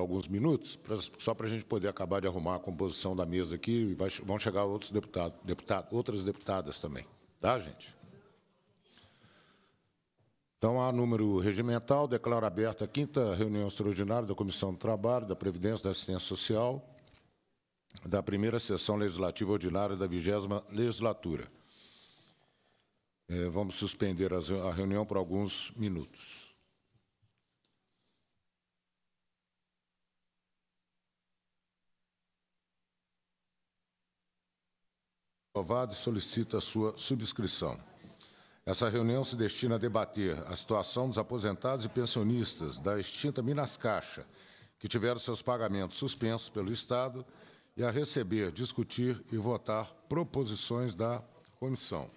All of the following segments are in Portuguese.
para alguns minutos, pra, só para a gente poder acabar de arrumar a composição da mesa aqui. Vai, vão chegar outros deputados, deputado, outras deputadas também. Tá, gente? Então, há número regimental, declaro aberta a quinta reunião extraordinária da Comissão do Trabalho, da Previdência e da Assistência Social, da primeira sessão legislativa ordinária da vigésima legislatura. É, vamos suspender a reunião por alguns minutos. aprovado e solicito a sua subscrição. Essa reunião se destina a debater a situação dos aposentados e pensionistas da extinta Minas Caixa, que tiveram seus pagamentos suspensos pelo Estado, e a receber, discutir e votar proposições da comissão.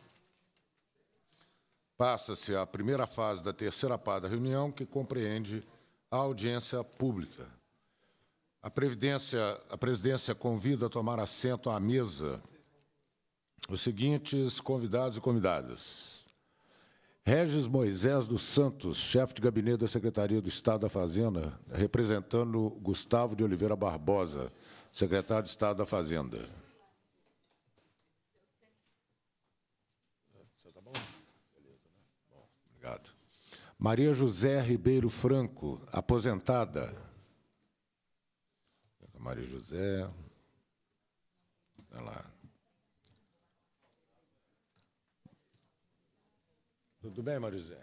Passa-se a primeira fase da terceira parte da reunião, que compreende a audiência pública. A, a presidência convida a tomar assento à mesa os seguintes convidados e convidadas. Regis Moisés dos Santos, chefe de gabinete da Secretaria do Estado da Fazenda, representando Gustavo de Oliveira Barbosa, secretário de Estado da Fazenda. Tá né? Obrigado. Maria José Ribeiro Franco, aposentada. Maria José. Olha lá. Tudo bem, Marizé.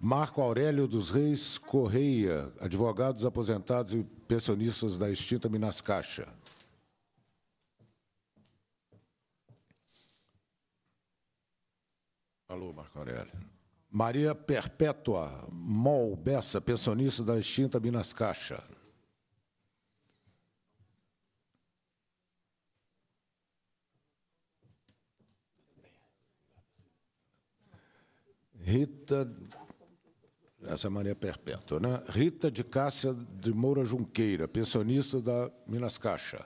Marco Aurélio dos Reis Correia, advogados aposentados e pensionistas da extinta Minas Caixa. Alô, Marco Aurélio. Maria Perpétua Mol Bessa, pensionista da extinta Minas Caixa. Rita. Essa é Maria Perpétua, né? Rita de Cássia de Moura Junqueira, pensionista da Minas Caixa.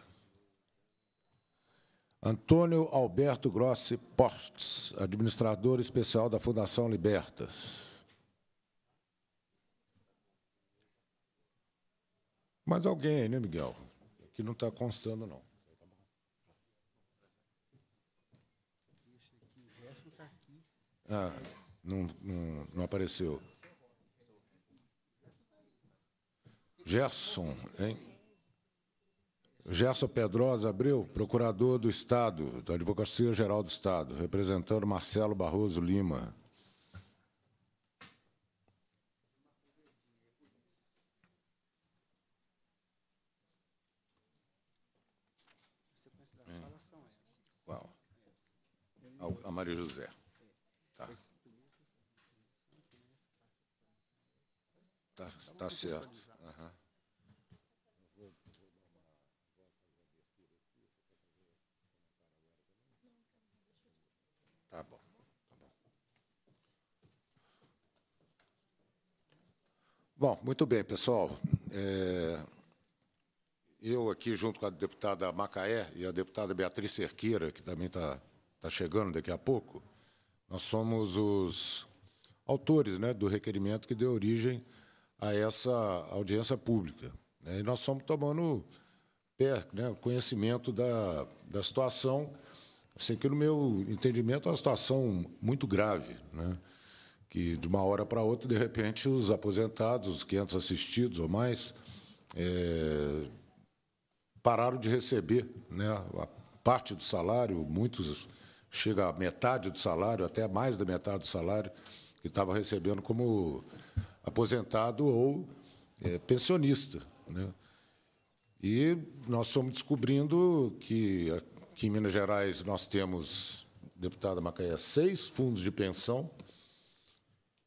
Antônio Alberto Grossi Portes, administrador especial da Fundação Libertas. Mais alguém aí, né, Miguel? Que não está constando, não. Ah. Não, não, não apareceu. Gerson, hein? Gerson Pedrosa Abreu, procurador do Estado, da Advocacia Geral do Estado, representando Marcelo Barroso Lima. A Maria José. Tá, tá certo. Tá bom, tá bom. Bom, muito bem, pessoal. É, eu aqui, junto com a deputada Macaé e a deputada Beatriz Cerqueira, que também está tá chegando daqui a pouco, nós somos os autores né, do requerimento que deu origem a essa audiência pública. Né? E nós estamos tomando pé, né, conhecimento da, da situação, assim, que, no meu entendimento, é uma situação muito grave, né? que de uma hora para outra, de repente, os aposentados, os 500 assistidos ou mais, é, pararam de receber né, a parte do salário, muitos chega a metade do salário, até mais da metade do salário que estava recebendo como aposentado ou é, pensionista. Né? E nós estamos descobrindo que aqui em Minas Gerais nós temos, deputada Macaé, seis fundos de pensão,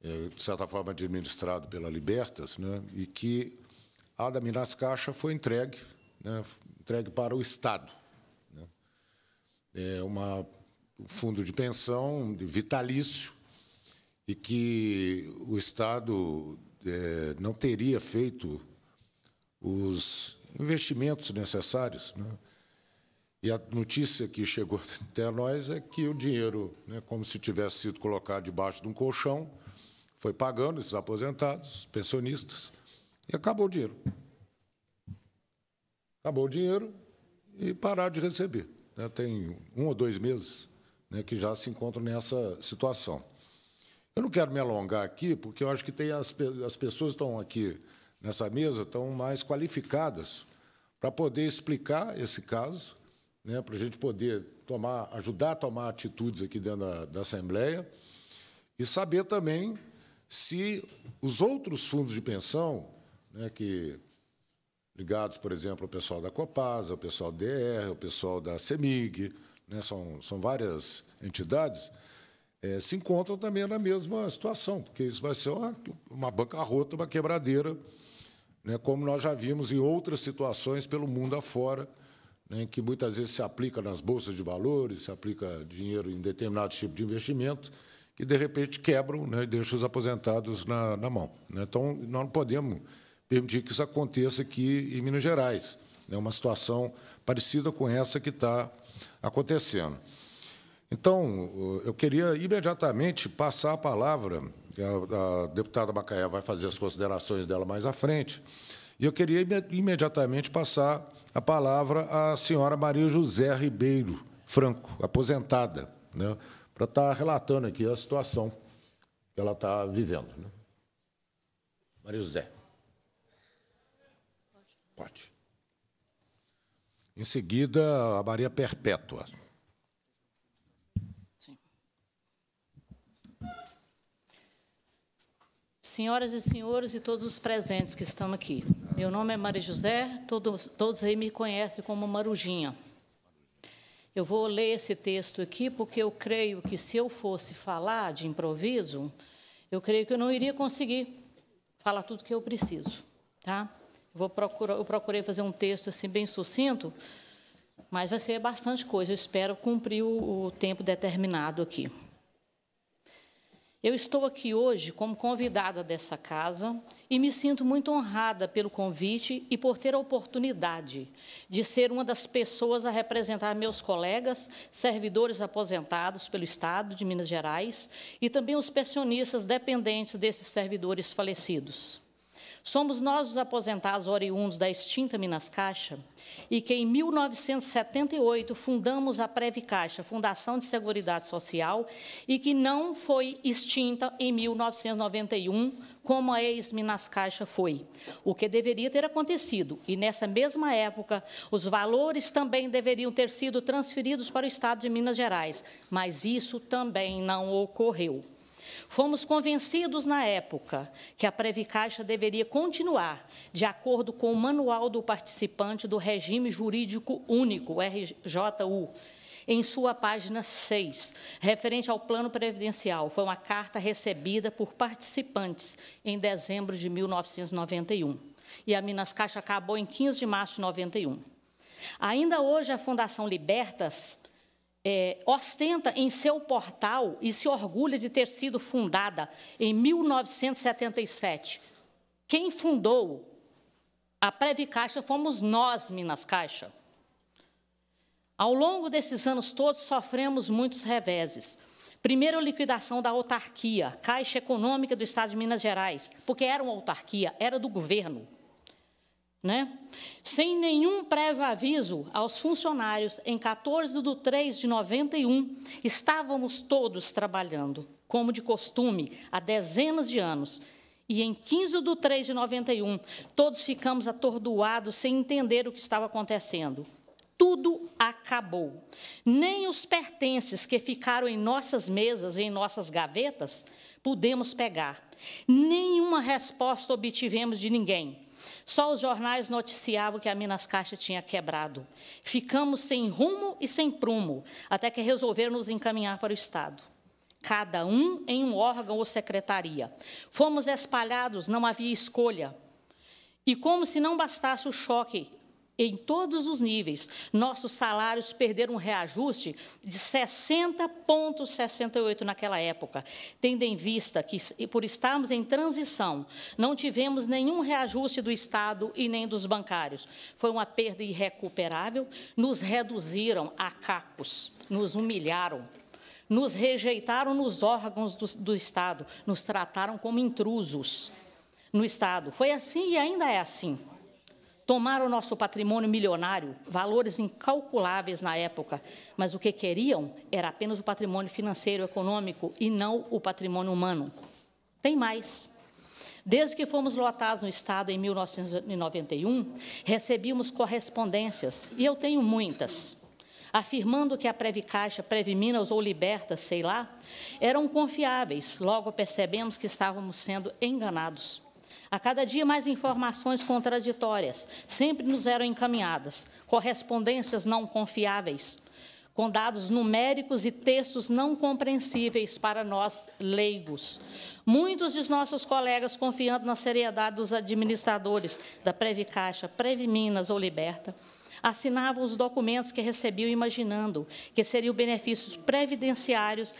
é, de certa forma administrado pela Libertas, né? e que a da Minas Caixa foi entregue, né? entregue para o Estado. Né? É uma, um fundo de pensão de vitalício, e que o Estado é, não teria feito os investimentos necessários. Né? E a notícia que chegou até nós é que o dinheiro, né, como se tivesse sido colocado debaixo de um colchão, foi pagando esses aposentados, pensionistas, e acabou o dinheiro. Acabou o dinheiro e pararam de receber. Né, tem um ou dois meses né, que já se encontram nessa situação. Eu não quero me alongar aqui, porque eu acho que tem as, as pessoas estão aqui nessa mesa estão mais qualificadas para poder explicar esse caso, né, para a gente poder tomar, ajudar a tomar atitudes aqui dentro da, da Assembleia e saber também se os outros fundos de pensão, né, que ligados, por exemplo, ao pessoal da Copasa, ao pessoal do DR, ao pessoal da CEMIG, né, são, são várias entidades, é, se encontram também na mesma situação, porque isso vai ser uma, uma bancarrota, uma quebradeira, né, como nós já vimos em outras situações pelo mundo afora, né, que muitas vezes se aplica nas bolsas de valores, se aplica dinheiro em determinado tipo de investimento, que de repente quebram né, e deixam os aposentados na, na mão. Né? Então, nós não podemos permitir que isso aconteça aqui em Minas Gerais. É né? uma situação parecida com essa que está acontecendo. Então, eu queria imediatamente passar a palavra, a, a deputada Macaé vai fazer as considerações dela mais à frente, e eu queria imediatamente passar a palavra à senhora Maria José Ribeiro Franco, aposentada, né, para estar tá relatando aqui a situação que ela está vivendo. Né? Maria José. Pode. Em seguida, a Maria Perpétua. senhoras e senhores e todos os presentes que estão aqui. Meu nome é Maria José, todos, todos aí me conhecem como Marujinha. Eu vou ler esse texto aqui porque eu creio que se eu fosse falar de improviso, eu creio que eu não iria conseguir falar tudo que eu preciso, tá? Vou procurar, eu procurei fazer um texto assim bem sucinto, mas vai ser bastante coisa. Eu espero cumprir o, o tempo determinado aqui. Eu estou aqui hoje como convidada dessa casa e me sinto muito honrada pelo convite e por ter a oportunidade de ser uma das pessoas a representar meus colegas, servidores aposentados pelo Estado de Minas Gerais e também os pensionistas dependentes desses servidores falecidos. Somos nós os aposentados oriundos da extinta Minas Caixa e que em 1978 fundamos a Preve Caixa, Fundação de Seguridade Social, e que não foi extinta em 1991, como a ex-Minas Caixa foi, o que deveria ter acontecido. E nessa mesma época, os valores também deveriam ter sido transferidos para o Estado de Minas Gerais, mas isso também não ocorreu. Fomos convencidos na época que a Previcaixa deveria continuar de acordo com o Manual do Participante do Regime Jurídico Único, RJU, em sua página 6, referente ao plano previdencial. Foi uma carta recebida por participantes em dezembro de 1991. E a Minas Caixa acabou em 15 de março de 91. Ainda hoje, a Fundação Libertas é, ostenta em seu portal e se orgulha de ter sido fundada em 1977. Quem fundou a Caixa? fomos nós, Minas Caixa. Ao longo desses anos todos, sofremos muitos reveses. Primeiro, a liquidação da autarquia, Caixa Econômica do Estado de Minas Gerais, porque era uma autarquia, era do governo né? sem nenhum prévio aviso aos funcionários, em 14 de 3 de 91, estávamos todos trabalhando, como de costume, há dezenas de anos. E em 15 de 3 de 91, todos ficamos atordoados, sem entender o que estava acontecendo. Tudo acabou. Nem os pertences que ficaram em nossas mesas e em nossas gavetas pudemos pegar. Nenhuma resposta obtivemos de ninguém só os jornais noticiavam que a Minas Caixa tinha quebrado. Ficamos sem rumo e sem prumo, até que resolveram nos encaminhar para o Estado cada um em um órgão ou secretaria. Fomos espalhados, não havia escolha. E como se não bastasse o choque em todos os níveis. Nossos salários perderam um reajuste de 60,68 naquela época, tendo em vista que, por estarmos em transição, não tivemos nenhum reajuste do Estado e nem dos bancários. Foi uma perda irrecuperável, nos reduziram a cacos, nos humilharam nos rejeitaram nos órgãos do, do, Estado, nos trataram como intrusos no Estado. Foi assim e ainda é assim. Tomaram nosso patrimônio milionário, valores incalculáveis na época, mas o que queriam era apenas o patrimônio financeiro, econômico e não o patrimônio humano. Tem mais. Desde que fomos lotados no Estado em 1991, recebíamos correspondências, e eu tenho muitas, afirmando que a Previ Minas ou Libertas, sei lá, eram confiáveis. Logo percebemos que estávamos sendo enganados. A cada dia, mais informações contraditórias sempre nos eram encaminhadas, correspondências não confiáveis, com dados numéricos e textos não compreensíveis para nós leigos. Muitos de nossos colegas, confiando na seriedade dos administradores da Previcaixa, Previminas ou Liberta, assinavam os documentos que recebiam imaginando que seriam benefícios previdenciários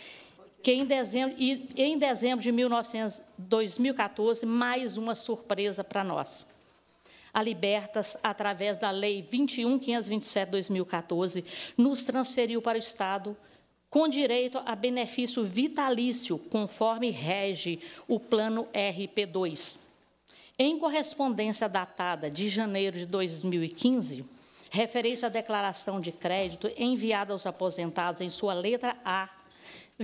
que em dezembro, e em dezembro de 1900, 2014, mais uma surpresa para nós. A Libertas, através da Lei 21.527-2014, nos transferiu para o Estado com direito a benefício vitalício, conforme rege o Plano RP2. Em correspondência datada de janeiro de 2015, referente à declaração de crédito enviada aos aposentados em sua letra A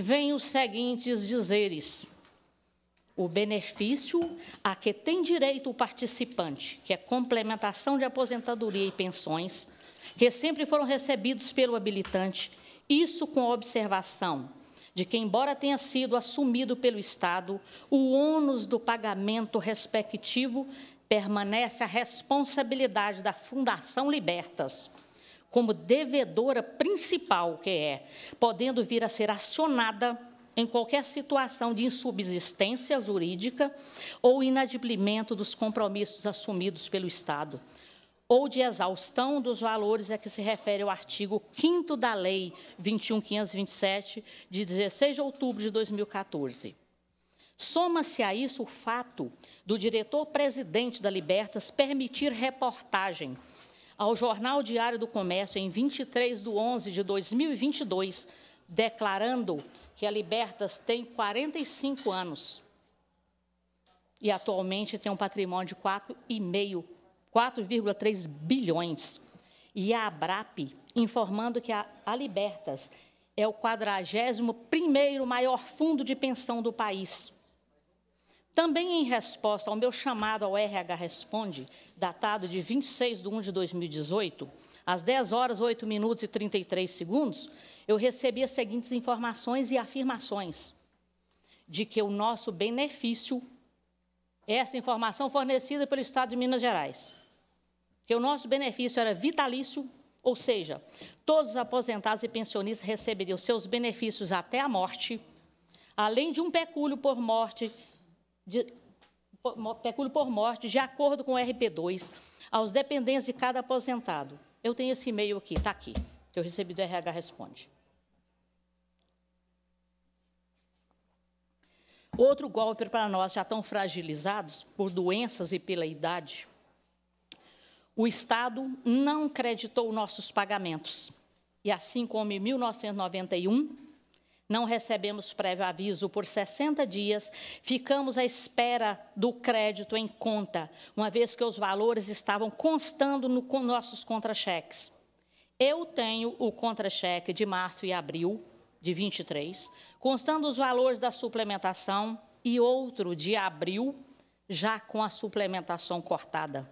vêm os seguintes dizeres: o benefício a que tem direito o participante, que é complementação de aposentadoria e pensões, que sempre foram recebidos pelo habilitante, isso com a observação de que, embora tenha sido assumido pelo Estado, o ônus do pagamento respectivo permanece a responsabilidade da Fundação Libertas, como devedora principal que é, podendo vir a ser acionada em qualquer situação de insubsistência jurídica ou inadimplimento dos compromissos assumidos pelo Estado, ou de exaustão dos valores a que se refere o artigo 5 da Lei 21.527, de 16 de outubro de 2014. Soma-se a isso o fato do diretor-presidente da Libertas permitir reportagem ao Jornal Diário do Comércio em 23 de 11 de 2022, declarando que a Libertas tem 45 anos e atualmente tem um patrimônio de 4,5, 4,3 bilhões. E a ABRAP informando que a, a Libertas é o 41º maior fundo de pensão do país também em resposta ao meu chamado ao RH Responde, datado de 26 de 1 de 2018, às 10 horas, 8 minutos e 33 segundos, eu recebi as seguintes informações e afirmações de que o nosso benefício, essa informação fornecida pelo Estado de Minas Gerais, que o nosso benefício era vitalício, ou seja, todos os aposentados e pensionistas receberiam seus benefícios até a morte, além de um pecúlio por morte de, pecúlio por morte, de acordo com o RP2, aos dependentes de cada aposentado. Eu tenho esse e-mail aqui, está aqui. Eu recebi do RH Responde. Outro golpe para nós, já tão fragilizados por doenças e pela idade. O Estado não creditou nossos pagamentos. E assim como em 1991, não recebemos prévio aviso por 60 dias, ficamos à espera do crédito em conta, uma vez que os valores estavam constando no, com nossos contra-cheques. Eu tenho o contra-cheque de março e abril de 23, constando os valores da suplementação, e outro de abril, já com a suplementação cortada.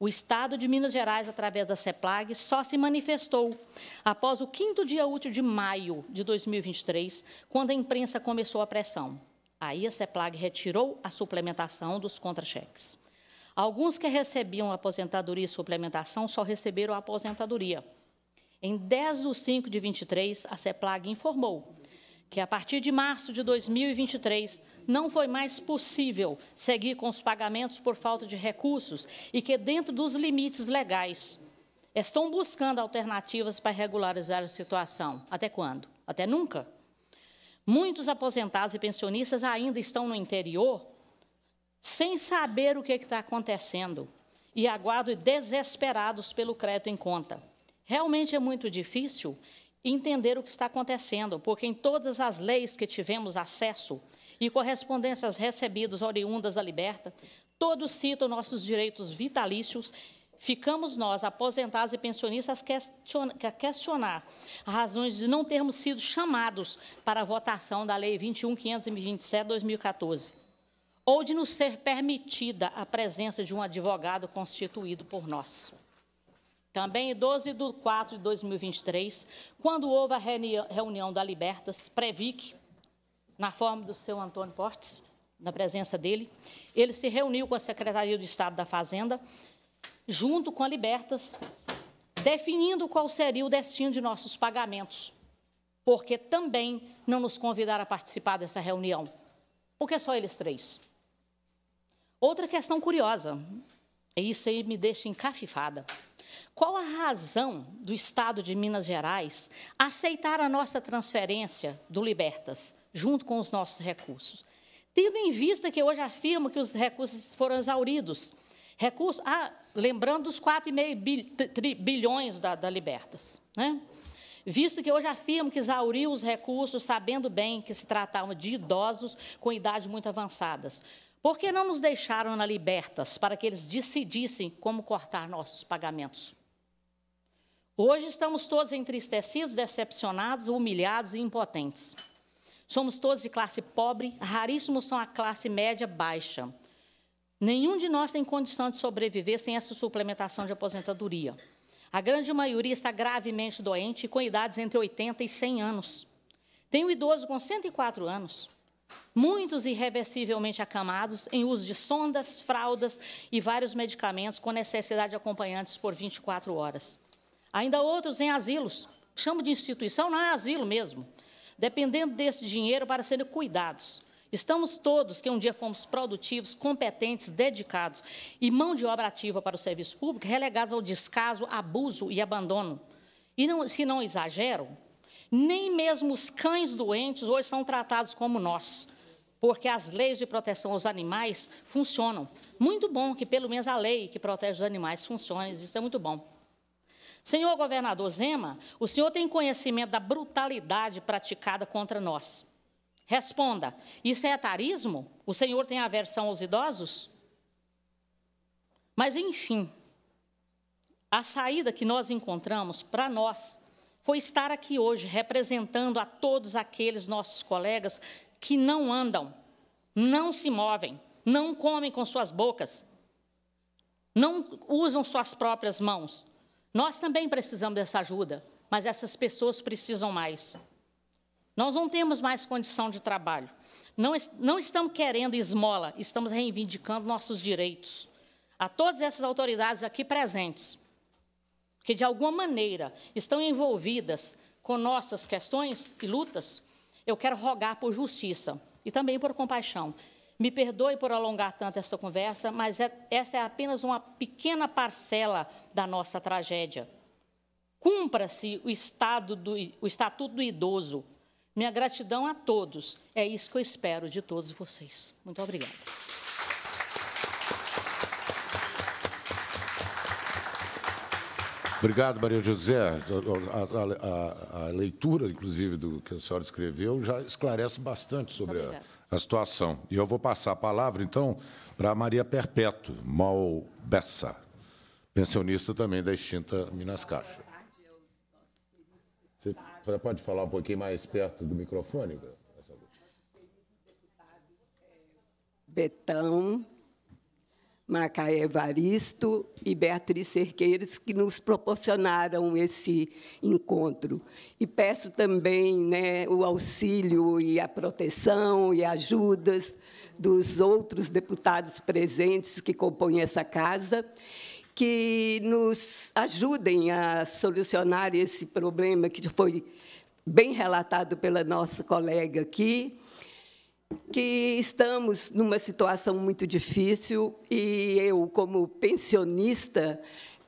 O Estado de Minas Gerais, através da CEPLAG, só se manifestou após o quinto dia útil de maio de 2023, quando a imprensa começou a pressão. Aí a CEPLAG retirou a suplementação dos contra-cheques. Alguns que recebiam aposentadoria e suplementação só receberam a aposentadoria. Em 10 de 5 de 23, a CEPLAG informou que a partir de março de 2023 não foi mais possível seguir com os pagamentos por falta de recursos e que, dentro dos limites legais, estão buscando alternativas para regularizar a situação. Até quando? Até nunca. Muitos aposentados e pensionistas ainda estão no interior sem saber o que é está acontecendo e aguardam desesperados pelo crédito em conta. Realmente é muito difícil entender o que está acontecendo, porque em todas as leis que tivemos acesso e correspondências recebidas oriundas da liberta, todos citam nossos direitos vitalícios. Ficamos nós, aposentados e pensionistas, a questionar as razões de não termos sido chamados para a votação da Lei 21.527-2014, ou de nos ser permitida a presença de um advogado constituído por nós. Também em 12 de 4 de 2023, quando houve a reunião da Libertas, Previc, na forma do seu Antônio Portes, na presença dele, ele se reuniu com a Secretaria do Estado da Fazenda, junto com a Libertas, definindo qual seria o destino de nossos pagamentos, porque também não nos convidaram a participar dessa reunião, porque só eles três. Outra questão curiosa, e isso aí me deixa encafifada. Qual a razão do Estado de Minas Gerais aceitar a nossa transferência do Libertas, junto com os nossos recursos? Tendo em vista que hoje afirmo que os recursos foram exauridos. Recursos, ah, lembrando dos 4,5 bilhões da, da Libertas. Né? visto que hoje afirmo que exauriu os recursos, sabendo bem que se tratavam de idosos com idade muito avançadas. Por que não nos deixaram na libertas para que eles decidissem como cortar nossos pagamentos? Hoje estamos todos entristecidos, decepcionados, humilhados e impotentes. Somos todos de classe pobre, raríssimos são a classe média baixa. Nenhum de nós tem condição de sobreviver sem essa suplementação de aposentadoria. A grande maioria está gravemente doente e com idades entre 80 e 100 anos. Tem um idoso com 104 anos muitos irreversivelmente acamados em uso de sondas, fraldas e vários medicamentos com necessidade de acompanhantes por 24 horas. Ainda outros em asilos, chamo de instituição, não é asilo mesmo, dependendo desse dinheiro para serem cuidados. Estamos todos que um dia fomos produtivos, competentes, dedicados e mão de obra ativa para o serviço público, relegados ao descaso, abuso e abandono. E não, se não exagero, nem mesmo os cães doentes hoje são tratados como nós, porque as leis de proteção aos animais funcionam. Muito bom que, pelo menos, a lei que protege os animais funcione, isso é muito bom. Senhor governador Zema, o senhor tem conhecimento da brutalidade praticada contra nós. Responda: isso é etarismo? O senhor tem aversão aos idosos? Mas, enfim, a saída que nós encontramos para nós foi estar aqui hoje representando a todos aqueles nossos colegas que não andam, não se movem, não comem com suas bocas, não usam suas próprias mãos. Nós também precisamos dessa ajuda, mas essas pessoas precisam mais. Nós não temos mais condição de trabalho. Não, não estamos querendo esmola, estamos reivindicando nossos direitos. A todas essas autoridades aqui presentes, que de alguma maneira estão envolvidas com nossas questões e lutas, eu quero rogar por justiça e também por compaixão. Me perdoe por alongar tanto essa conversa, mas é, essa é apenas uma pequena parcela da nossa tragédia. Cumpra-se o, estado do, o Estatuto do Idoso. Minha gratidão a todos. É isso que eu espero de todos vocês. Muito obrigada. Obrigado, Maria José. A, a, a, a, leitura, inclusive, do que a senhora escreveu já esclarece bastante sobre a, situação. E eu vou passar a palavra, então, para a Maria Perpétuo Malbessa, pensionista também da extinta Minas Caixa. Você pode falar um pouquinho mais perto do microfone? Betão, Macaé Evaristo e Beatriz Cerqueiras, que nos proporcionaram esse encontro. E peço também né, o auxílio e a proteção e ajudas dos outros deputados presentes que compõem essa casa, que nos ajudem a solucionar esse problema que foi bem relatado pela nossa colega aqui, que estamos numa situação muito difícil e eu, como pensionista,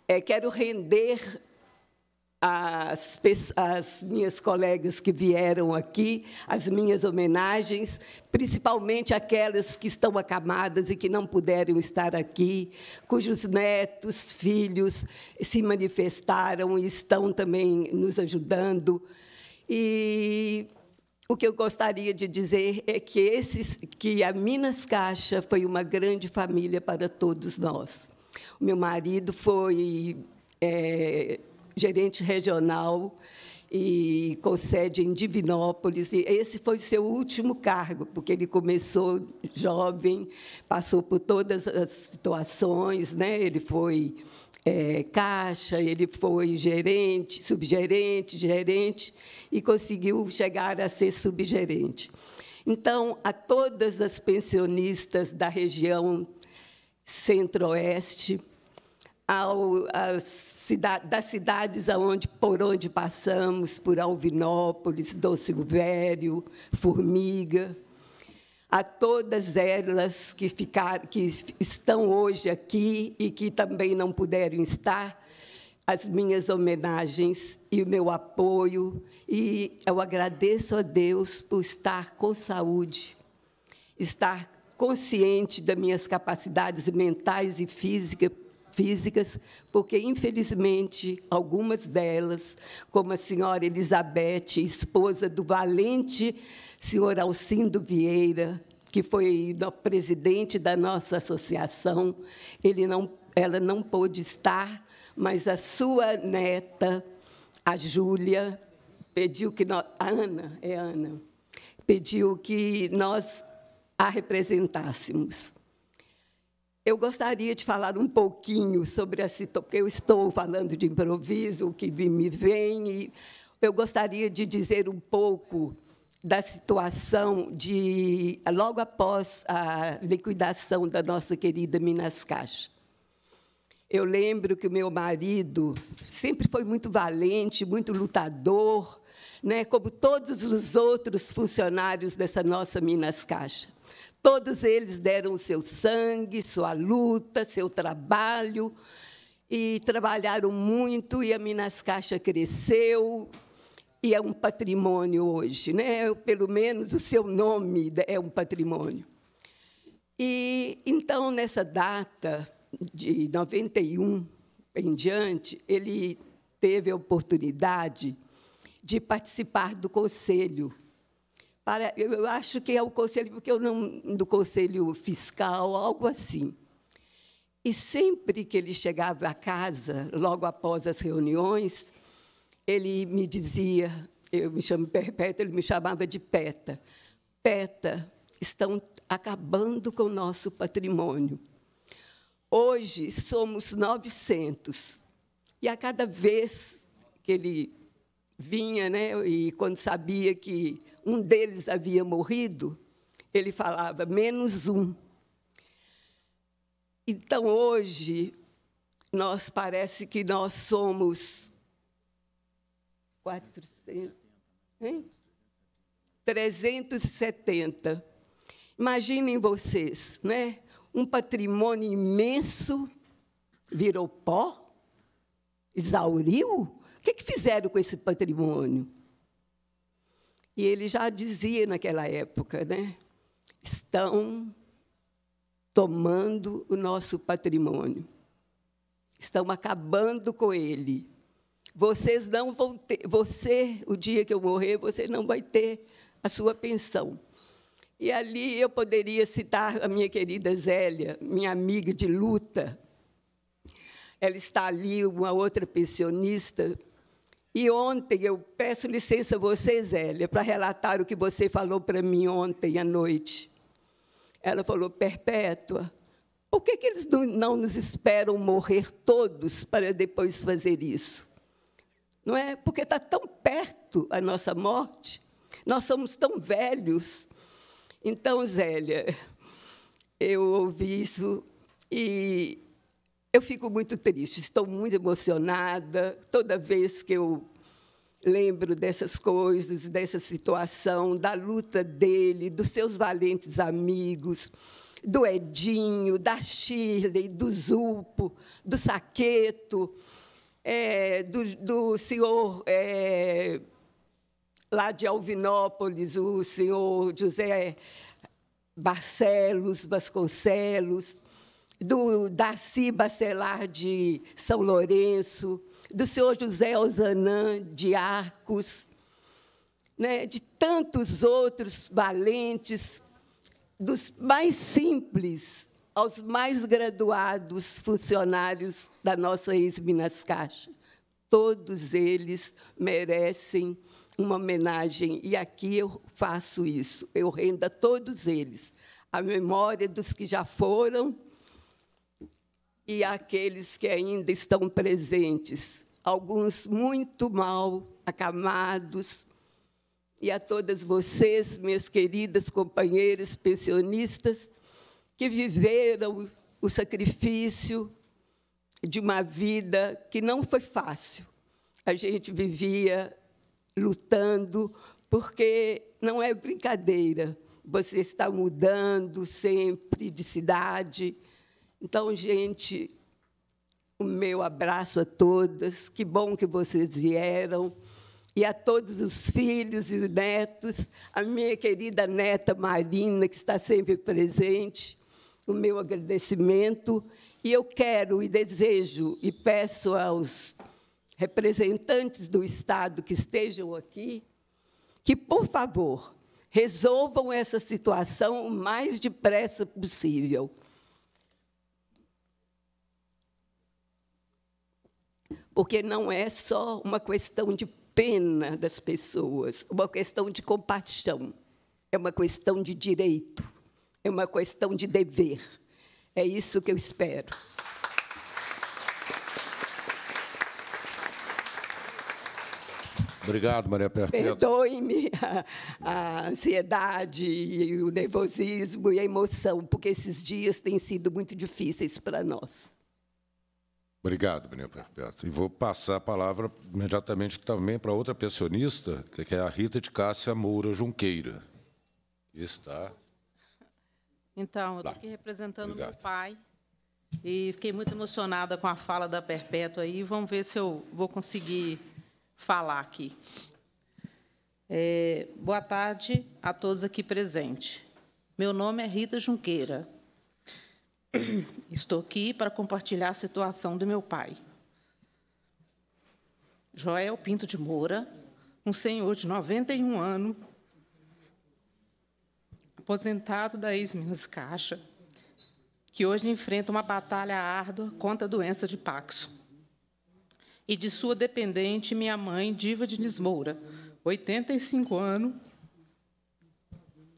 é, quero render as, as, minhas colegas que vieram aqui, as minhas homenagens, principalmente aquelas que estão acamadas e que não puderam estar aqui, cujos netos, filhos se manifestaram e estão também nos ajudando. E o que eu gostaria de dizer é que, esses, que a Minas Caixa foi uma grande família para todos nós. O meu marido foi é, gerente regional e com sede em Divinópolis. E esse foi o seu último cargo, porque ele começou jovem, passou por todas as situações, né? Ele foi é, caixa, ele foi gerente, subgerente, gerente e conseguiu chegar a ser subgerente. Então, a todas as pensionistas da região centro-oeste, ao, das cidades aonde, por onde passamos, por Alvinópolis, Doce Silvério, Formiga, a todas elas que, ficar, que estão hoje aqui e que também não puderam estar, as minhas homenagens e o meu apoio. E eu agradeço a Deus por estar com saúde, estar consciente das minhas capacidades mentais e físicas físicas, porque, infelizmente, algumas delas, como a senhora Elizabeth, esposa do valente senhor Alcindo Vieira, que foi presidente da nossa associação, ele não, ela não pôde estar, mas a sua neta, a Júlia, pediu que nós, a Ana, é a Ana, pediu que nós a representássemos. Eu gostaria de falar um pouquinho sobre a situação, porque eu estou falando de improviso, o que me vem, e eu gostaria de dizer um pouco da situação de logo após a liquidação da nossa querida Minas Caixa. Eu lembro que o meu marido sempre foi muito valente, muito lutador, né, como todos os outros funcionários dessa nossa Minas Caixa. Todos eles deram seu sangue, sua luta, seu trabalho e trabalharam muito e a Minas Caixa cresceu e é um patrimônio hoje, né? Pelo menos o seu nome é um patrimônio. E então nessa data de 91 em diante, ele teve a oportunidade de participar do conselho para, eu acho que é o conselho, porque eu não do conselho fiscal, algo assim. E sempre que ele chegava a casa, logo após as reuniões, ele me dizia, eu me chamo Perpétua, ele me chamava de Peta. Peta, estão acabando com o nosso patrimônio. Hoje somos 900. E a cada vez que ele vinha, né? E quando sabia que um deles havia morrido, ele falava menos um. Então hoje nós parece que nós somos 400, 370. Imaginem vocês, né? Um patrimônio imenso virou pó, exauriu o que, é que fizeram com esse patrimônio? E ele já dizia naquela época, né? Estão tomando o nosso patrimônio. Estão acabando com ele. Vocês não vão ter, você, o dia que eu morrer, você não vai ter a sua pensão. E ali eu poderia citar a minha querida Zélia, minha amiga de luta. Ela está ali, uma outra pensionista, e ontem eu peço licença a você, Zélia, para relatar o que você falou para mim ontem à noite. Ela falou: Perpétua, por que, que eles não nos esperam morrer todos para depois fazer isso? Não é? Porque está tão perto a nossa morte, nós somos tão velhos. Então, Zélia, eu ouvi isso e eu fico muito triste, estou muito emocionada toda vez que eu lembro dessas coisas, dessa situação, da luta dele, dos seus valentes amigos, do Edinho, da Shirley, do Zulpo, do Saqueto, é, do, do, senhor é, lá de Alvinópolis, o senhor José Barcelos, Vasconcelos do Darcy Bacelar de São Lourenço, do senhor José Osanã de Arcos, né, de tantos outros valentes, dos mais simples aos mais graduados funcionários da nossa ex-Minas Caixa. Todos eles merecem uma homenagem, e aqui eu faço isso, eu rendo a todos eles a memória dos que já foram e aqueles que ainda estão presentes, alguns muito mal acamados. E a todas vocês, minhas queridas companheiras pensionistas, que viveram o sacrifício de uma vida que não foi fácil. A gente vivia lutando, porque não é brincadeira. Você está mudando sempre de cidade, então, gente, o meu abraço a todas. Que bom que vocês vieram. E a todos os filhos e os netos, a minha querida neta Marina, que está sempre presente, o meu agradecimento. E eu quero e desejo e peço aos representantes do Estado que estejam aqui que, por favor, resolvam essa situação o mais depressa possível. porque não é só uma questão de pena das pessoas, uma questão de compaixão, é uma questão de direito, é uma questão de dever. É isso que eu espero. Obrigado, Maria Perpétua. Perdoe-me a, a, ansiedade e o nervosismo e a emoção, porque esses dias têm sido muito difíceis para nós. Obrigado, Benil Perpétuo. E vou passar a palavra imediatamente também para outra pensionista, que é a Rita de Cássia Moura Junqueira. Está. Então, eu estou aqui representando Obrigado. meu pai e fiquei muito emocionada com a fala da Perpétua aí. Vamos ver se eu vou conseguir falar aqui. É, boa tarde a todos aqui presentes. Meu nome é Rita Junqueira. Estou aqui para compartilhar a situação do meu pai. Joel Pinto de Moura, um senhor de 91 anos, aposentado da ex-Minas Caixa, que hoje enfrenta uma batalha árdua contra a doença de Paxo. E de sua dependente, minha mãe, Diva de Moura, 85 anos,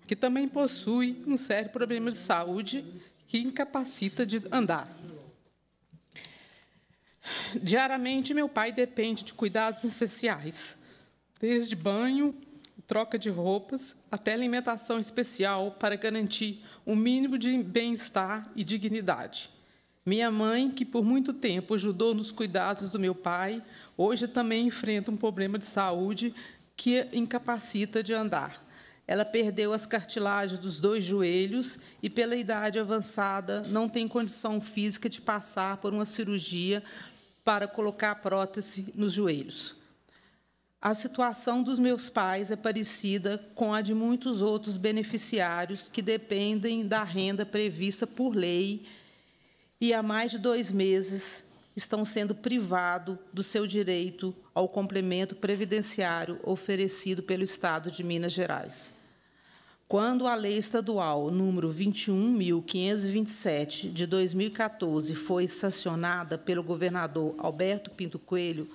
que também possui um sério problema de saúde que incapacita de andar. Diariamente, meu pai depende de cuidados essenciais, desde banho, troca de roupas, até alimentação especial para garantir o um mínimo de bem-estar e dignidade. Minha mãe, que por muito tempo ajudou nos cuidados do meu pai, hoje também enfrenta um problema de saúde que incapacita de andar. Ela perdeu as cartilagens dos dois joelhos e, pela idade avançada, não tem condição física de passar por uma cirurgia para colocar a prótese nos joelhos. A situação dos meus pais é parecida com a de muitos outros beneficiários que dependem da renda prevista por lei e há mais de dois meses estão sendo privados do seu direito ao complemento previdenciário oferecido pelo Estado de Minas Gerais. Quando a Lei Estadual número 21.527 de 2014 foi sancionada pelo governador Alberto Pinto Coelho,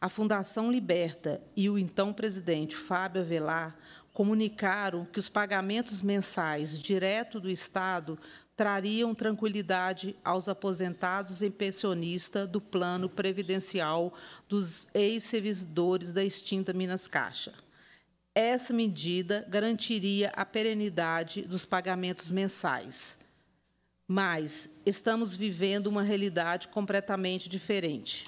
a Fundação Liberta e o então presidente Fábio Avelar comunicaram que os pagamentos mensais direto do Estado trariam tranquilidade aos aposentados e pensionistas do plano previdencial dos ex-servidores da extinta Minas Caixa. Essa medida garantiria a perenidade dos pagamentos mensais. Mas estamos vivendo uma realidade completamente diferente.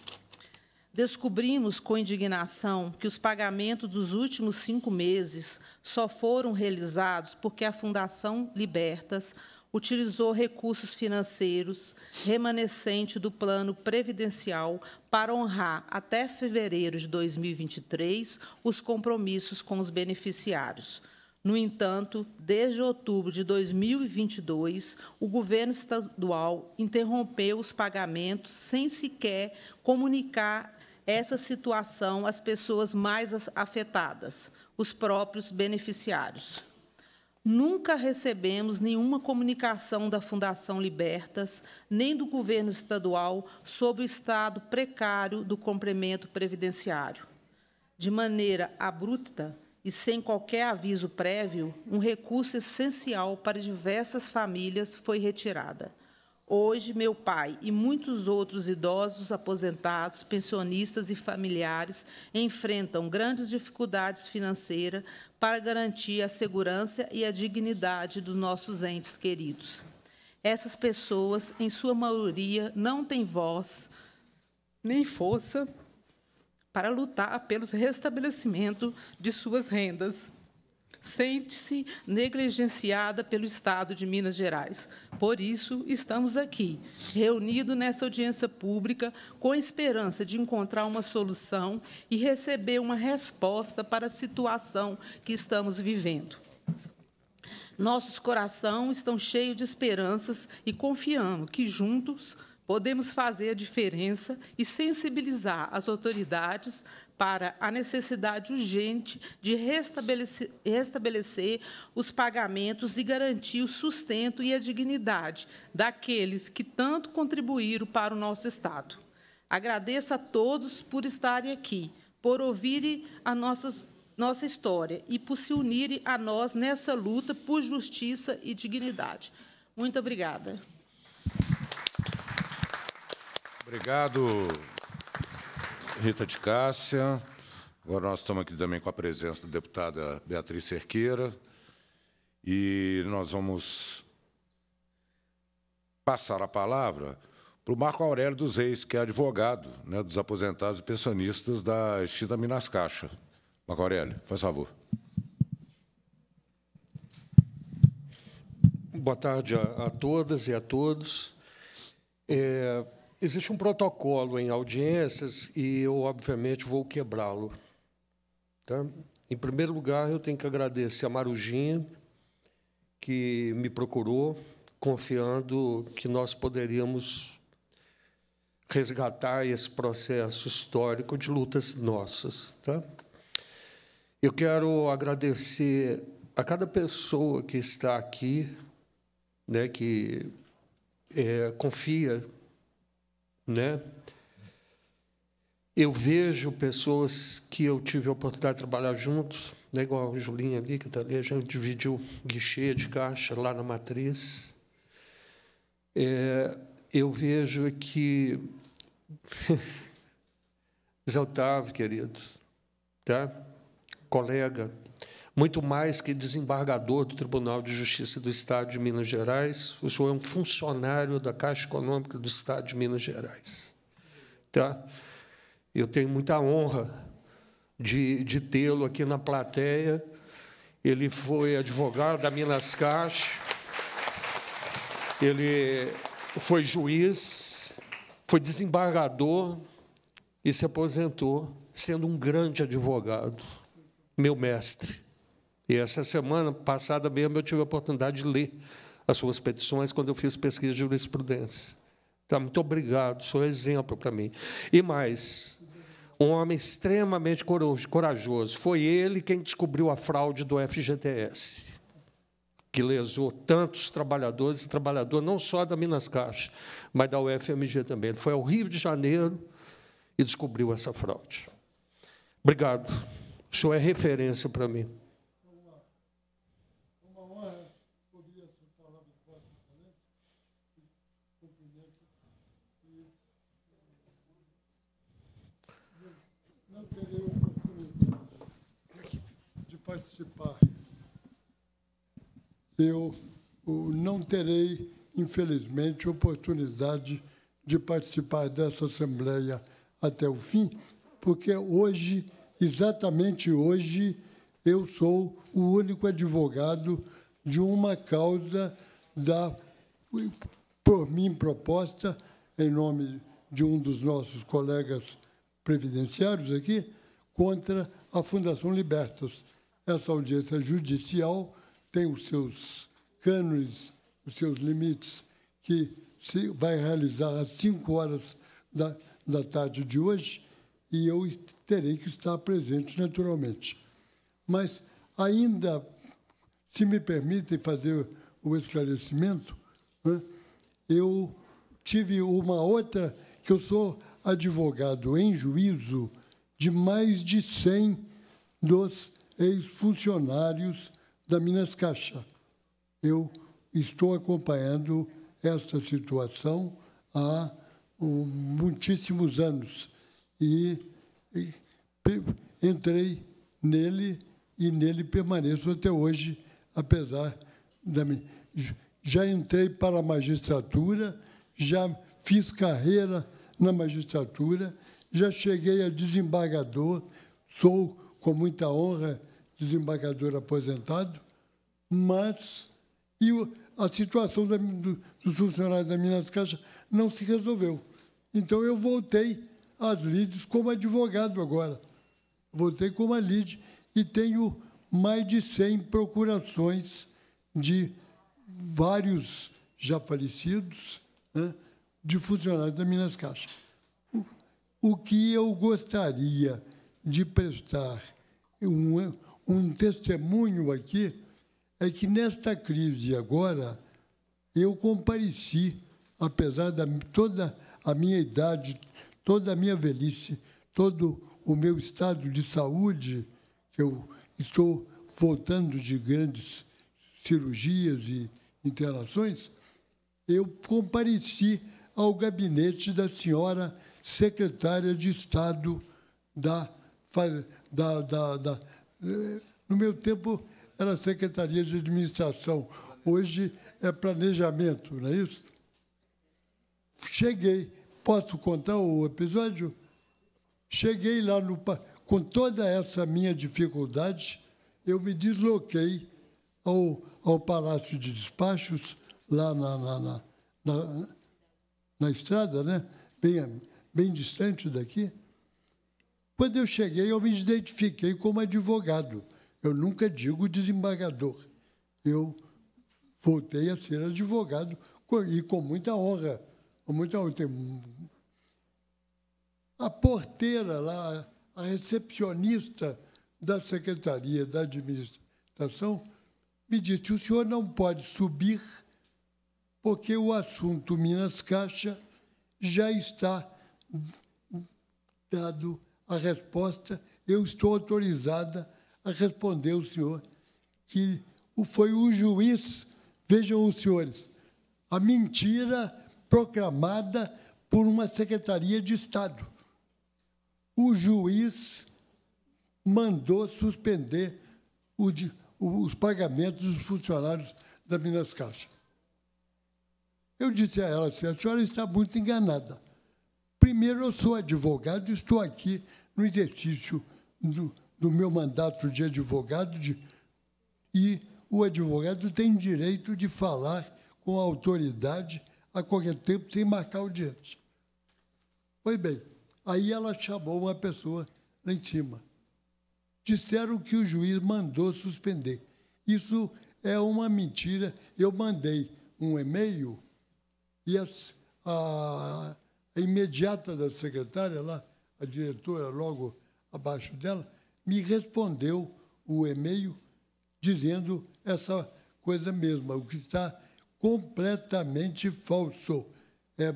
Descobrimos com indignação que os pagamentos dos últimos cinco meses só foram realizados porque a Fundação Libertas utilizou recursos financeiros remanescente do plano previdencial para honrar até fevereiro de 2023 os compromissos com os beneficiários. No entanto, desde outubro de 2022, o governo estadual interrompeu os pagamentos sem sequer comunicar essa situação às pessoas mais afetadas, os próprios beneficiários. Nunca recebemos nenhuma comunicação da Fundação Libertas, nem do governo estadual, sobre o estado precário do complemento previdenciário. De maneira abrupta e sem qualquer aviso prévio, um recurso essencial para diversas famílias foi retirada. Hoje, meu pai e muitos outros idosos, aposentados, pensionistas e familiares enfrentam grandes dificuldades financeiras para garantir a segurança e a dignidade dos nossos entes queridos. Essas pessoas, em sua maioria, não têm voz nem força para lutar pelos restabelecimento de suas rendas sente-se negligenciada pelo Estado de Minas Gerais. Por isso, estamos aqui, reunidos nessa audiência pública, com a esperança de encontrar uma solução e receber uma resposta para a situação que estamos vivendo. Nossos corações estão cheios de esperanças e confiamos que juntos podemos fazer a diferença e sensibilizar as autoridades para a necessidade urgente de restabelecer, restabelecer, os pagamentos e garantir o sustento e a dignidade daqueles que tanto contribuíram para o nosso Estado. Agradeço a todos por estarem aqui, por ouvirem a nossas nossa história e por se unirem a nós nessa luta por justiça e dignidade. Muito obrigada. Obrigado, Rita de Cássia. Agora nós estamos aqui também com a presença da deputada Beatriz Cerqueira e nós vamos passar a palavra para o Marco Aurélio dos Reis, que é advogado né, dos aposentados e pensionistas da extinta Minas Caixa. Marco Aurélio, faz favor. Boa tarde a, a todas e a todos. É, Existe um protocolo em audiências e eu, obviamente, vou quebrá-lo. Tá? Em primeiro lugar, eu tenho que agradecer a Marujinha, que me procurou, confiando que nós poderíamos resgatar esse processo histórico de lutas nossas. Tá? Eu quero agradecer a cada pessoa que está aqui, né, que é, confia né? Eu vejo pessoas que eu tive a oportunidade de trabalhar juntos, né, igual o Julinha ali, que tá ali, a gente dividiu guichê de caixa lá na matriz. É, eu vejo que. Zé Otávio, querido, tá? colega, muito mais que desembargador do Tribunal de Justiça do Estado de Minas Gerais, o senhor é um funcionário da Caixa Econômica do Estado de Minas Gerais. Tá? Eu tenho muita honra de, de tê-lo aqui na plateia. Ele foi advogado da Minas Caixa, ele foi juiz, foi desembargador e se aposentou sendo um grande advogado, meu mestre. E essa semana passada mesmo eu tive a oportunidade de ler as suas petições quando eu fiz pesquisa de jurisprudência. Então, muito obrigado, sou exemplo para mim. E mais, um homem extremamente corajoso. Foi ele quem descobriu a fraude do FGTS, que lesou tantos trabalhadores e trabalhadoras, não só da Minas Caixa, mas da UFMG também. Ele foi ao Rio de Janeiro e descobriu essa fraude. Obrigado. O senhor é referência para mim. eu não terei, infelizmente, oportunidade de participar dessa Assembleia até o fim, porque hoje, exatamente hoje, eu sou o único advogado de uma causa da, por mim proposta, em nome de um dos nossos colegas previdenciários aqui, contra a Fundação Libertas. Essa audiência judicial tem os seus cânones, os seus limites, que se vai realizar às 5 horas da, da tarde de hoje, e eu terei que estar presente naturalmente. Mas ainda, se me permitem fazer o esclarecimento, né, eu tive uma outra, que eu sou advogado em juízo de mais de 100 dos ex-funcionários da Minas Caixa. Eu estou acompanhando esta situação há muitíssimos anos e, e entrei nele e nele permaneço até hoje, apesar da minha. Já entrei para a magistratura, já fiz carreira na magistratura, já cheguei a desembargador, sou, com muita honra, desembargador aposentado, mas e a situação da, do, dos funcionários da Minas Caixa não se resolveu. Então eu voltei às lides como advogado agora. Voltei como a lide e tenho mais de 100 procurações de vários já falecidos, né, de funcionários da Minas Caixa. O, o que eu gostaria de prestar um, um testemunho aqui é que nesta crise agora eu compareci, apesar de toda a minha idade, toda a minha velhice, todo o meu estado de saúde, que eu estou voltando de grandes cirurgias e internações, eu compareci ao gabinete da senhora secretária de Estado da, da, da, da no meu tempo era Secretaria de Administração, hoje é Planejamento, não é isso? Cheguei, posso contar o episódio? Cheguei lá no. Com toda essa minha dificuldade, eu me desloquei ao, ao Palácio de Despachos, lá na, na, na, na, na estrada, né? bem, bem distante daqui. Quando eu cheguei, eu me identifiquei como advogado. Eu nunca digo desembargador. Eu voltei a ser advogado e com muita honra. Com muita honra. A porteira lá, a recepcionista da Secretaria da Administração, me disse: o senhor não pode subir porque o assunto Minas Caixa já está dado a resposta, eu estou autorizada a responder o senhor, que foi o juiz, vejam os senhores, a mentira proclamada por uma secretaria de Estado. O juiz mandou suspender o, os pagamentos dos funcionários da Minas Caixa. Eu disse a ela assim, a senhora está muito enganada. Primeiro, eu sou advogado e estou aqui no exercício do, do meu mandato de advogado, de, e o advogado tem direito de falar com a autoridade a qualquer tempo, sem marcar audiência. Pois bem, aí ela chamou uma pessoa lá em cima. Disseram que o juiz mandou suspender. Isso é uma mentira. Eu mandei um e-mail e a, a a imediata da secretária lá, a diretora logo abaixo dela, me respondeu o e-mail dizendo essa coisa mesma, o que está completamente falso. É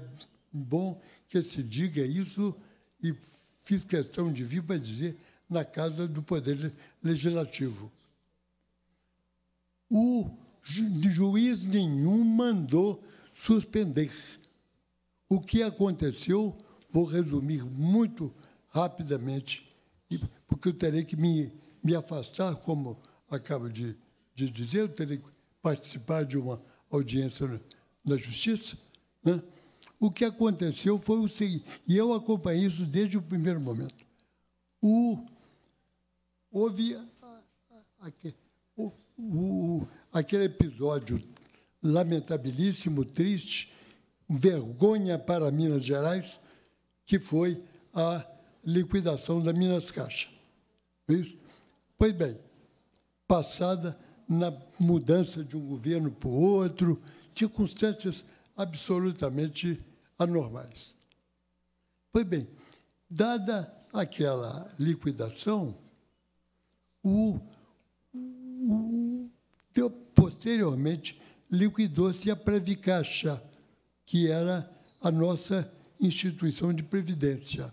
bom que se diga isso e fiz questão de vir para dizer na Casa do Poder Legislativo. O juiz nenhum mandou suspender o que aconteceu, vou resumir muito rapidamente, porque eu terei que me, me afastar, como acabo de, de dizer, eu terei que participar de uma audiência na, na Justiça. Né? O que aconteceu foi o seguinte, e eu acompanhei isso desde o primeiro momento. O, houve o, o, aquele episódio lamentabilíssimo, triste, vergonha para Minas Gerais, que foi a liquidação da Minas Caixa. É isso? Pois bem, passada na mudança de um governo para o outro, circunstâncias absolutamente anormais. Pois bem, dada aquela liquidação, o, o, posteriormente liquidou-se a Previcaixa, que era a nossa instituição de previdência.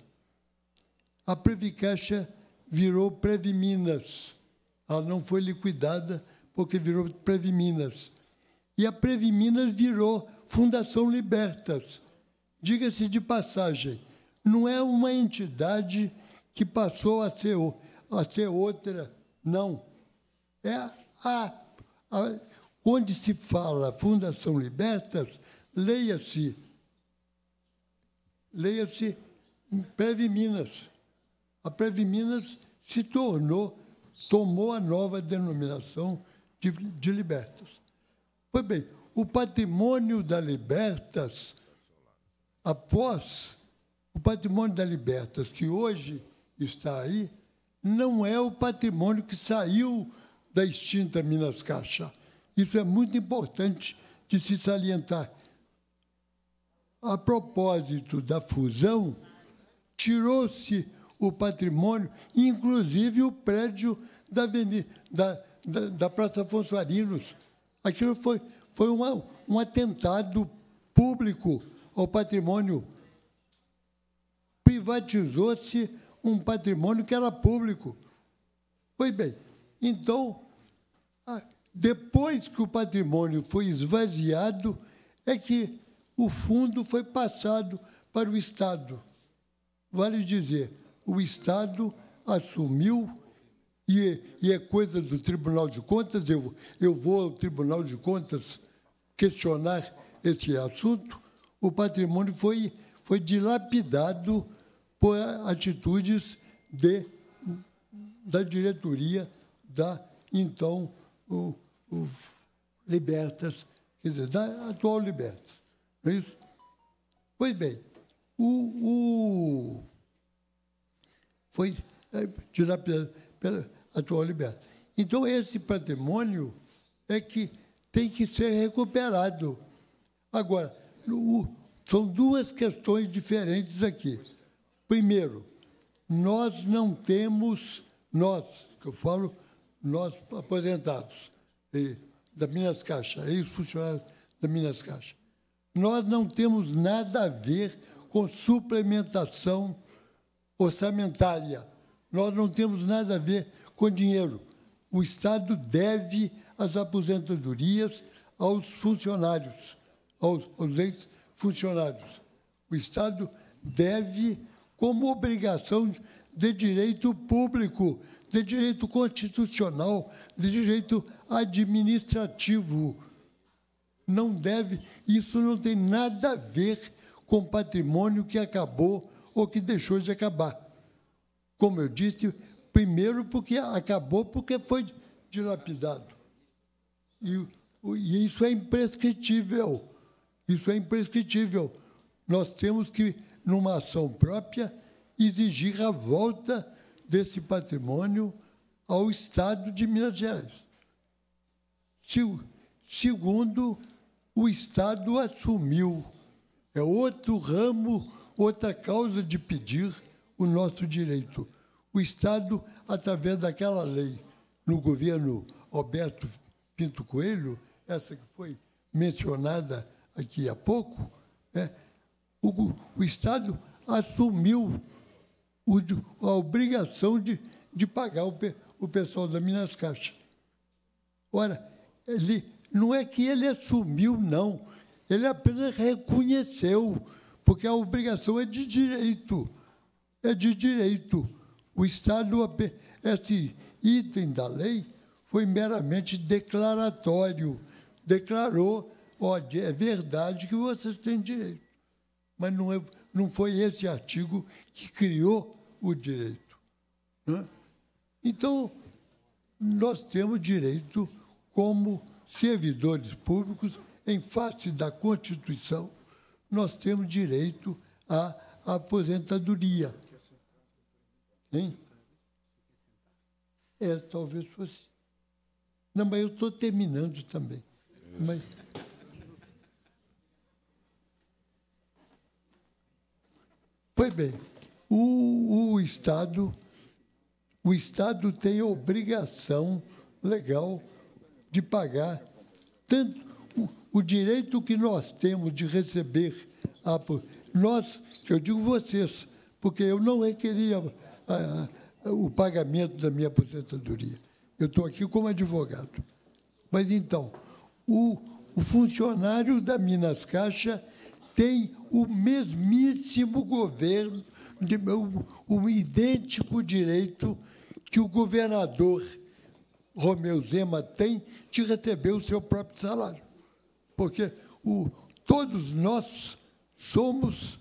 A Previcaixa virou Previminas. Ela não foi liquidada porque virou Previminas. E a Previminas virou Fundação Libertas. Diga-se de passagem, não é uma entidade que passou a ser, a ser outra, não. É a, a, onde se fala Fundação Libertas, Leia-se, leia-se Preve Minas. A Preve Minas se tornou, tomou a nova denominação de, de Libertas. Pois bem, o patrimônio da Libertas, após o patrimônio da Libertas, que hoje está aí, não é o patrimônio que saiu da extinta Minas Caixa. Isso é muito importante de se salientar a propósito da fusão, tirou-se o patrimônio, inclusive o prédio da, Avenida, da, da, da Praça Afonso Arinos. Aquilo foi, foi uma, um atentado público ao patrimônio. Privatizou-se um patrimônio que era público. Pois bem, então, depois que o patrimônio foi esvaziado, é que o fundo foi passado para o Estado. Vale dizer, o Estado assumiu, e, e é coisa do Tribunal de Contas, eu, eu vou ao Tribunal de Contas questionar esse assunto, o patrimônio foi, foi dilapidado por atitudes de, da diretoria da então o, o Libertas, quer dizer, da atual Libertas. Não é isso? Pois bem, o, o foi é, tirado pela, pela atual liberdade. Então, esse patrimônio é que tem que ser recuperado. Agora, o, são duas questões diferentes aqui. Primeiro, nós não temos, nós, que eu falo, nós aposentados, e, da Minas Caixa, ex-funcionários da Minas Caixa, nós não temos nada a ver com suplementação orçamentária. Nós não temos nada a ver com dinheiro. O Estado deve as aposentadorias aos funcionários, aos, aos ex-funcionários. O Estado deve, como obrigação de direito público, de direito constitucional, de direito administrativo, não deve, isso não tem nada a ver com patrimônio que acabou ou que deixou de acabar. Como eu disse, primeiro porque acabou porque foi dilapidado. E, e isso é imprescritível. Isso é imprescritível. Nós temos que, numa ação própria, exigir a volta desse patrimônio ao Estado de Minas Gerais. Segundo, o Estado assumiu. É outro ramo, outra causa de pedir o nosso direito. O Estado, através daquela lei, no governo Alberto Pinto Coelho, essa que foi mencionada aqui há pouco, né, o, o Estado assumiu o, a obrigação de, de pagar o, o pessoal da Minas Caixas. Ora, ele não é que ele assumiu, não. Ele apenas reconheceu, porque a obrigação é de direito. É de direito. O Estado, esse item da lei, foi meramente declaratório. Declarou, olha, é verdade que vocês têm direito. Mas não, é, não foi esse artigo que criou o direito. Né? Então, nós temos direito como servidores públicos, em face da Constituição, nós temos direito à aposentadoria. Hein? É, talvez fosse. Não, mas eu estou terminando também. Mas... Pois bem, o, o Estado, o Estado tem obrigação legal de pagar tanto o, o direito que nós temos de receber a, ah, nós, eu digo vocês, porque eu não requeria é a, ah, a, ah, o pagamento da minha aposentadoria. Eu estou aqui como advogado. Mas então, o, o funcionário da Minas Caixa tem o mesmíssimo governo, de, o, o idêntico direito que o governador Romeu Zema tem de receber o seu próprio salário. Porque o, todos nós somos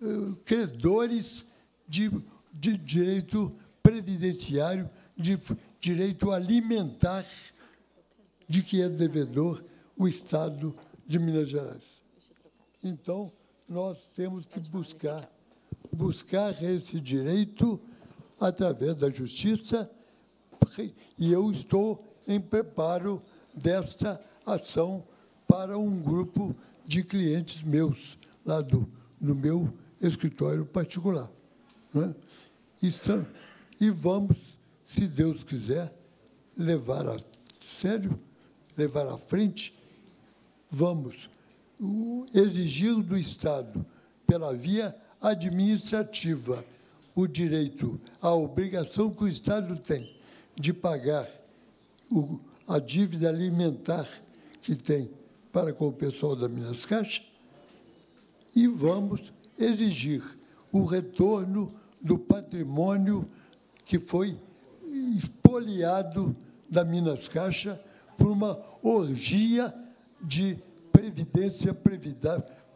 uh, credores de, de direito previdenciário, de direito alimentar, de que é devedor o Estado de Minas Gerais. Então, nós temos que buscar, buscar esse direito através da justiça e eu estou em preparo desta ação para um grupo de clientes meus, lá do, meu escritório particular. Né? Estão, e vamos, se Deus quiser, levar a sério, levar à frente, vamos exigir do Estado, pela via administrativa, o direito, a obrigação que o Estado tem de pagar o, a dívida alimentar que tem para com o pessoal da Minas Caixa e vamos exigir o retorno do patrimônio que foi espoliado da Minas Caixa por uma orgia de previdência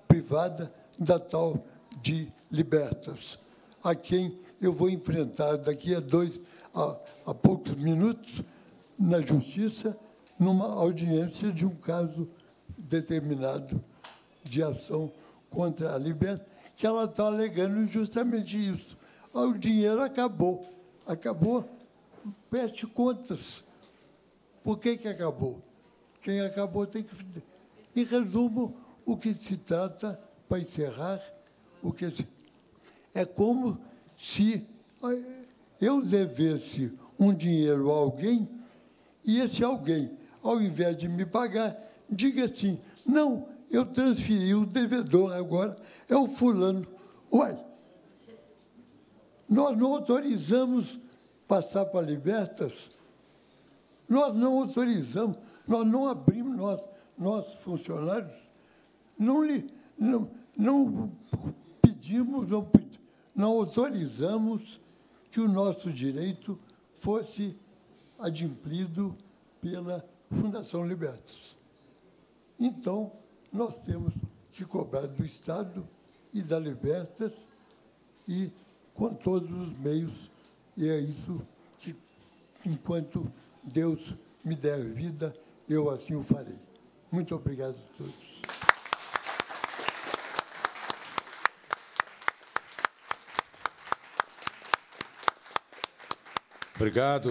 privada da tal de libertas, a quem eu vou enfrentar daqui a dois, a, a poucos minutos, na justiça, numa audiência de um caso determinado de ação contra a Liberta, que ela está alegando justamente isso. O dinheiro acabou. Acabou, peste contas. Por que, que acabou? Quem acabou tem que. Em resumo, o que se trata, para encerrar, o que se... é como se eu devesse um dinheiro a alguém e esse alguém, ao invés de me pagar, diga assim: não, eu transferi o devedor agora, é o fulano. Uai, nós não autorizamos passar para libertas, nós não autorizamos, nós não abrimos nós, nossos funcionários, não, não, não pedimos ou pedimos não autorizamos que o nosso direito fosse adimplido pela Fundação Libertas. Então, nós temos que cobrar do Estado e da Libertas e com todos os meios, e é isso que, enquanto Deus me der vida, eu assim o farei. Muito obrigado a todos. Obrigado,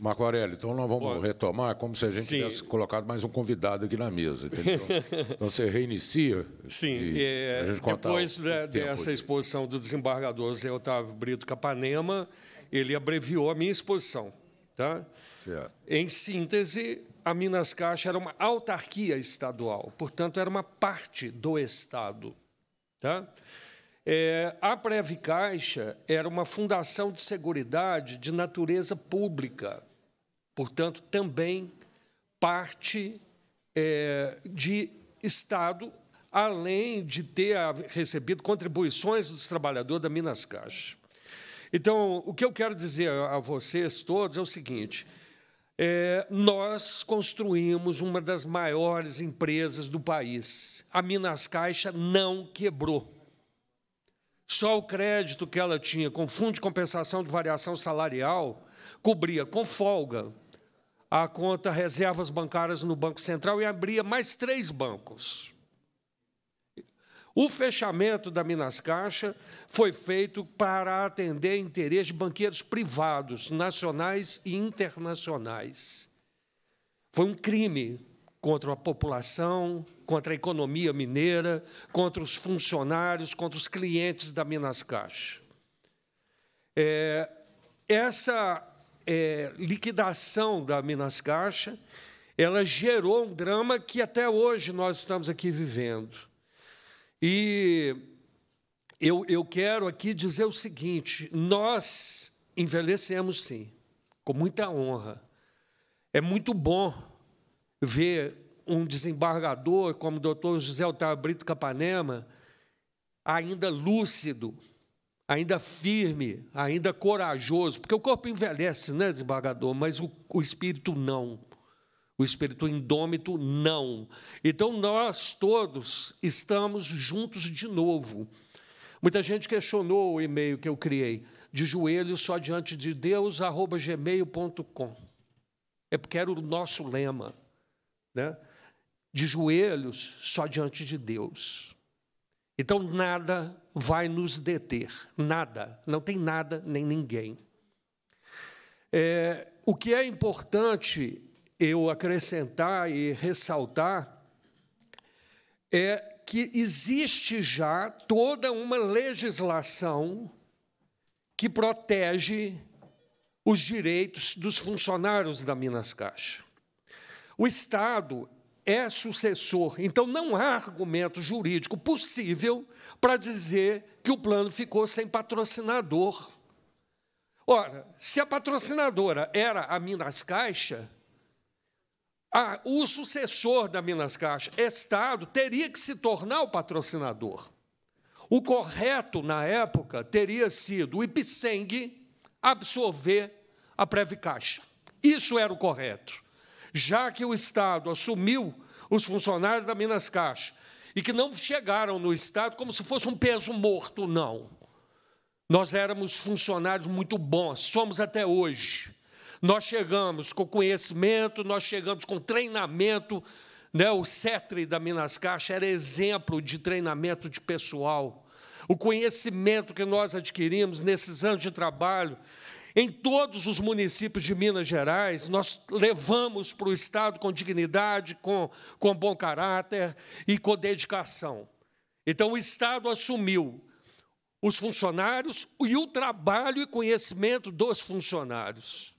Marco Aurélio. Então, nós vamos Bom, retomar como se a gente sim. tivesse colocado mais um convidado aqui na mesa. Entendeu? então, você reinicia. Sim, é, depois da, dessa aqui. exposição do desembargador Zé Otávio Brito Capanema, ele abreviou a minha exposição. Tá? Certo. Em síntese, a Minas Caixa era uma autarquia estadual, portanto, era uma parte do Estado. Tá? É, a Caixa era uma fundação de seguridade de natureza pública, portanto, também parte é, de Estado, além de ter recebido contribuições dos trabalhadores da Minas Caixa. Então, o que eu quero dizer a vocês todos é o seguinte: é, nós construímos uma das maiores empresas do país. A Minas Caixa não quebrou. Só o crédito que ela tinha com fundo de compensação de variação salarial cobria com folga a conta reservas bancárias no Banco Central e abria mais três bancos. O fechamento da Minas Caixa foi feito para atender interesse de banqueiros privados, nacionais e internacionais. Foi um crime contra a população, contra a economia mineira, contra os funcionários, contra os clientes da Minas Caixa. É, essa é, liquidação da Minas Caixa, ela gerou um drama que até hoje nós estamos aqui vivendo. E eu, eu quero aqui dizer o seguinte: nós envelhecemos sim, com muita honra. É muito bom ver um desembargador como o doutor José Otávio Brito Capanema, ainda lúcido, ainda firme, ainda corajoso, porque o corpo envelhece, né, desembargador, mas o, o espírito não. O espírito indômito não. Então nós todos estamos juntos de novo. Muita gente questionou o e-mail que eu criei, de joelhos só diante de Deus, arroba gmail.com. É porque era o nosso lema né? de joelhos só diante de Deus. Então nada vai nos deter, nada, não tem nada nem ninguém. É, o que é importante eu acrescentar e ressaltar é que existe já toda uma legislação que protege os direitos dos funcionários da Minas Caixa. O Estado é sucessor, então não há argumento jurídico possível para dizer que o plano ficou sem patrocinador. Ora, se a patrocinadora era a Minas Caixa, o sucessor da Minas Caixa, Estado, teria que se tornar o patrocinador. O correto, na época, teria sido o Ipseng absorver a Previcaixa. Isso era o correto já que o Estado assumiu os funcionários da Minas Caixa e que não chegaram no Estado como se fosse um peso morto, não. Nós éramos funcionários muito bons, somos até hoje. Nós chegamos com conhecimento, nós chegamos com treinamento. Né? O CETRE da Minas Caixa era exemplo de treinamento de pessoal. O conhecimento que nós adquirimos nesses anos de trabalho em todos os municípios de Minas Gerais, nós levamos para o Estado com dignidade, com, com bom caráter e com dedicação. Então, o Estado assumiu os funcionários e o trabalho e conhecimento dos funcionários.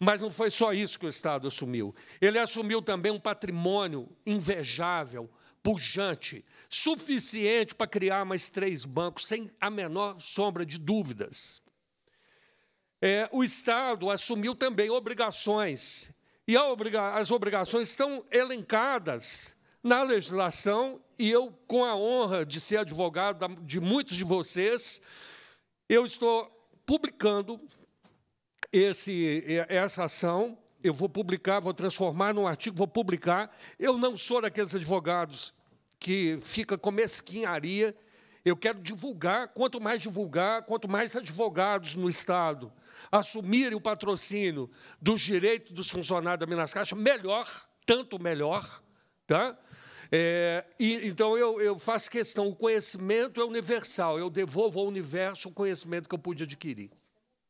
Mas não foi só isso que o Estado assumiu. Ele assumiu também um patrimônio invejável, pujante, suficiente para criar mais três bancos, sem a menor sombra de dúvidas é, o Estado assumiu também obrigações. E as obrigações estão elencadas na legislação, e eu, com a honra de ser advogado de muitos de vocês, eu estou publicando esse, essa ação. Eu vou publicar, vou transformar num artigo, vou publicar. Eu não sou daqueles advogados que fica com mesquinharia. Eu quero divulgar, quanto mais divulgar, quanto mais advogados no Estado assumirem o patrocínio dos direitos dos funcionários da Minas Caixas, melhor, tanto melhor. Tá? É, e, então, eu, eu, faço questão, o conhecimento é universal, eu devolvo ao universo o conhecimento que eu pude adquirir.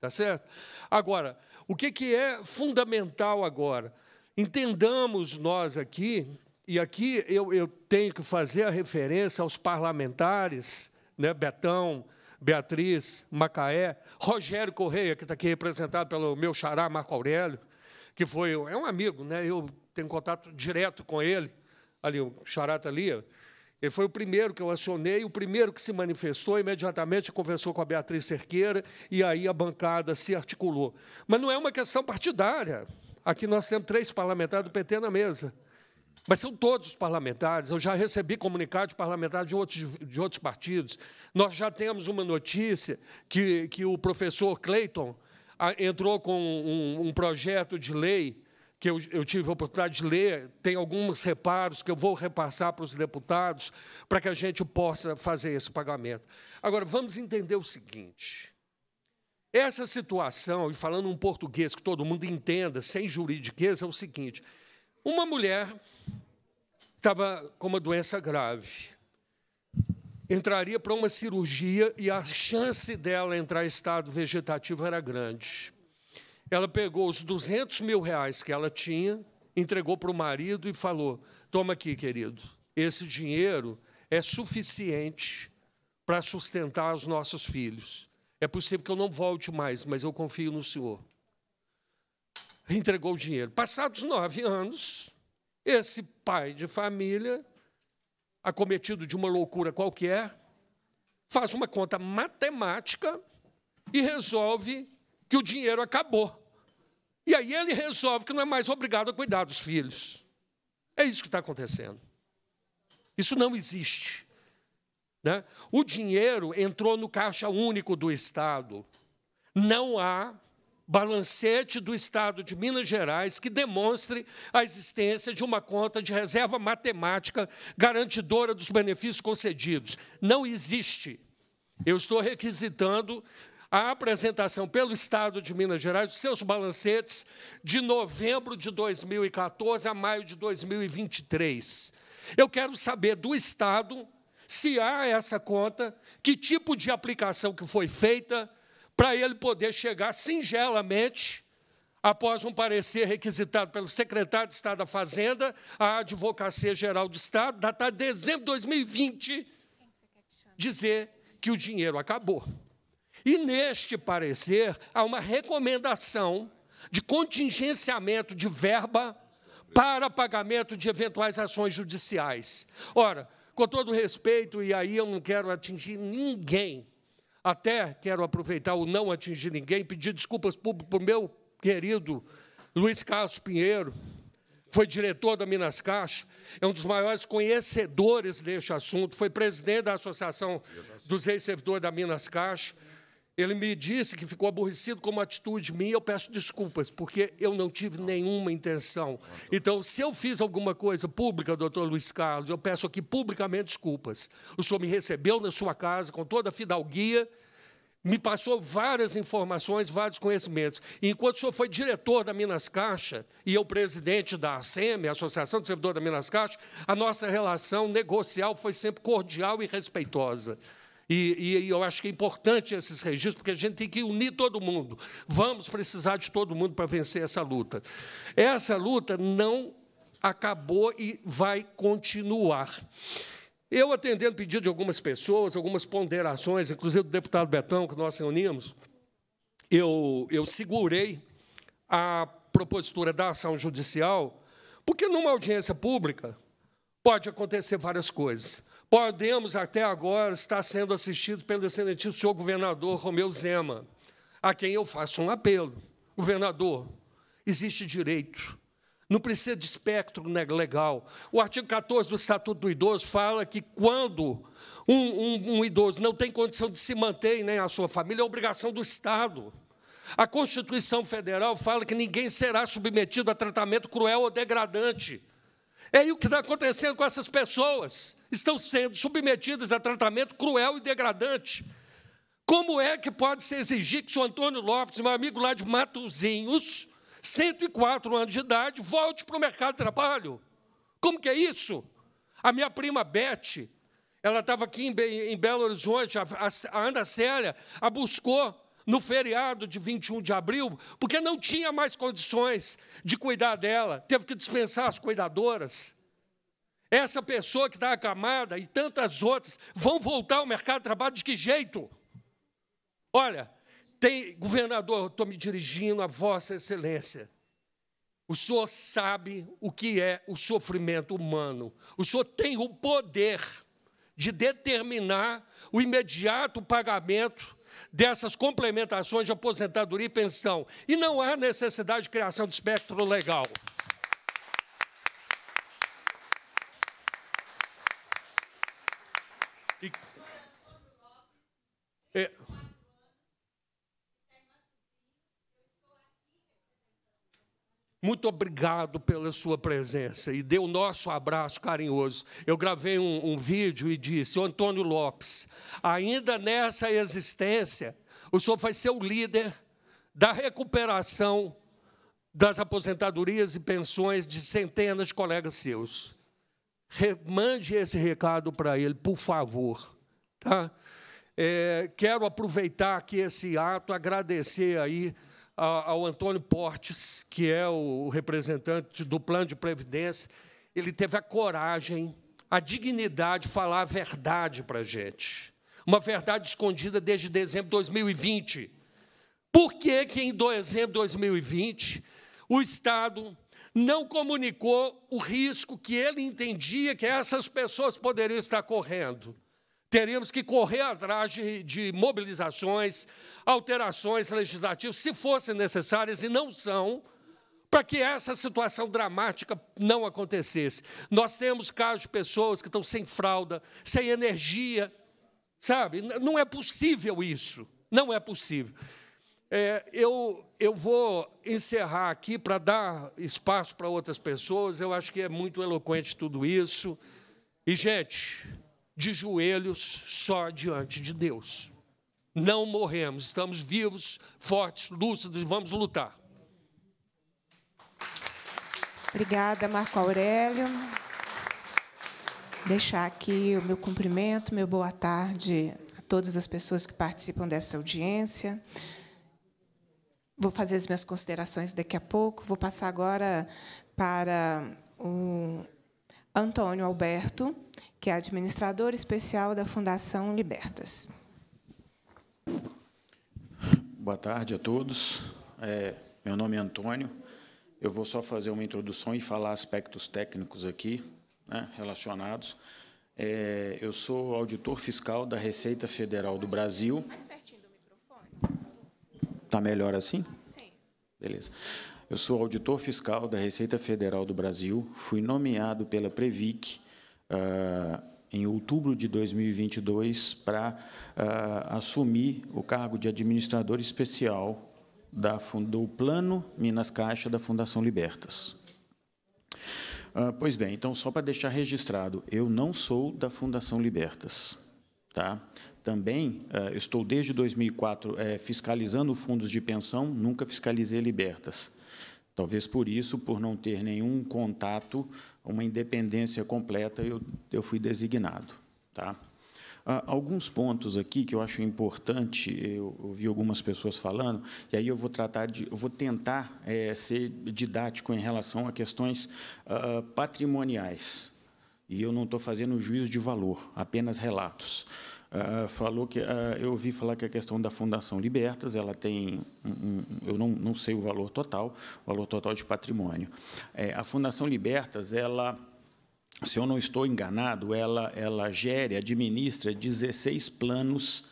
Tá certo? Agora, o que, que é fundamental agora? Entendamos nós aqui, e aqui eu, eu tenho que fazer a referência aos parlamentares, né, Betão, Beatriz, Macaé, Rogério Correia, que está aqui representado pelo meu xará Marco Aurélio, que foi, é um amigo, né? eu tenho contato direto com ele, ali, o xará está ali, ele foi o primeiro que eu acionei, o primeiro que se manifestou, imediatamente conversou com a Beatriz Cerqueira, e aí a bancada se articulou. Mas não é uma questão partidária. Aqui nós temos três parlamentares do PT na mesa. Mas são todos os parlamentares. Eu já recebi comunicados de parlamentares de outros, de outros partidos. Nós já temos uma notícia que, que o professor Clayton ah, entrou com um, um projeto de lei que eu, eu, tive a oportunidade de ler, tem alguns reparos que eu vou repassar para os deputados para que a gente possa fazer esse pagamento. Agora, vamos entender o seguinte. Essa situação, e falando um português que todo mundo entenda, sem juridiqueza, é o seguinte. Uma mulher estava com uma doença grave. Entraria para uma cirurgia e a chance dela entrar em estado vegetativo era grande. Ela pegou os 200 mil reais que ela tinha, entregou para o marido e falou: Toma aqui, querido, esse dinheiro é suficiente para sustentar os nossos filhos. É possível que eu não volte mais, mas eu confio no Senhor. Entregou o dinheiro. Passados nove anos, esse pai de família, acometido de uma loucura qualquer, faz uma conta matemática e resolve que o dinheiro acabou. E aí ele resolve que não é mais obrigado a cuidar dos filhos. É isso que está acontecendo. Isso não existe. Né? O dinheiro entrou no caixa único do Estado. Não há balancete do Estado de Minas Gerais que demonstre a existência de uma conta de reserva matemática garantidora dos benefícios concedidos. Não existe. Eu estou requisitando a apresentação pelo Estado de Minas Gerais dos seus balancetes de novembro de 2014 a maio de 2023. Eu quero saber do Estado se há essa conta, que tipo de aplicação que foi feita, para ele poder chegar singelamente, após um parecer requisitado pelo secretário de Estado da Fazenda, à Advocacia Geral do Estado, datado de dezembro de 2020, dizer que o dinheiro acabou. E neste parecer há uma recomendação de contingenciamento de verba para pagamento de eventuais ações judiciais. Ora, com todo respeito, e aí eu não quero atingir ninguém, até quero aproveitar o não atingir ninguém, pedir desculpas para o meu querido Luiz Carlos Pinheiro, foi diretor da Minas Caixa, é um dos maiores conhecedores deste assunto, foi presidente da Associação dos Ex-Servidores da Minas Caixa. Ele me disse que ficou aborrecido com uma atitude minha. Eu peço desculpas, porque eu não tive nenhuma intenção. Então, se eu fiz alguma coisa pública, doutor Luiz Carlos, eu peço aqui publicamente desculpas. O senhor me recebeu na sua casa com toda a fidalguia, me passou várias informações, vários conhecimentos. E enquanto o senhor foi diretor da Minas Caixa e eu presidente da ACM, Associação de Servidores da Minas Caixa, a nossa relação negocial foi sempre cordial e respeitosa. E, e, e, eu acho que é importante esses registros, porque a gente tem que unir todo mundo. Vamos precisar de todo mundo para vencer essa luta. Essa luta não acabou e vai continuar. Eu atendendo pedido de algumas pessoas, algumas ponderações, inclusive do deputado Betão, que nós reunimos, eu, eu segurei a propositura da ação judicial, porque numa audiência pública pode acontecer várias coisas. Podemos até agora estar sendo assistido pelo excelentíssimo senhor governador Romeu Zema, a quem eu faço um apelo. Governador, existe direito. Não precisa de espectro legal. O artigo 14 do Estatuto do Idoso fala que quando um, um, um idoso não tem condição de se manter nem né, a sua família, é obrigação do Estado. A Constituição Federal fala que ninguém será submetido a tratamento cruel ou degradante. É aí o que está acontecendo com essas pessoas estão sendo submetidas a tratamento cruel e degradante. Como é que pode se exigir que o Antônio Lopes, meu amigo lá de Matozinhos, 104 anos de idade, volte para o mercado de trabalho? Como que é isso? A minha prima Beth, ela estava aqui em, Belo Horizonte, a, a Ana Célia a buscou no feriado de 21 de abril, porque não tinha mais condições de cuidar dela, teve que dispensar as cuidadoras. Essa pessoa que está acamada e tantas outras vão voltar ao mercado de trabalho de que jeito? Olha, tem, governador, estou me dirigindo a Vossa Excelência. O senhor sabe o que é o sofrimento humano. O senhor tem o poder de determinar o imediato pagamento dessas complementações de aposentadoria e pensão. E não há necessidade de criação de espectro legal. Muito obrigado pela sua presença e dê o nosso abraço carinhoso. Eu gravei um, um vídeo e disse: o Antônio Lopes, ainda nessa existência, o senhor vai ser o líder da recuperação das aposentadorias e pensões de centenas de colegas seus. Mande esse recado para ele, por favor. Tá? É, quero aproveitar aqui esse ato, agradecer aí ao Antônio Portes, que é o representante do plano de previdência, ele teve a coragem, a dignidade de falar a verdade para a gente. Uma verdade escondida desde dezembro de 2020. Por que, que em dezembro de 2020 o Estado não comunicou o risco que ele entendia que essas pessoas poderiam estar correndo? teremos que correr atrás de, de, mobilizações, alterações legislativas, se fossem necessárias, e não são, para que essa situação dramática não acontecesse. Nós temos casos de pessoas que estão sem fralda, sem energia, sabe? Não é possível isso, não é possível. É, eu, eu vou encerrar aqui para dar espaço para outras pessoas, eu acho que é muito eloquente tudo isso. E, gente, de joelhos só diante de Deus. Não morremos, estamos vivos, fortes, lúcidos, vamos lutar. Obrigada, Marco Aurélio. Deixar aqui o meu cumprimento, meu boa tarde a todas as pessoas que participam dessa audiência. Vou fazer as minhas considerações daqui a pouco. Vou passar agora para o Antônio Alberto, que é administrador especial da Fundação Libertas. Boa tarde a todos. É, meu nome é Antônio. Eu vou só fazer uma introdução e falar aspectos técnicos aqui né, relacionados. É, eu sou auditor fiscal da Receita Federal do Brasil. Mais pertinho do microfone. Está melhor assim? Sim. Beleza. Eu sou auditor fiscal da Receita Federal do Brasil, fui nomeado pela Previc uh, em outubro de 2022 para uh, assumir o cargo de administrador especial da, do Plano Minas Caixa da Fundação Libertas. Uh, pois bem, então, só para deixar registrado, eu não sou da Fundação Libertas. Tá? Também uh, estou desde 2004 eh, fiscalizando fundos de pensão, nunca fiscalizei Libertas. Talvez por isso, por não ter nenhum contato, uma independência completa, eu, eu fui designado. Tá? Ah, alguns pontos aqui que eu acho importante, eu ouvi algumas pessoas falando, e aí eu vou tratar de, eu vou tentar é, ser didático em relação a questões ah, patrimoniais. E eu não estou fazendo juízo de valor, apenas relatos. Ah, falou que uh, eu ouvi falar que a questão da Fundação Libertas, ela tem, um, um, eu não, não sei o valor total, o valor total de patrimônio. É, a Fundação Libertas, ela, se eu não estou enganado, ela, ela gere, administra 16 planos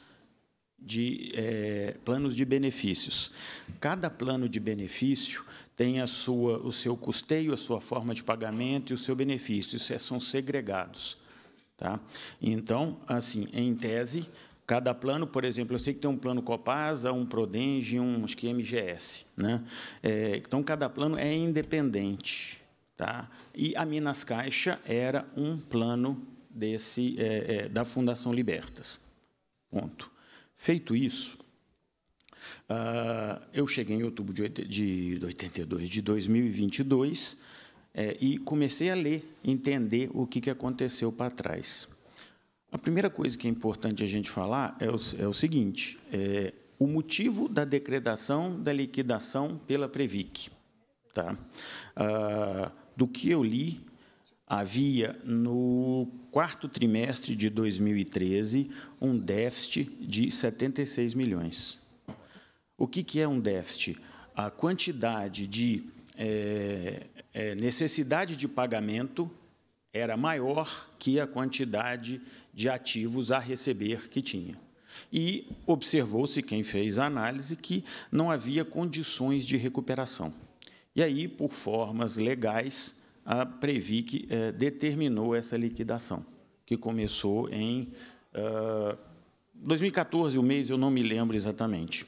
de é, planos de benefícios. Cada plano de benefício tem a sua, o seu custeio, a sua forma de pagamento e o seu benefício. Isso é, são segregados. Tá? Então, assim, em tese, cada plano, por exemplo, eu sei que tem um plano Copasa, um Prodenge, um acho que MGS. Né? É, então, cada plano é independente. Tá? E a Minas Caixa era um plano desse é, é, da Fundação Libertas. Ponto. Feito isso, uh, eu cheguei em outubro de, de 82, de 2022, é, e comecei a ler, entender o que, que aconteceu para trás. A primeira coisa que é importante a gente falar é o, é o seguinte: é, o motivo da decretação da liquidação pela Previc. Tá? Ah, do que eu li, havia no quarto trimestre de 2013 um déficit de 76 milhões. O que, que é um déficit? A quantidade de é, é, necessidade de pagamento era maior que a quantidade de ativos a receber que tinha. E observou-se, quem fez a análise, que não havia condições de recuperação. E aí, por formas legais, a Previc é, determinou essa liquidação, que começou em uh, ah, 2014, o mês eu não me lembro exatamente.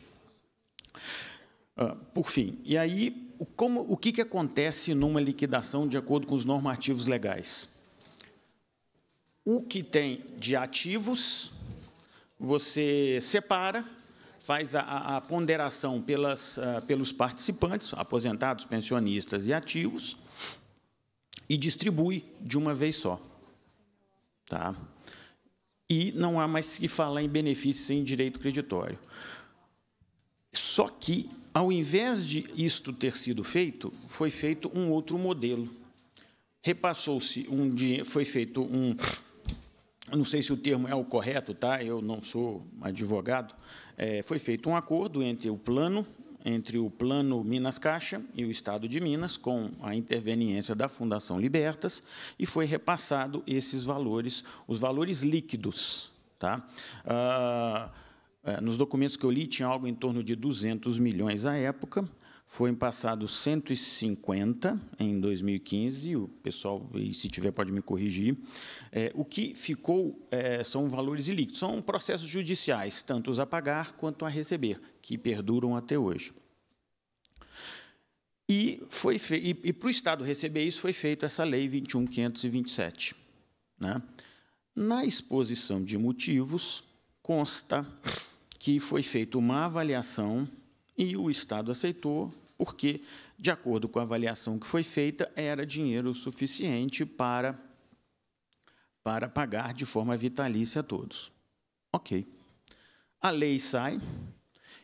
Uh, por fim, e aí como, o que, que acontece numa liquidação de acordo com os normativos legais? O que tem de ativos, você separa, faz a, a ponderação pelas, ah, pelos participantes, aposentados, pensionistas e ativos, e distribui de uma vez só. Tá? E não há mais que falar em benefício sem direito creditório. Só que ao invés de isto ter sido feito, foi feito um outro modelo. Repassou-se um dinheiro, foi feito um. Não sei se o termo é o correto, tá? Eu não sou advogado. É, foi feito um acordo entre o plano, entre o plano Minas Caixa e o Estado de Minas, com a interveniência da Fundação Libertas, e foi repassado esses valores, os valores líquidos, tá? Ah, é, nos documentos que eu li, tinha algo em torno de 200 milhões à época, foi passado 150 em 2015, o pessoal, e se tiver, pode me corrigir. É, o que ficou é, são valores ilíquidos, são processos judiciais, tanto os a pagar quanto a receber, que perduram até hoje. E, foi e, e para o Estado receber isso, foi feita essa Lei 21.527. Né? Na exposição de motivos, consta que foi feita uma avaliação e o Estado aceitou, porque, de acordo com a avaliação que foi feita, era dinheiro suficiente para, para pagar de forma vitalícia a todos. Ok. A lei sai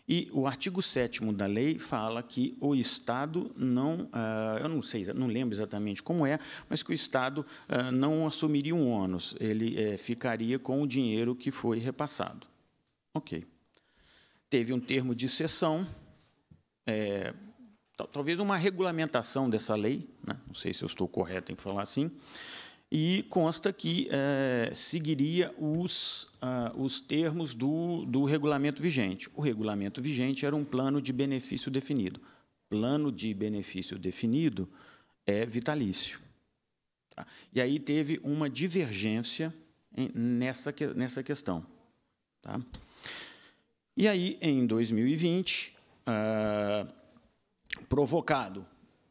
e o artigo 7 da lei fala que o Estado não, ah, eu não sei, não lembro exatamente como é, mas que o Estado ah, não assumiria um ônus, ele eh, ficaria com o dinheiro que foi repassado. Ok teve um termo de sessão, é, talvez uma regulamentação dessa lei, né? não sei se eu estou correto em falar assim, e consta que é, seguiria os, uh, os termos do, do regulamento vigente. O regulamento vigente era um plano de benefício definido. Plano de benefício definido é vitalício. Tá? E aí teve uma divergência em, nessa, nessa questão. Tá? E aí, em 2020, ah, provocado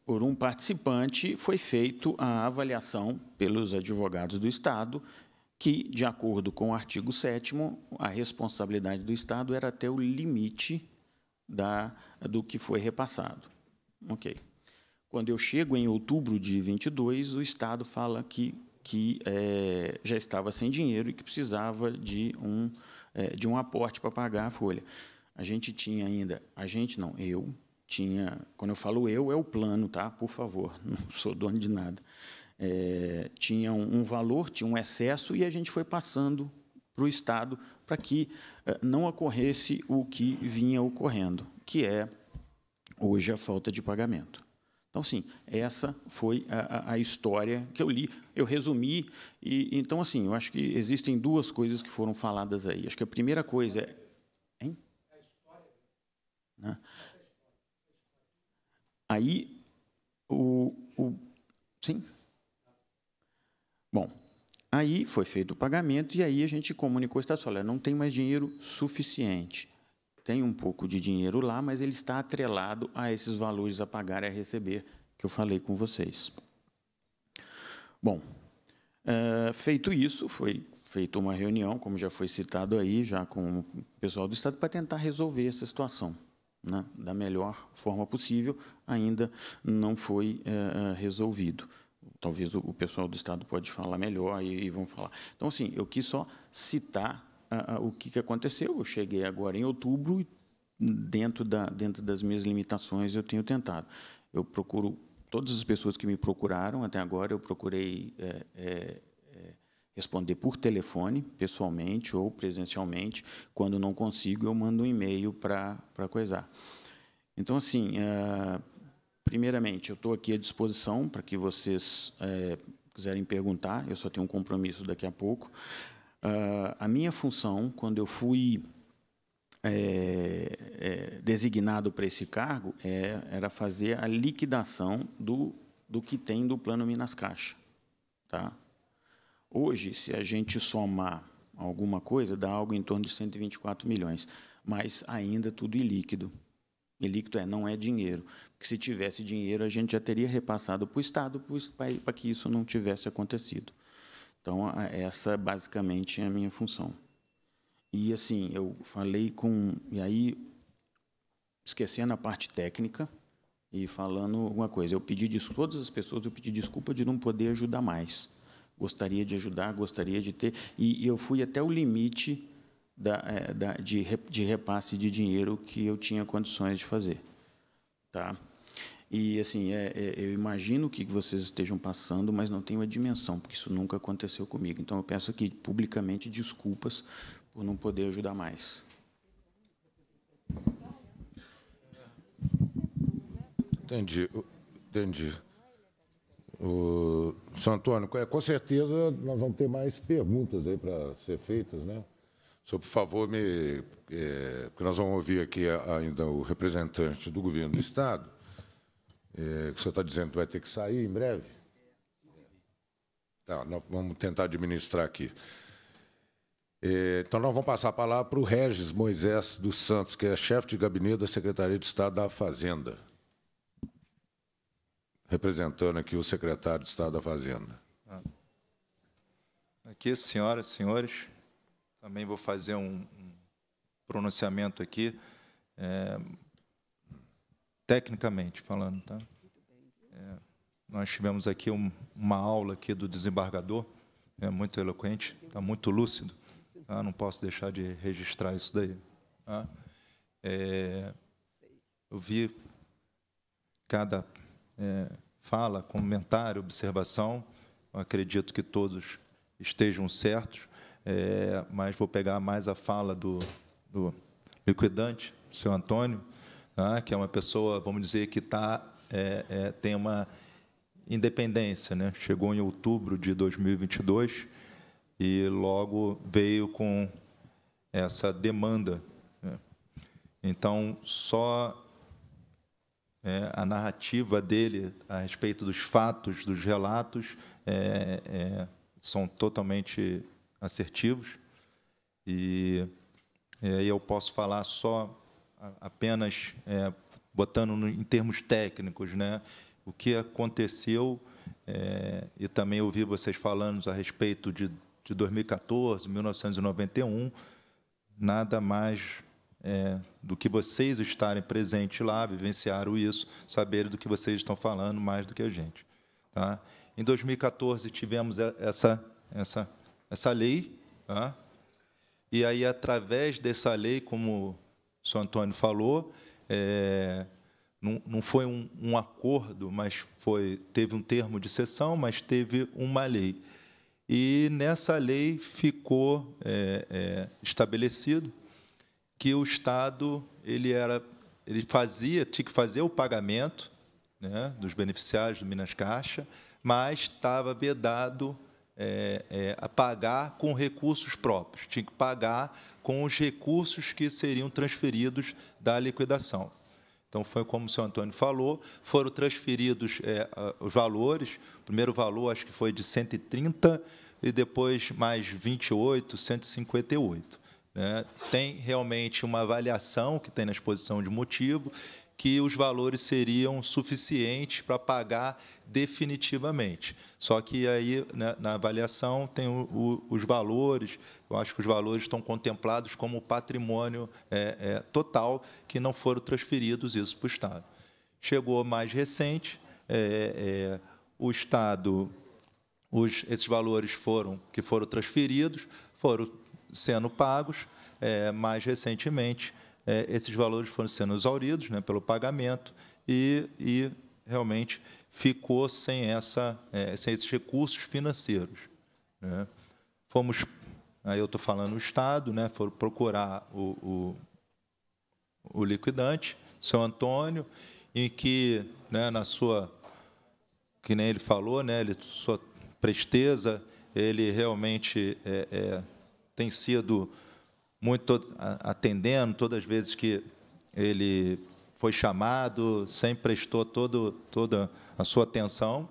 por um participante, foi feita a avaliação pelos advogados do Estado que, de acordo com o artigo 7 a responsabilidade do Estado era até o limite da, do que foi repassado. Ok. Quando eu chego em outubro de 22, o Estado fala que, que é, já estava sem dinheiro e que precisava de um é, de um aporte para pagar a folha. A gente tinha ainda, a gente não, eu tinha, quando eu falo eu, é o plano, tá? Por favor, não sou dono de nada. É, tinha um, um valor, tinha um excesso e a gente foi passando para o Estado para que é, não ocorresse o que vinha ocorrendo, que é hoje a falta de pagamento. Então, sim, essa foi a, a, história que eu li, eu resumi. E, então, assim, eu acho que existem duas coisas que foram faladas aí. Acho que a primeira coisa é. Hein? Né? Aí, o, o. Sim? Bom, aí foi feito o pagamento e aí a gente comunicou a Estado, olha, não tem mais dinheiro suficiente tem um pouco de dinheiro lá, mas ele está atrelado a esses valores a pagar e a receber que eu falei com vocês. Bom, é, feito isso, foi feita uma reunião, como já foi citado aí, já com o pessoal do Estado, para tentar resolver essa situação né, da melhor forma possível, ainda não foi é, é resolvido. Talvez o, pessoal do Estado pode falar melhor e, e vão falar. Então, assim, eu quis só citar a, a, o que, que aconteceu. Eu cheguei agora em outubro e, dentro, da, dentro das minhas limitações, eu tenho tentado. Eu procuro todas as pessoas que me procuraram até agora, eu procurei é, é, é, responder por telefone, pessoalmente ou presencialmente. Quando não consigo, eu mando um e-mail para coisar. Então, assim, é, primeiramente, eu estou aqui à disposição para que vocês é, quiserem perguntar. Eu só tenho um compromisso daqui a pouco. Uh, a minha função, quando eu fui é, é, designado para esse cargo, é, era fazer a liquidação do, do que tem do Plano Minas Caixa. Tá? Hoje, se a gente somar alguma coisa, dá algo em torno de 124 milhões, mas ainda tudo ilíquido. Ilíquido é, não é dinheiro. Porque se tivesse dinheiro, a gente já teria repassado para o Estado para que isso não tivesse acontecido. Então, essa é basicamente é a minha função. E assim, eu falei com. E aí, esquecendo a parte técnica e falando alguma coisa, eu pedi de todas as pessoas, eu pedi desculpa de não poder ajudar mais. Gostaria de ajudar, gostaria de ter. E, e eu fui até o limite da, é, da, de, de repasse de dinheiro que eu tinha condições de fazer. Tá? E, assim, é, é, eu imagino o que vocês estejam passando, mas não tenho a dimensão, porque isso nunca aconteceu comigo. Então, eu peço aqui, publicamente, desculpas por não poder ajudar mais. Entendi, entendi. O, São Antônio, é, com certeza nós vamos ter mais perguntas aí para ser feitas, né? Só, por favor, me, é, porque nós vamos ouvir aqui ainda o representante do governo do Estado. É, o senhor está dizendo que vai ter que sair em breve? Tá, nós vamos tentar administrar aqui. É, então, nós vamos passar a palavra para o Regis Moisés dos Santos, que é chefe de gabinete da Secretaria de Estado da Fazenda, representando aqui o secretário de Estado da Fazenda. Ah. Aqui, senhoras e senhores, também vou fazer um pronunciamento aqui. É, tecnicamente falando. Tá? É, nós tivemos aqui um, uma aula aqui do desembargador, é muito eloquente, está muito lúcido. Tá? Não posso deixar de registrar isso daí. Tá? É, eu vi cada é, fala, comentário, observação. acredito que todos estejam certos, é, mas vou pegar mais a fala do, do liquidante, seu Antônio, né, que é uma pessoa, vamos dizer, que tá, é, é, tem uma independência. Né? Chegou em outubro de 2022 e logo veio com essa demanda. Né? Então, só é, a narrativa dele a respeito dos fatos, dos relatos, é, é, são totalmente assertivos. E é, eu posso falar só apenas é, botando em termos técnicos, né? O que aconteceu é, e também ouvi vocês falando a respeito de, de 2014, 1991, nada mais é, do que vocês estarem presentes lá, vivenciaram isso, saberem do que vocês estão falando mais do que a gente. Tá? Em 2014 tivemos essa essa essa lei, tá? e aí através dessa lei, como o senhor Antônio falou, é, não, não, foi um, um, acordo, mas foi, teve um termo de sessão, mas teve uma lei. E nessa lei ficou é, é, estabelecido que o Estado ele era, ele fazia, tinha que fazer o pagamento né, dos beneficiários do Minas Caixa, mas estava vedado é, é, a pagar com recursos próprios, tinha que pagar com os recursos que seriam transferidos da liquidação. Então, foi como o senhor Antônio falou, foram transferidos é, os valores, o primeiro valor acho que foi de 130 e depois mais 28, 158. Né? Tem realmente uma avaliação que tem na exposição de motivo que os valores seriam suficientes para pagar definitivamente. Só que aí, né, na avaliação, tem o, o, os valores, eu acho que os valores estão contemplados como patrimônio é, é, total, que não foram transferidos isso para o Estado. Chegou mais recente, é, é o Estado, os, esses valores foram que foram transferidos, foram sendo pagos, é, mais recentemente, é, esses valores foram sendo exauridos né, pelo pagamento e, e realmente ficou sem, essa, é, sem esses recursos financeiros. Né? Fomos, aí eu estou falando o Estado, né, foram procurar o, o, o liquidante, seu Antônio, em que, né, na sua, que nem ele falou, né, ele, sua presteza, ele realmente é, é, tem sido muito atendendo todas as vezes que ele foi chamado, sempre prestou todo, toda a sua atenção.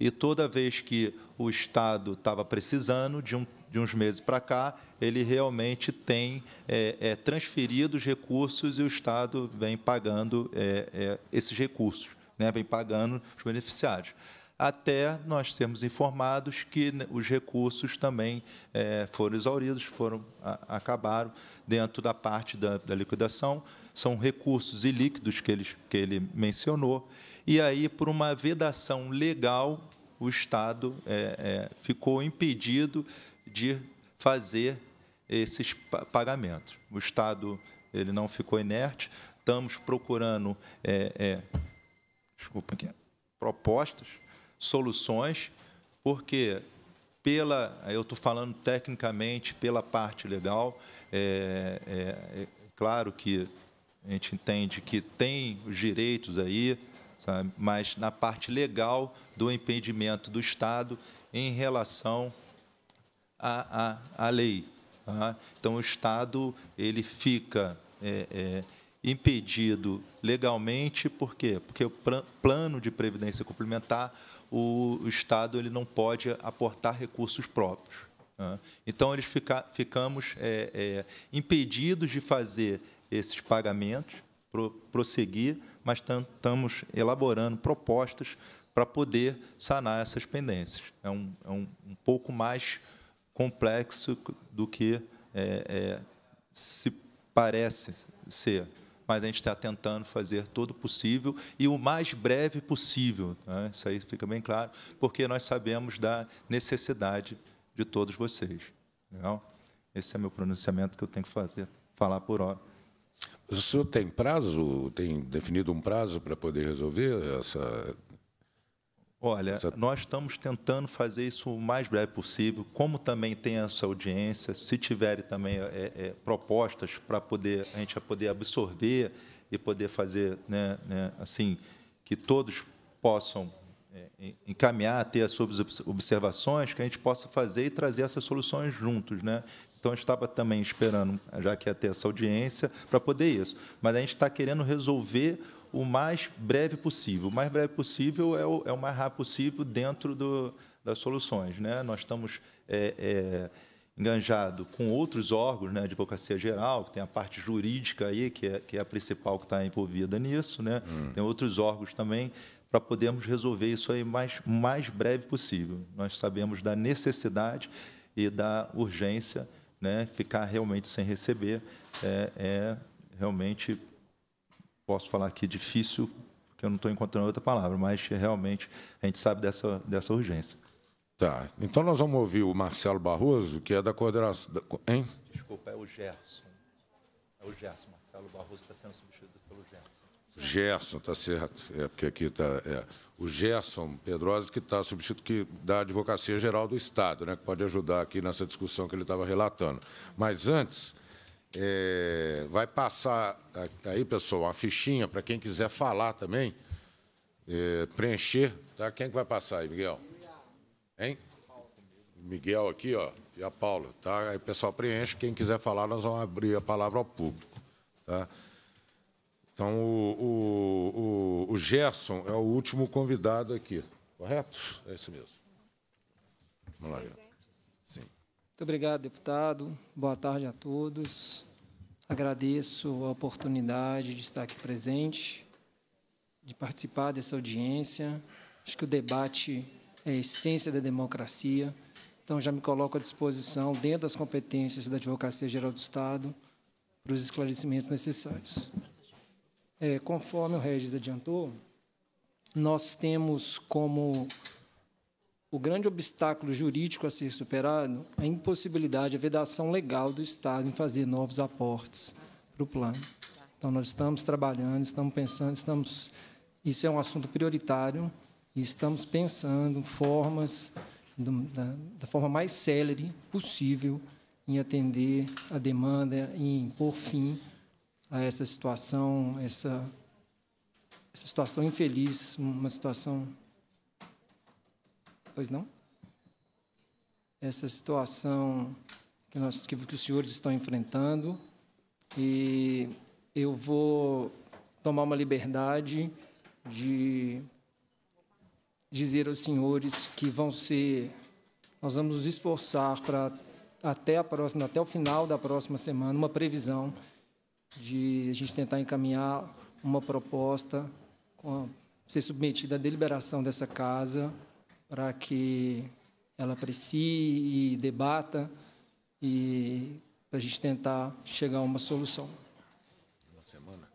E toda vez que o Estado estava precisando, de, um, de uns meses para cá, ele realmente tem é, é, transferido os recursos e o Estado vem pagando é, é esses recursos, né, vem pagando os beneficiários até nós sermos informados que os recursos também é, foram exauridos, foram a, acabaram dentro da parte da, da liquidação. São recursos ilíquidos que ele, que ele mencionou. E aí, por uma vedação legal, o Estado é, é, ficou impedido de fazer esses pagamentos. O Estado ele não ficou inerte. Estamos procurando, é, é desculpa aqui, propostas soluções, porque pela, eu estou falando tecnicamente, pela parte legal, é, é, é, claro que a gente entende que tem os direitos aí, sabe? mas na parte legal do impedimento do Estado em relação à, à, à lei. Tá? Então, o Estado ele fica é, é impedido legalmente, por quê? Porque o plano de previdência complementar o, o Estado ele não pode aportar recursos próprios. Né? Então, eles fica, ficamos é, é, impedidos de fazer esses pagamentos, pro, prosseguir, mas estamos elaborando propostas para poder sanar essas pendências. É um, é um, um pouco mais complexo do que é, é, se parece ser mas a gente está tentando fazer todo o possível e o mais breve possível. Né? Isso aí fica bem claro, porque nós sabemos da necessidade de todos vocês. Legal? Esse é meu pronunciamento que eu tenho que fazer, falar por hora. O senhor tem prazo, tem definido um prazo para poder resolver essa Olha, nós estamos tentando fazer isso o mais breve possível. Como também tem essa audiência, se tiverem também é, é, é propostas para poder a gente poder absorver e poder fazer, né, né, assim, que todos possam é, encaminhar, ter as suas observações, que a gente possa fazer e trazer essas soluções juntos, né? Então, gente estava também esperando, já que ia ter essa audiência, para poder isso. Mas a gente está querendo resolver o mais breve possível. O mais breve possível é o, é o mais rápido possível dentro do, das soluções. Né? Nós estamos é, é, enganjado com outros órgãos, né? advocacia geral, que tem a parte jurídica aí, que é, que é a principal que está envolvida nisso, né? Hum. tem outros órgãos também, para podermos resolver isso aí mais, mais breve possível. Nós sabemos da necessidade e da urgência, né? ficar realmente sem receber é, é realmente posso falar aqui difícil, porque eu não estou encontrando outra palavra, mas realmente a gente sabe dessa, dessa urgência. Tá. Então nós vamos ouvir o Marcelo Barroso, que é da coordenação. Da... Hein? Desculpa, é o Gerson. É o Gerson. Marcelo Barroso está sendo substituído pelo Gerson. Gerson, tá certo. É, porque aqui está. É, o Gerson Pedrosa, que está substituído da Advocacia Geral do Estado, né, que pode ajudar aqui nessa discussão que ele estava relatando. Mas antes. É, vai passar aí, pessoal, a fichinha para quem quiser falar também, é, preencher. Tá? Quem que vai passar aí, Miguel? Hein? Miguel aqui, ó, e a Paula. Tá? Aí, pessoal, preenche. Quem quiser falar, nós vamos abrir a palavra ao público. Tá? Então, o, o, o, Gerson é o último convidado aqui, correto? É isso mesmo. Vamos lá, Gerson. Muito obrigado, deputado. Boa tarde a todos. Agradeço a oportunidade de estar aqui presente, de participar dessa audiência. Acho que o debate é a essência da democracia. Então, já me coloco à disposição, dentro das competências da Advocacia Geral do Estado, para os esclarecimentos necessários. É, conforme o Regis adiantou, nós temos como o grande obstáculo jurídico a ser superado é a impossibilidade, a vedação legal do Estado em fazer novos aportes para o plano. Então, nós estamos trabalhando, estamos pensando, estamos. Isso é um assunto prioritário e estamos pensando formas, do, da, da, forma mais célere possível, em atender a demanda em pôr fim a essa situação, essa, essa situação infeliz, uma situação pois não? Essa situação que, nós, que, que os senhores estão enfrentando e eu vou tomar uma liberdade de dizer aos senhores que vão ser, nós vamos nos esforçar para até a próxima, até o final da próxima semana, uma previsão de a gente tentar encaminhar uma proposta com a, ser submetida à deliberação dessa casa para que ela aprecie e debata e para a gente tentar chegar a uma solução. Uma semana?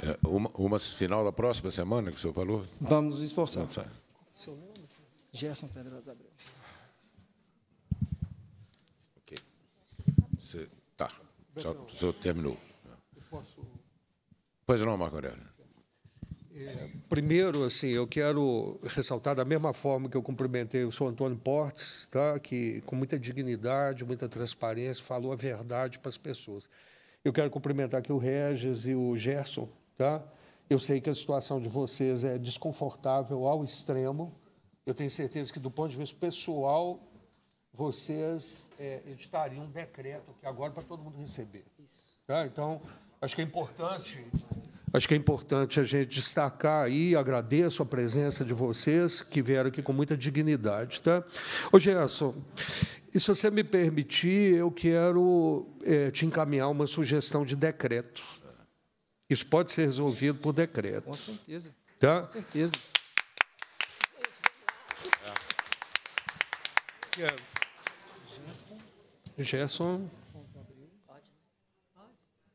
É, uma, uma, final da próxima semana que o senhor falou? Vamos nos esforçar. Vamos é. Gerson Pedrosa Abreu. Ok. Cê, tá. o senhor terminou. Eu posso... Pois não, Marco Aurélio primeiro, assim, eu quero ressaltar da mesma forma que eu cumprimentei o senhor Antônio Portes, tá? que com muita dignidade, muita transparência, falou a verdade para as pessoas. Eu quero cumprimentar aqui o Regis e o Gerson. Tá? Eu sei que a situação de vocês é desconfortável ao extremo. Eu tenho certeza que, do ponto de vista pessoal, vocês é, editariam um decreto que agora é para todo mundo receber. Tá? Então, acho que é importante Acho que é importante a gente destacar aí, agradeço a presença de vocês que vieram aqui com muita dignidade. Tá? Ô, Gerson, e se você me permitir, eu quero é, te encaminhar uma sugestão de decreto. Isso pode ser resolvido por decreto. Com certeza. Tá? Com certeza. Gerson.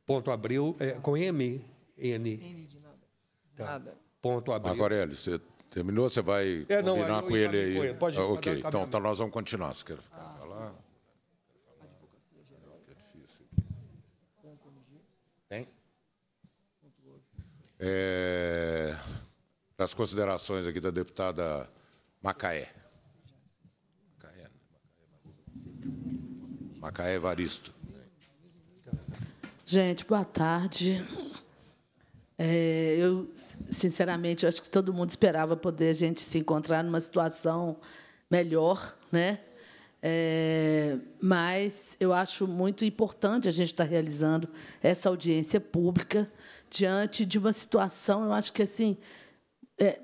Ponto abril. É, com M. N. N de nada. Tá. Ponto abrigo. você terminou? Você vai é, não, combinar com ele aí? Ele. Pode, ah, ok, então tá, nós vamos continuar. Você quer ficar? Ah, lá. É, difícil. Tem? É, as considerações aqui da deputada Macaé. Macaé, Varisto né? Evaristo. Gente, boa tarde. É, eu, sinceramente, acho que todo mundo esperava poder a gente se encontrar numa situação melhor, né? É, mas eu acho muito importante a gente estar realizando essa audiência pública diante de uma situação, eu acho que assim, é,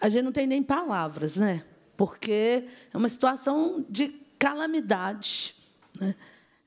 a gente não tem nem palavras, né? Porque é uma situação de calamidade, né?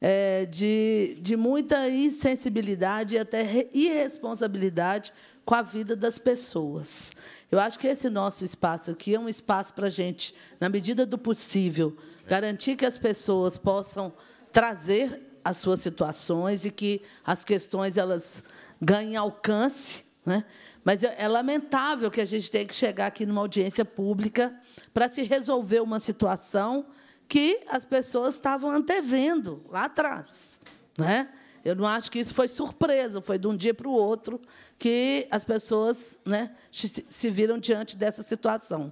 é, de, de muita insensibilidade e até irresponsabilidade com a vida das pessoas. Eu acho que esse nosso espaço aqui é um espaço para a gente, na medida do possível, garantir que as pessoas possam trazer as suas situações e que as questões elas ganhem alcance, né? Mas é, é lamentável que a gente tenha que chegar aqui numa audiência pública para se resolver uma situação que as pessoas estavam antevendo lá atrás. Né? Eu não acho que isso foi surpresa, foi de um dia para o outro que as pessoas né, se viram diante dessa situação.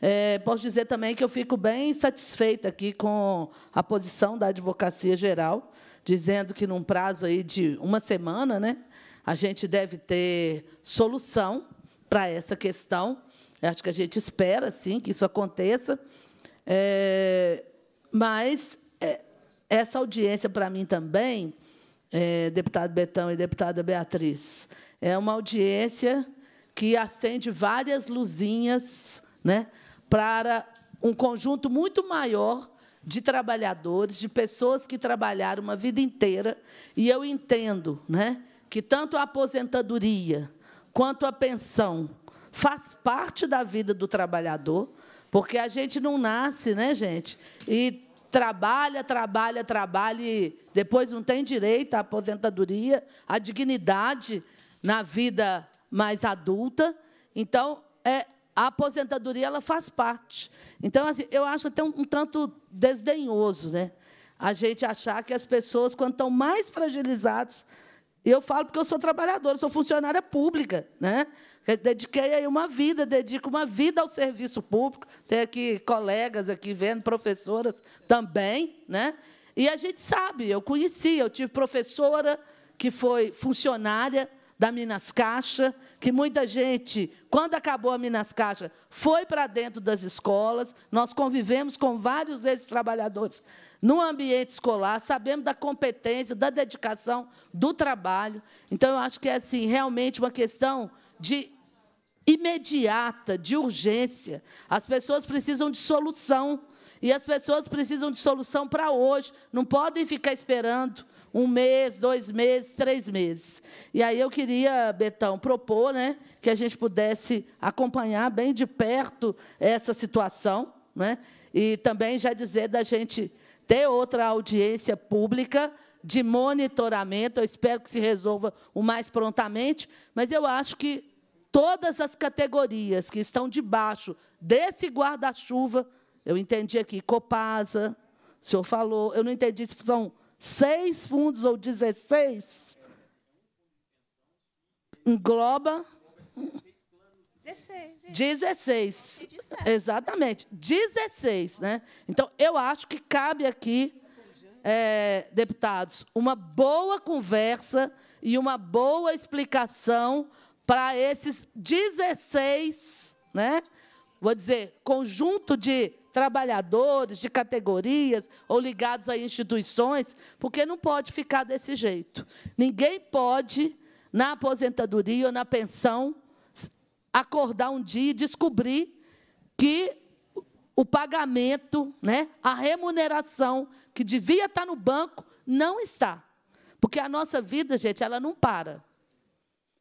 É, posso dizer também que eu fico bem satisfeita aqui com a posição da Advocacia Geral, dizendo que, num prazo aí de uma semana, né, a gente deve ter solução para essa questão. Eu acho que a gente espera, sim, que isso aconteça. É, mas é, essa audiência, para mim também, é, deputado Betão e deputada Beatriz, é uma audiência que acende várias luzinhas né, para um conjunto muito maior de trabalhadores, de pessoas que trabalharam uma vida inteira. E eu entendo né, que tanto a aposentadoria quanto a pensão faz parte da vida do trabalhador, porque a gente não nasce, né, gente? E trabalha, trabalha, trabalha e depois não tem direito à aposentadoria, à dignidade na vida mais adulta. Então, é, a aposentadoria ela faz parte. Então, assim, eu acho até um, um, tanto desdenhoso né? a gente achar que as pessoas, quando estão mais fragilizadas, e eu falo porque eu sou trabalhadora, sou funcionária pública, né? Dediquei aí uma vida, dedico uma vida ao serviço público. Tem aqui colegas aqui vendo, professoras também, né? E a gente sabe, eu conheci, eu tive professora que foi funcionária, da Minas Caixa, que muita gente, quando acabou a Minas Caixa, foi para dentro das escolas. Nós convivemos com vários desses trabalhadores no ambiente escolar, sabemos da competência, da dedicação, do trabalho. Então, eu acho que é assim, realmente uma questão de imediata, de urgência. As pessoas precisam de solução. E as pessoas precisam de solução para hoje, não podem ficar esperando um mês, dois meses, três meses. E aí eu queria, Betão, propor né, que a gente pudesse acompanhar bem de perto essa situação, né, e também já dizer da gente ter outra audiência pública de monitoramento. Eu espero que se resolva o mais prontamente, mas eu acho que todas as categorias que estão debaixo desse guarda-chuva, eu entendi aqui, Copasa, o senhor falou, eu não entendi se são seis fundos ou 16, engloba. 16. 16. Exatamente, 16. Né? Então, eu acho que cabe aqui, é, deputados, uma boa conversa e uma boa explicação para esses 16, né? vou dizer, conjunto de trabalhadores, de categorias ou ligados a instituições, porque não pode ficar desse jeito. Ninguém pode, na aposentadoria ou na pensão, acordar um dia e descobrir que o pagamento, né, a remuneração que devia estar no banco, não está. Porque a nossa vida, gente, ela não para.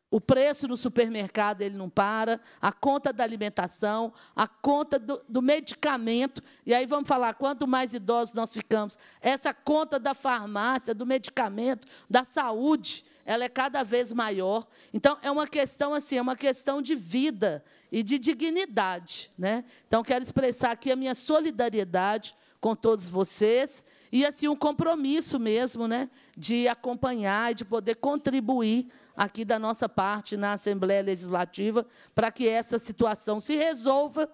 O preço no supermercado ele não para, a conta da alimentação, a conta do, do, medicamento, e aí vamos falar quanto mais idosos nós ficamos, essa conta da farmácia, do medicamento, da saúde, ela é cada vez maior. Então é uma questão assim, é uma questão de vida e de dignidade, né? Então quero expressar aqui a minha solidariedade com todos vocês e assim um compromisso mesmo, né, de acompanhar e de poder contribuir aqui da nossa parte na Assembleia Legislativa para que essa situação se resolva,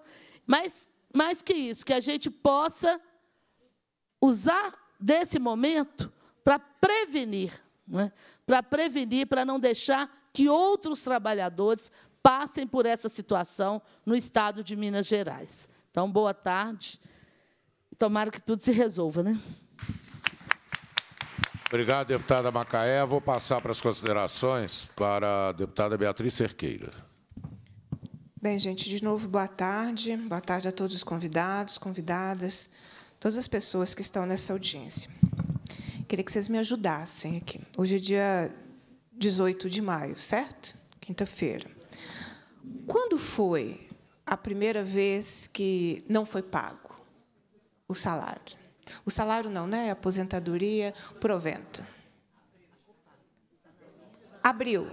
mas mais que isso, que a gente possa usar desse momento para prevenir, né? para prevenir, para não deixar que outros trabalhadores passem por essa situação no Estado de Minas Gerais. Então, boa tarde. Tomara que tudo se resolva, né? Obrigado, deputada Macaé. Vou passar para as considerações para a deputada Beatriz Cerqueira. Bem, gente, de novo, boa tarde. Boa tarde a todos os convidados, convidadas, todas as pessoas que estão nessa audiência. Queria que vocês me ajudassem aqui. Hoje é dia 18 de maio, certo? Quinta-feira. Quando foi a primeira vez que não foi pago o salário? O salário não, né? Aposentadoria, provento. Abril.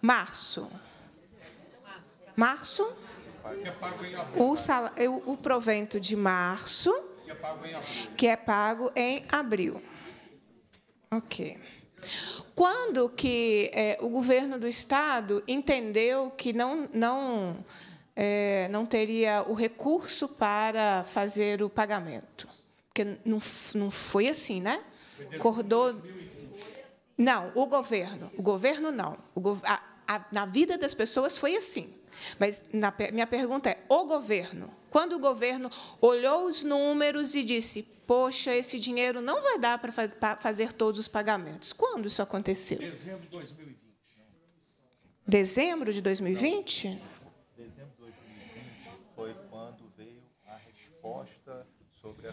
Março. Março. O, sal... o provento de março, que é pago em abril. Ok. Quando que é, o governo do Estado entendeu que não, não, é, não teria o recurso para fazer o pagamento? Porque não, não foi assim, né? Acordou. Não, o governo. O governo não. O go... a, a, na vida das pessoas foi assim. Mas na, minha pergunta é: o governo? Quando o governo olhou os números e disse, poxa, esse dinheiro não vai dar para faz, fazer todos os pagamentos? Quando isso aconteceu? Dezembro de 2020. Dezembro de 2020? Não. Dezembro de 2020 foi quando veio a resposta sobre a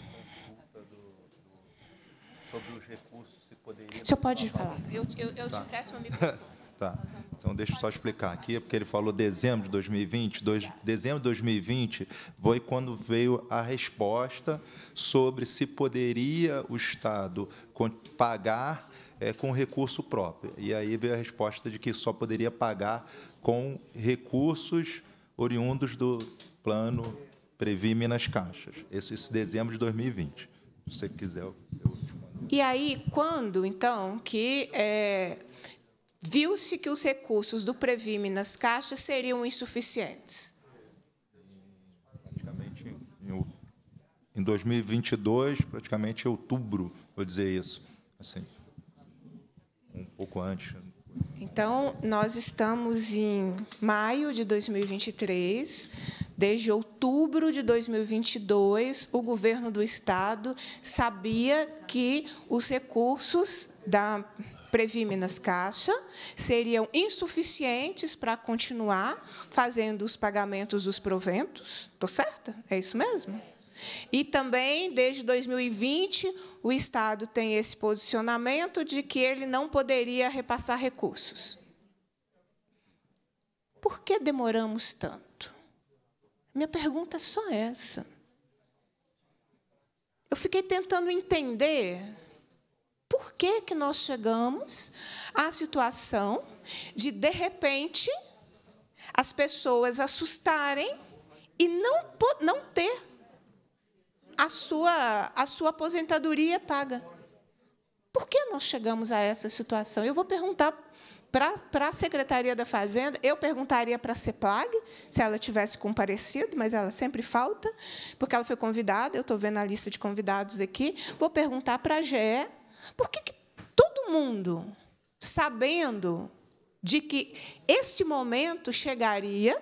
sobre os recursos, se poderia... O senhor pode falar. Eu, eu, eu tá. te presto uma microfone. tá. Então, deixa eu só explicar aqui, é porque ele falou dezembro de 2020. Dois, dezembro de 2020 foi quando veio a resposta sobre se poderia o Estado pagar é, com recurso próprio. E aí veio a resposta de que só poderia pagar com recursos oriundos do plano Previ Minas Caixas. Esse, esse dezembro de 2020. Se você quiser, eu e aí, quando, então, que é, viu-se que os recursos do Previme nas caixas seriam insuficientes? Praticamente em 2022, praticamente em outubro, vou dizer isso, assim, um pouco antes, então, nós estamos em maio de 2023. Desde outubro de 2022, o governo do Estado sabia que os recursos da Previ Minas Caixa seriam insuficientes para continuar fazendo os pagamentos dos proventos. Estou certa? É isso mesmo? E também, desde 2020, o Estado tem esse posicionamento de que ele não poderia repassar recursos. Por que demoramos tanto? Minha pergunta é só essa. Eu fiquei tentando entender por que, que nós chegamos à situação de, de repente, as pessoas assustarem e não, não ter a sua, a sua aposentadoria é paga. Por que nós chegamos a essa situação? Eu vou perguntar para a Secretaria da Fazenda, eu perguntaria para a CEPLAG, se ela tivesse comparecido, mas ela sempre falta, porque ela foi convidada, eu estou vendo a lista de convidados aqui. Vou perguntar para a GE, por que, que todo mundo, sabendo de que este momento chegaria,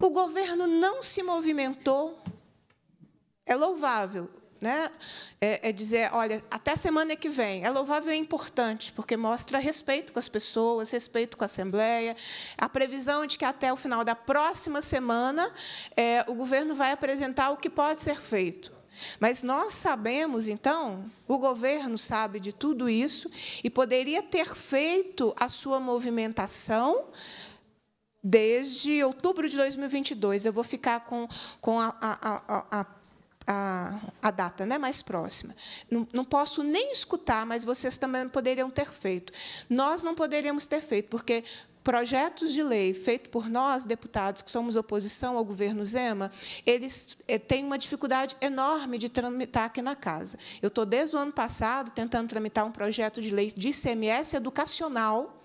o governo não se movimentou é louvável. Né? É, é, dizer, olha, até semana que vem. É louvável e é importante, porque mostra respeito com as pessoas, respeito com a Assembleia. A previsão é de que até o final da próxima semana é, o governo vai apresentar o que pode ser feito. Mas nós sabemos, então, o governo sabe de tudo isso e poderia ter feito a sua movimentação desde outubro de 2022. Eu vou ficar com, com a, a, a, a a, a, data né, mais próxima. Não, não, posso nem escutar, mas vocês também poderiam ter feito. Nós não poderíamos ter feito, porque projetos de lei feitos por nós, deputados, que somos oposição ao governo Zema, eles eh, têm uma dificuldade enorme de tramitar aqui na Casa. Eu estou, desde o ano passado, tentando tramitar um projeto de lei de ICMS educacional,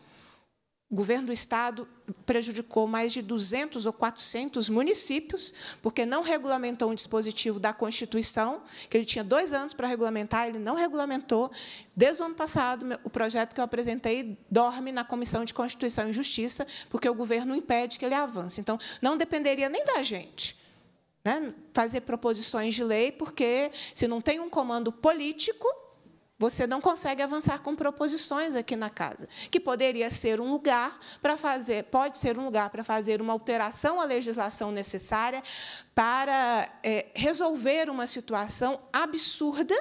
o governo do Estado prejudicou mais de 200 ou 400 municípios, porque não regulamentou um dispositivo da Constituição, que ele tinha dois anos para regulamentar, ele não regulamentou. Desde o ano passado, o projeto que eu apresentei dorme na Comissão de Constituição e Justiça, porque o governo impede que ele avance. Então, não dependeria nem da gente né, fazer proposições de lei, porque se não tem um comando político você não consegue avançar com proposições aqui na casa, que poderia ser um lugar para fazer, pode ser um lugar para fazer uma alteração à legislação necessária para é, resolver uma situação absurda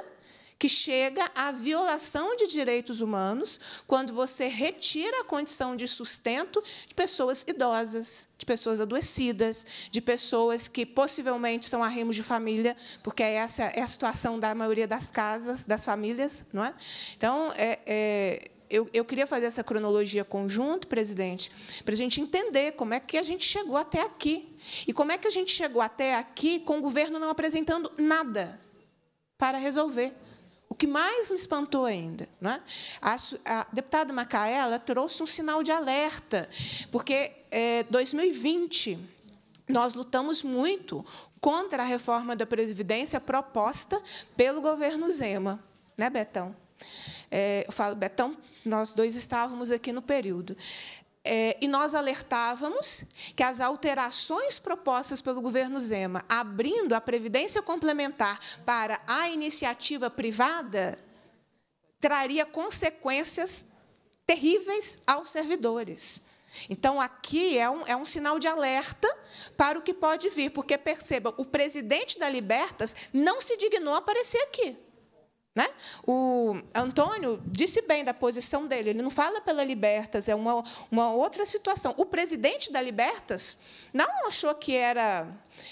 que chega à violação de direitos humanos quando você retira a condição de sustento de pessoas idosas, de pessoas adoecidas, de pessoas que possivelmente são arrimos de família, porque é essa é a situação da maioria das casas, das famílias. Não é? Então, é, é eu, eu, queria fazer essa cronologia conjunto, presidente, para a gente entender como é que a gente chegou até aqui. E como é que a gente chegou até aqui com o governo não apresentando nada para resolver que mais me espantou ainda, né? a, a deputada Macaela trouxe um sinal de alerta, porque é, 2020 nós lutamos muito contra a reforma da Previdência proposta pelo governo Zema. Né, Betão? É, eu falo, Betão, nós dois estávamos aqui no período. É, e nós alertávamos que as alterações propostas pelo governo Zema, abrindo a previdência complementar para a iniciativa privada, traria consequências terríveis aos servidores. Então, aqui é um, é um sinal de alerta para o que pode vir, porque, perceba, o presidente da Libertas não se dignou a aparecer aqui. Né? O Antônio disse bem da posição dele, ele não fala pela Libertas, é uma, uma outra situação. O presidente da Libertas não achou que era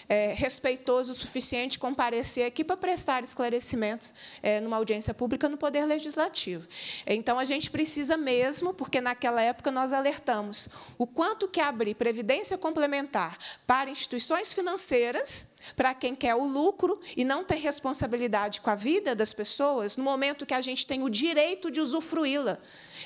é, respeitoso o suficiente comparecer aqui para prestar esclarecimentos é, numa audiência pública no Poder Legislativo. Então, a gente precisa mesmo, porque naquela época nós alertamos o quanto que abrir previdência complementar para instituições financeiras para quem quer o lucro e não tem responsabilidade com a vida das pessoas no momento que a gente tem o direito de usufruí-la.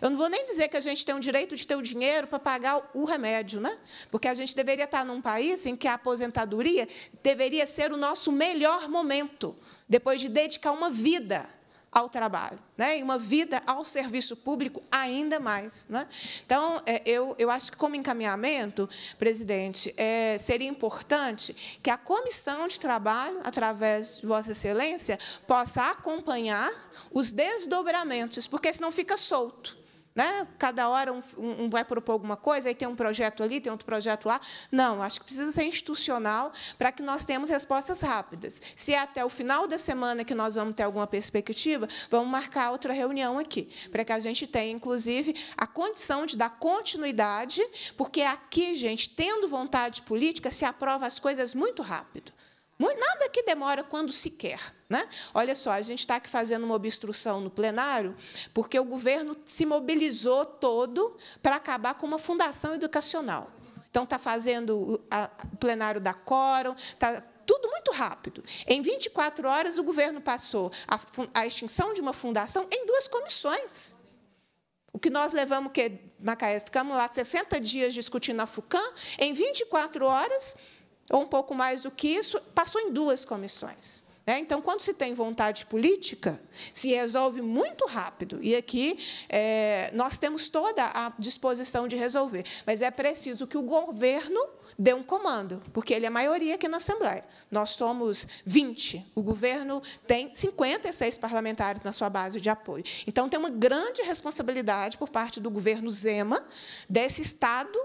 Eu não vou nem dizer que a gente tem o direito de ter o dinheiro para pagar o remédio, né? porque a gente deveria estar num país em que a aposentadoria deveria ser o nosso melhor momento, depois de dedicar uma vida ao trabalho, né? e uma vida ao serviço público ainda mais. Né? Então, é, eu, eu acho que, como encaminhamento, presidente, é, seria importante que a comissão de trabalho, através de Vossa Excelência, possa acompanhar os desdobramentos, porque senão fica solto né? Cada hora um, um, vai propor alguma coisa, aí tem um projeto ali, tem outro projeto lá. Não, acho que precisa ser institucional para que nós tenhamos respostas rápidas. Se é até o final da semana que nós vamos ter alguma perspectiva, vamos marcar outra reunião aqui, para que a gente tenha, inclusive, a condição de dar continuidade, porque aqui, gente, tendo vontade política, se aprova as coisas muito rápido. Nada que demora quando se quer. Né? Olha só, a gente está aqui fazendo uma obstrução no plenário, porque o governo se mobilizou todo para acabar com uma fundação educacional. Então, está fazendo o plenário da Quórum, está tudo muito rápido. Em 24 horas, o governo passou a, a, extinção de uma fundação em duas comissões. O que nós levamos, que Macaé, ficamos lá 60 dias discutindo a FUCAM, em 24 horas, ou um pouco mais do que isso, passou em duas comissões. Né? Então, quando se tem vontade política, se resolve muito rápido. E aqui é, nós temos toda a disposição de resolver. Mas é preciso que o governo dê um comando, porque ele é a maioria aqui na Assembleia. Nós somos 20. O governo tem 56 parlamentares na sua base de apoio. Então, tem uma grande responsabilidade por parte do governo Zema, desse Estado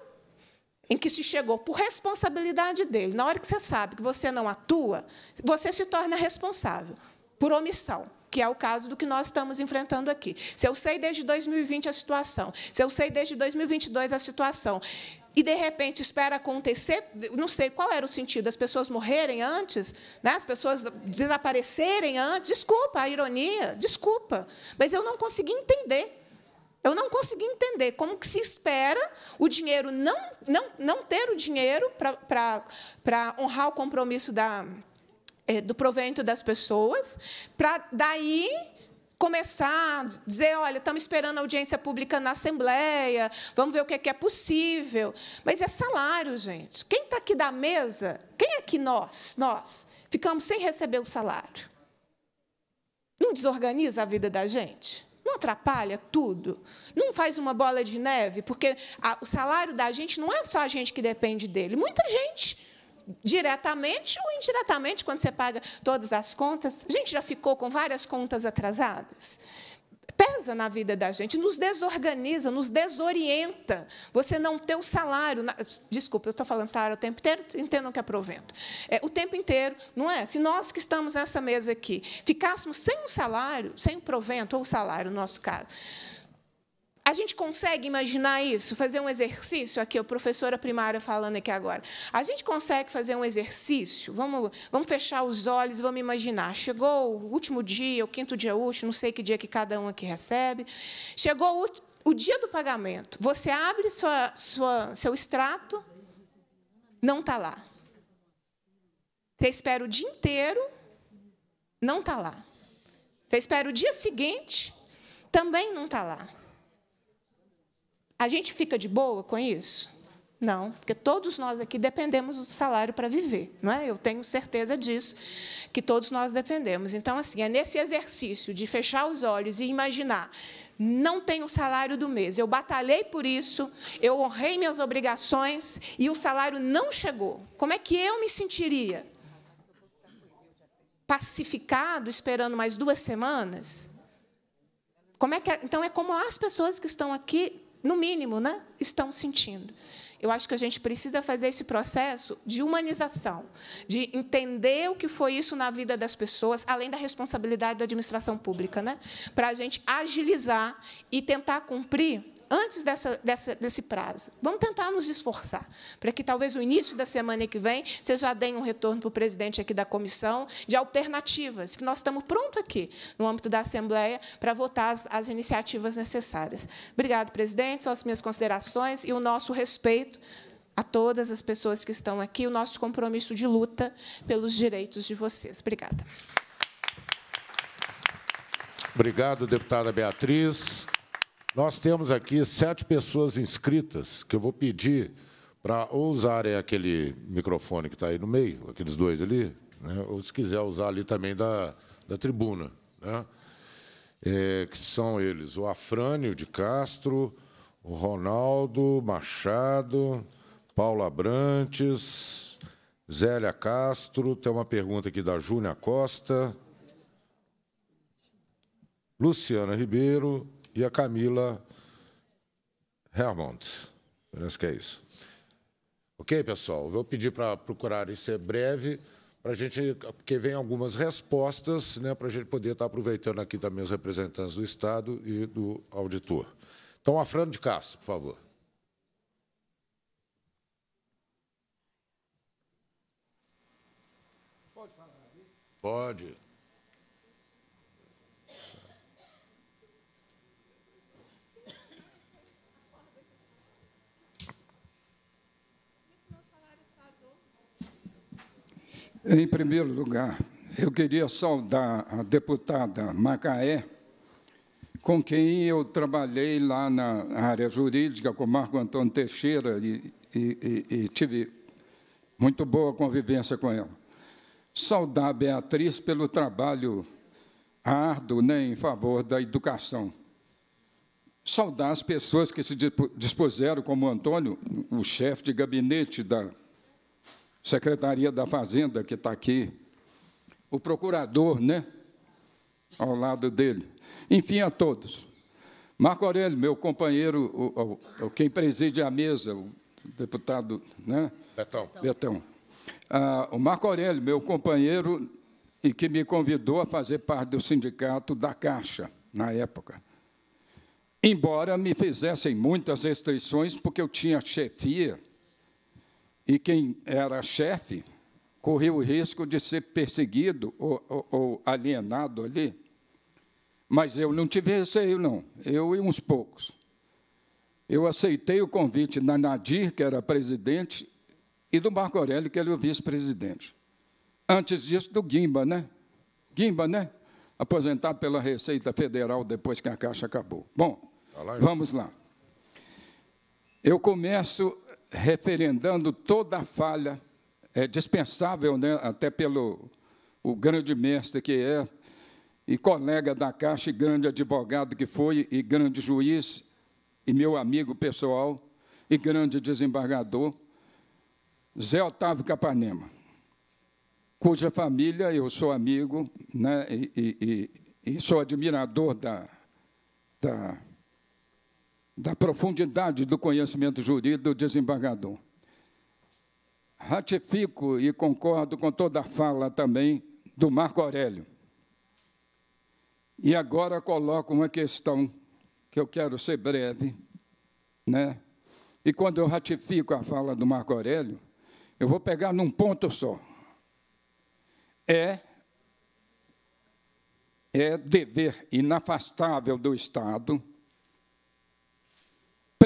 em que se chegou por responsabilidade dele. Na hora que você sabe que você não atua, você se torna responsável por omissão que é o caso do que nós estamos enfrentando aqui. Se eu sei desde 2020 a situação, se eu sei desde 2022 a situação, e de repente espera acontecer, não sei qual era o sentido, as pessoas morrerem antes, né? as pessoas desaparecerem antes. Desculpa a ironia, desculpa, mas eu não consegui entender. Eu não consegui entender como que se espera o dinheiro não, não, não ter o dinheiro para honrar o compromisso da, é, do provento das pessoas, para daí começar a dizer, olha, estamos esperando a audiência pública na Assembleia, vamos ver o que é, que é possível. Mas é salário, gente. Quem está aqui da mesa, quem é que nós, nós, ficamos sem receber o salário? Não desorganiza a vida da gente? não atrapalha tudo? Não faz uma bola de neve? Porque a, o salário da gente não é só a gente que depende dele, muita gente. Diretamente ou indiretamente, quando você paga todas as contas, a gente já ficou com várias contas atrasadas pesa na vida da gente, nos desorganiza, nos desorienta. Você não ter o salário, na... desculpa, eu estou falando salário o tempo inteiro, entendam que aprovento. É, é, o tempo inteiro, não é? Se nós que estamos nessa mesa aqui ficássemos sem um salário, sem o provento ou salário, no nosso caso, a gente consegue imaginar isso? Fazer um exercício aqui, a professora primária falando aqui agora. A gente consegue fazer um exercício? Vamos, vamos fechar os olhos, vamos imaginar. Chegou o último dia, o quinto dia útil, não sei que dia que cada um aqui recebe. Chegou o, o dia do pagamento. Você abre sua, sua, seu extrato, não está lá. Você espera o dia inteiro, não está lá. Você espera o dia seguinte, também não está lá. A gente fica de boa com isso? Não, porque todos nós aqui dependemos do salário para viver, não é? Eu tenho certeza disso, que todos nós dependemos. Então, assim, é nesse exercício de fechar os olhos e imaginar, não tenho o salário do mês, eu batalhei por isso, eu honrei minhas obrigações e o salário não chegou. Como é que eu me sentiria? Pacificado, esperando mais duas semanas? Como é que, é? então, é como as pessoas que estão aqui no mínimo, né, estão sentindo. Eu acho que a gente precisa fazer esse processo de humanização, de entender o que foi isso na vida das pessoas, além da responsabilidade da administração pública, né? para a gente agilizar e tentar cumprir antes dessa, dessa, desse prazo. Vamos tentar nos esforçar, para que talvez o início da semana que vem você já dê um retorno para o presidente aqui da comissão de alternativas, que nós estamos pronto aqui, no âmbito da Assembleia, para votar as, as iniciativas necessárias. Obrigado, presidente. São as minhas considerações e o nosso respeito a todas as pessoas que estão aqui, o nosso compromisso de luta pelos direitos de vocês. Obrigada. Obrigado, deputada Beatriz. Nós temos aqui sete pessoas inscritas, que eu vou pedir para ou usarem aquele microfone que está aí no meio, aqueles dois ali, né? ou se quiser usar ali também da, da tribuna. Né? É, que são eles o Afrânio de Castro, o Ronaldo Machado, Paula Brantes, Zélia Castro, tem uma pergunta aqui da Júnia Costa, Luciana Ribeiro, e a Camila Hermont. Parece que é isso. Ok, pessoal? Vou pedir para procurar isso ser breve, para a gente, porque vem algumas respostas, né, para a gente poder estar tá aproveitando aqui também os representantes do Estado e do auditor. Então, a Fran de Castro, por favor. Pode falar. Pode. Em primeiro lugar, eu queria saudar a deputada Macaé, com quem eu trabalhei lá na área jurídica com Marco Antônio Teixeira e, e, e, tive muito boa convivência com ela. Saudar a Beatriz pelo trabalho árduo né, em favor da educação. Saudar as pessoas que se dispuseram, como Antônio, o chefe de gabinete da Secretaria da Fazenda, que está aqui, o procurador, né? Ao lado dele. Enfim, a todos. Marco Aurélio, meu companheiro, o, o, quem preside a mesa, o deputado, né? Betão. Betão. Ah, o Marco Aurélio, meu companheiro, e que me convidou a fazer parte do sindicato da Caixa, na época. Embora me fizessem muitas restrições, porque eu tinha chefia e quem era chefe corria o risco de ser perseguido ou, ou, ou alienado ali. Mas eu não tive receio, não. Eu e uns poucos. Eu aceitei o convite da Nadir, que era presidente, e do Marco Aurélio, que era é o vice-presidente. Antes disso, do Guimba, né? Guimba, né? Aposentado pela Receita Federal depois que a Caixa acabou. Bom, vamos lá. Eu começo referendando toda a falha, é dispensável né, até pelo o grande mestre que é, e colega da Caixa, e grande advogado que foi, e grande juiz, e meu amigo pessoal, e grande desembargador, Zé Otávio Capanema, cuja família eu sou amigo né, e, e, e sou admirador da, da da profundidade do conhecimento jurídico do desembargador. Ratifico e concordo com toda a fala também do Marco Aurélio. E agora coloco uma questão que eu quero ser breve, né? E quando eu ratifico a fala do Marco Aurélio, eu vou pegar num ponto só. É é dever inafastável do Estado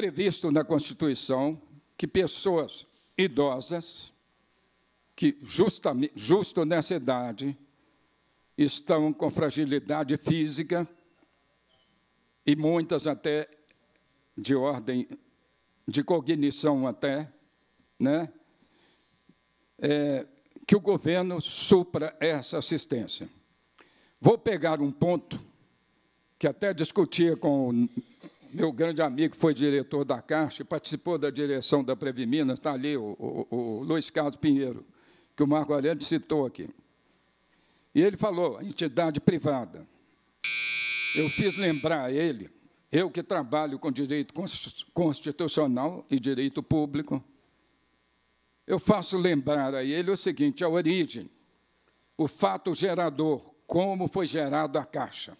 previsto na Constituição que pessoas idosas, que justamente, justo nessa idade, estão com fragilidade física e muitas até de ordem de cognição até, né? É, que o governo supra essa assistência. Vou pegar um ponto que até discutia com o meu grande amigo, foi diretor da Caixa, participou da direção da Previminas, está ali o, o, o Luiz Carlos Pinheiro, que o Marco Aurélio citou aqui. E ele falou, entidade privada. Eu fiz lembrar a ele, eu que trabalho com direito constitucional e direito público, eu faço lembrar a ele o seguinte, a origem, o fato gerador, como foi gerado a Caixa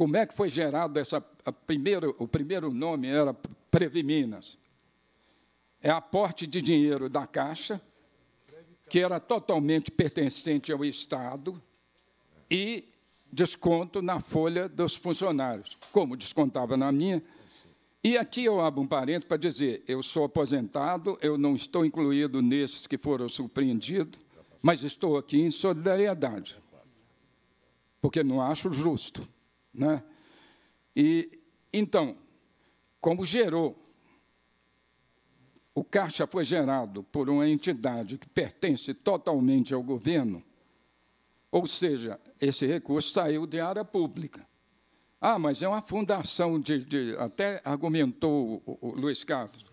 como é que foi gerado essa primeira, o primeiro nome era Previminas. É aporte de dinheiro da Caixa, que era totalmente pertencente ao Estado, e desconto na folha dos funcionários, como descontava na minha. E aqui eu abro um parênteses para dizer, eu sou aposentado, eu não estou incluído nesses que foram surpreendidos, mas estou aqui em solidariedade, porque não acho justo. Né? E, então, como gerou, o caixa foi gerado por uma entidade que pertence totalmente ao governo, ou seja, esse recurso saiu de área pública. Ah, mas é uma fundação de. de até argumentou o, o Luiz Carlos.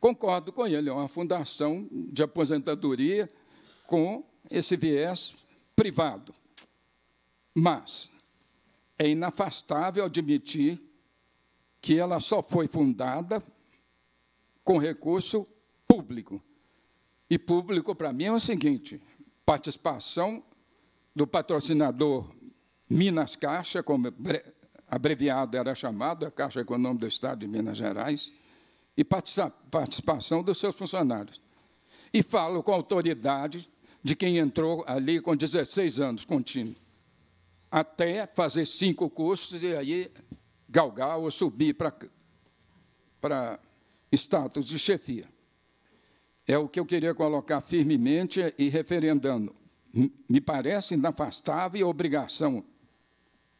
Concordo com ele, é uma fundação de aposentadoria com esse viés privado. Mas é inafastável admitir que ela só foi fundada com recurso público. E público, para mim, é o seguinte: participação do patrocinador Minas Caixa, como abreviado era chamado, a Caixa Econômica do Estado de Minas Gerais, e participação dos seus funcionários. E falo com autoridade de quem entrou ali com 16 anos contínuo até fazer cinco cursos e aí galgar ou subir para, para status de chefia. É o que eu queria colocar firmemente e referendando. Me parece inafastável a obrigação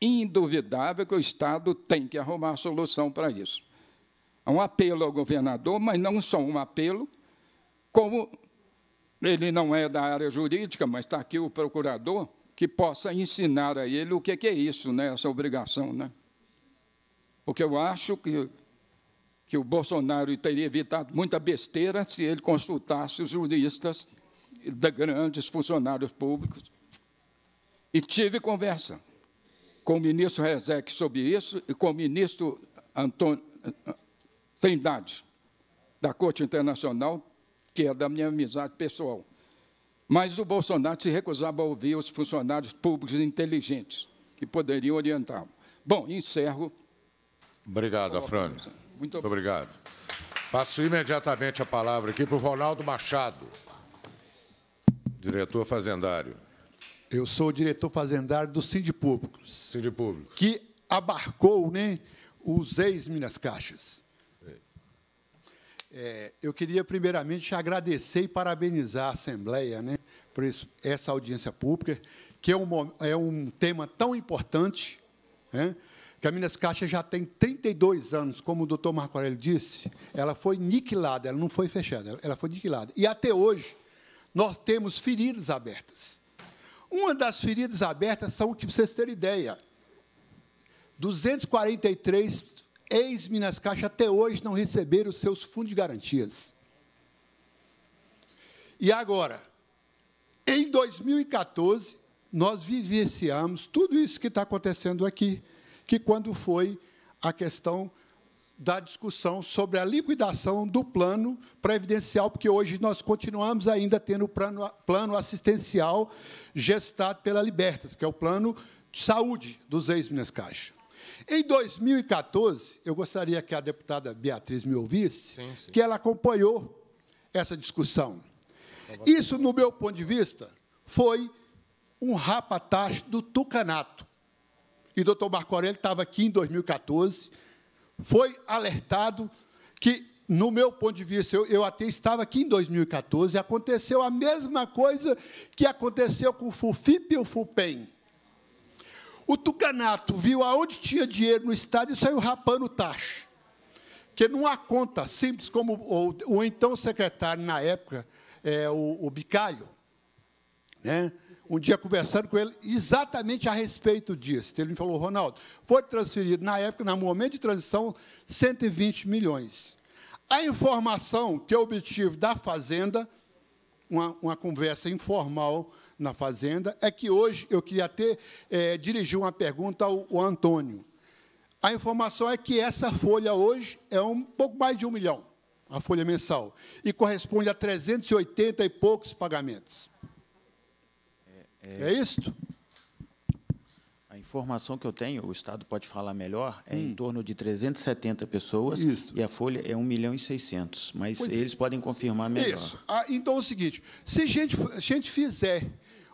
induvidável que o Estado tem que arrumar a solução para isso. Há um apelo ao governador, mas não só um apelo, como ele não é da área jurídica, mas está aqui o procurador, que possa ensinar a ele o é que é isso, né, essa obrigação. Né? Porque eu acho que, que o Bolsonaro teria evitado muita besteira se ele consultasse os juristas da grandes funcionários públicos. E tive conversa com o ministro Rezec sobre isso e com o ministro Antônio Trindade, da Corte Internacional, que é da minha amizade pessoal. Mas o Bolsonaro se recusava a ouvir os funcionários públicos inteligentes, que poderiam orientá-lo. Bom, encerro. Obrigado, Afrânio. Muito obrigado. Passo imediatamente a palavra aqui para o Ronaldo Machado, diretor fazendário. Eu sou o diretor fazendário do Cinde Públicos. Públicos. Que abarcou né, os ex-Minas Caixas. É, eu queria, primeiramente, agradecer e parabenizar a Assembleia né, por essa audiência pública, que é um, é um tema tão importante, né, que a Minas Caixa já tem 32 anos, como o doutor Marco Aurélio disse, ela foi niquilada, ela não foi fechada, ela foi niquilada. E, até hoje, nós temos feridas abertas. Uma das feridas abertas são, que vocês terem ideia, 243 Eis Minas até hoje não receberam os seus fundos de garantias. E agora, em 2014, nós vivenciamos tudo isso que está acontecendo aqui, que quando foi a questão da discussão sobre a liquidação do plano previdencial, porque hoje nós continuamos ainda tendo o plano, plano assistencial gestado pela Libertas, que é o plano de saúde dos ex-Minas Caixa. Em 2014, eu gostaria que a deputada Beatriz me ouvisse, sim, sim. que ela acompanhou essa discussão. Isso, no meu ponto de vista, foi um rapatacho do tucanato. E o doutor Marco Aurélio estava aqui em 2014, foi alertado que, no meu ponto de vista, eu, eu até estava aqui em 2014, aconteceu a mesma coisa que aconteceu com o FUFIP e o FUPEM. O Tucanato viu aonde tinha dinheiro no estádio e saiu rapando o tacho. não há conta simples, como o, o então secretário, na época, é, o, o Bicalho, né? um dia conversando com ele exatamente a respeito disso. Ele me falou, Ronaldo, foi transferido, na época, no momento de transição, 120 milhões. A informação que eu obtive da Fazenda, uma, uma conversa informal na fazenda, é que hoje eu queria até é, dirigir uma pergunta ao, ao Antônio. A informação é que essa folha hoje é um pouco mais de um milhão, a folha mensal, e corresponde a 380 e poucos pagamentos. É, é... é isto? informação que eu tenho, o Estado pode falar melhor, é hum. em torno de 370 pessoas Isso. e a folha é 1 milhão e 600, mas pois é. eles é. podem confirmar melhor. Isso. Ah, então é o seguinte, se a gente, a gente fizer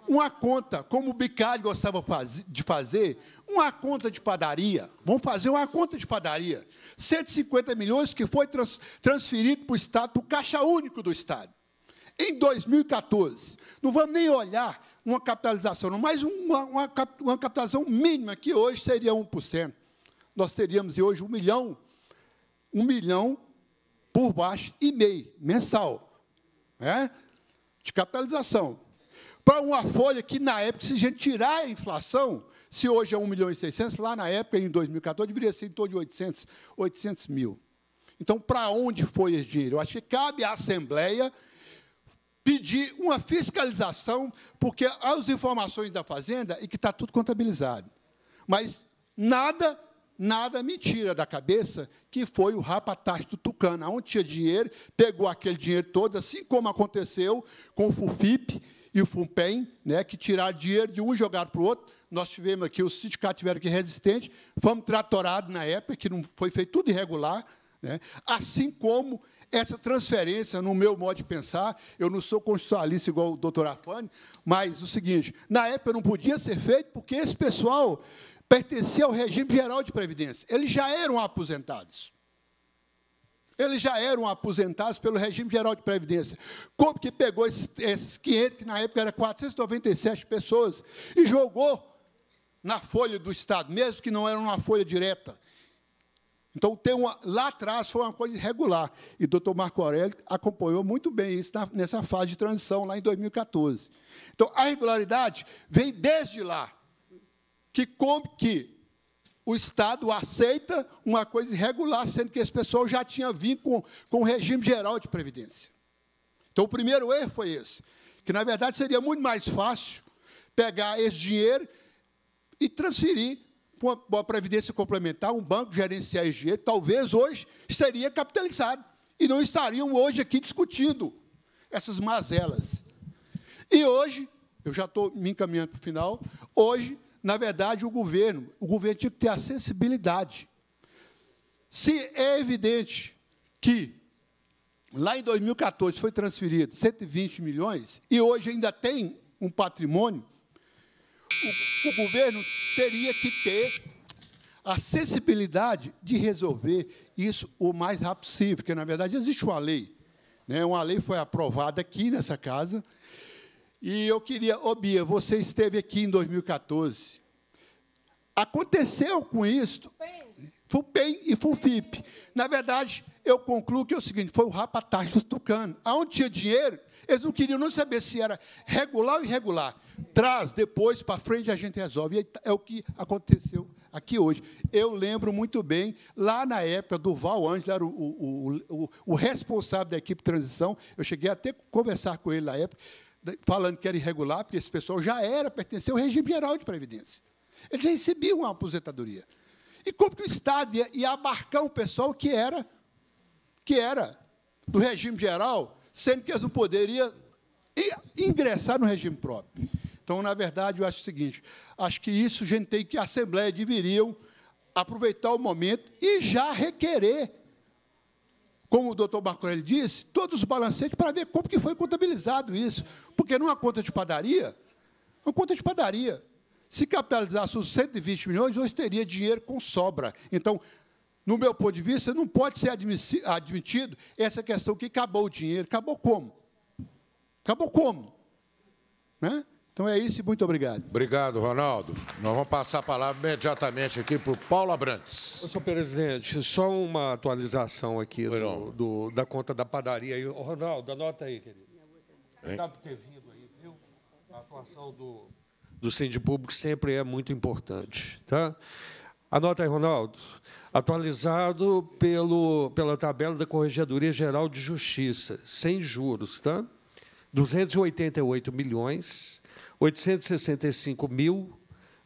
uma conta, como o Bicalho gostava de fazer, uma conta de padaria, vamos fazer uma conta de padaria, 150 milhões que foi transferido para o Estado, para o Caixa Único do Estado, em 2014. Não vamos nem olhar uma capitalização, mais uma, uma, uma capitalização mínima, que hoje seria 1%. Nós teríamos hoje um milhão, um milhão por baixo e meio mensal né? de capitalização. Para uma folha que, na época, se a gente tirar a inflação, se hoje é 1 milhão e 600, lá na época, em 2014, deveria ser em torno de 800, 800 mil. Então, para onde foi esse dinheiro? Eu acho que cabe à Assembleia pedir uma fiscalização, porque as informações da Fazenda e que está tudo contabilizado. Mas nada, nada me tira da cabeça que foi o rapataz do Tucano, onde tinha dinheiro, pegou aquele dinheiro todo, assim como aconteceu com o FUFIP e o FUMPEM, né, que tiraram dinheiro de um e jogaram para o outro. Nós tivemos aqui, os sindicatos tiveram que resistente, fomos tratorados na época, que não foi feito tudo irregular, né, assim como essa transferência, no meu modo de pensar, eu não sou constitucionalista igual o doutor Afani, mas o seguinte, na época não podia ser feito porque esse pessoal pertencia ao regime geral de previdência. Eles já eram aposentados. Eles já eram aposentados pelo regime geral de previdência. Como que pegou esses, esses 500, que na época era 497 pessoas, e jogou na folha do Estado, mesmo que não era uma folha direta. Então, tem uma, lá atrás foi uma coisa irregular. E o doutor Marco Aurélio acompanhou muito bem isso na, nessa fase de transição, lá em 2014. Então, a irregularidade vem desde lá, que, como que o Estado aceita uma coisa irregular, sendo que esse pessoal já tinha vindo com, com o regime geral de previdência. Então, o primeiro erro foi esse. Que, na verdade, seria muito mais fácil pegar esse dinheiro e transferir uma previdência complementar, um banco gerenciar esse dinheiro, talvez hoje seria capitalizado e não estariam hoje aqui discutindo essas mazelas. E hoje, eu já estou me encaminhando para o final, hoje, na verdade, o governo, o governo tinha que ter a sensibilidade. Se é evidente que lá em 2014 foi transferido 120 milhões e hoje ainda tem um patrimônio o, o governo teria que ter a sensibilidade de resolver isso o mais rápido possível, porque, na verdade, existe uma lei. Né? Uma lei foi aprovada aqui nessa casa. E eu queria, ô oh, Bia, você esteve aqui em 2014. Aconteceu com isso. bem e FUFIP. Na verdade, eu concluo que é o seguinte: foi o rapataz dos tucanos. Aonde tinha dinheiro, eles não queriam nem saber se era regular ou irregular. Traz, depois, para frente, a gente resolve. E tá, é o que aconteceu aqui hoje. Eu lembro muito bem, lá na época, do Val Ângelo era o, o, o, o responsável da equipe de transição. Eu cheguei até a conversar com ele na época, falando que era irregular, porque esse pessoal já era, pertencia ao regime geral de previdência. Ele já recebia uma aposentadoria. E como que o Estado ia, ia abarcar um pessoal que era, que era do regime geral, sendo que eles não poderiam ingressar no regime próprio. Então, na verdade, eu acho o seguinte: acho que isso a gente tem que a Assembleia deveriam aproveitar o momento e já requerer, como o doutor Marco Aurélio disse, todos os balancetes para ver como que foi contabilizado isso. Porque numa conta de padaria, uma conta de padaria, se capitalizasse os 120 milhões, hoje teria dinheiro com sobra. Então, no meu ponto de vista, não pode ser admitido essa questão que acabou o dinheiro. Acabou como? Acabou como? Né? Então é isso e muito obrigado. Obrigado, Ronaldo. Nós vamos passar a palavra imediatamente aqui para o Paulo Abrantes. senhor presidente, só uma atualização aqui do, do, da conta da padaria. Ô, Ronaldo, anota aí, querido. Obrigado tá por ter vindo aí, viu? A atuação do, do Público sempre é muito importante. Tá? Anota aí, Ronaldo atualizado pelo, pela tabela da Corregedoria Geral de Justiça, sem juros, tá? 288 milhões 865 mil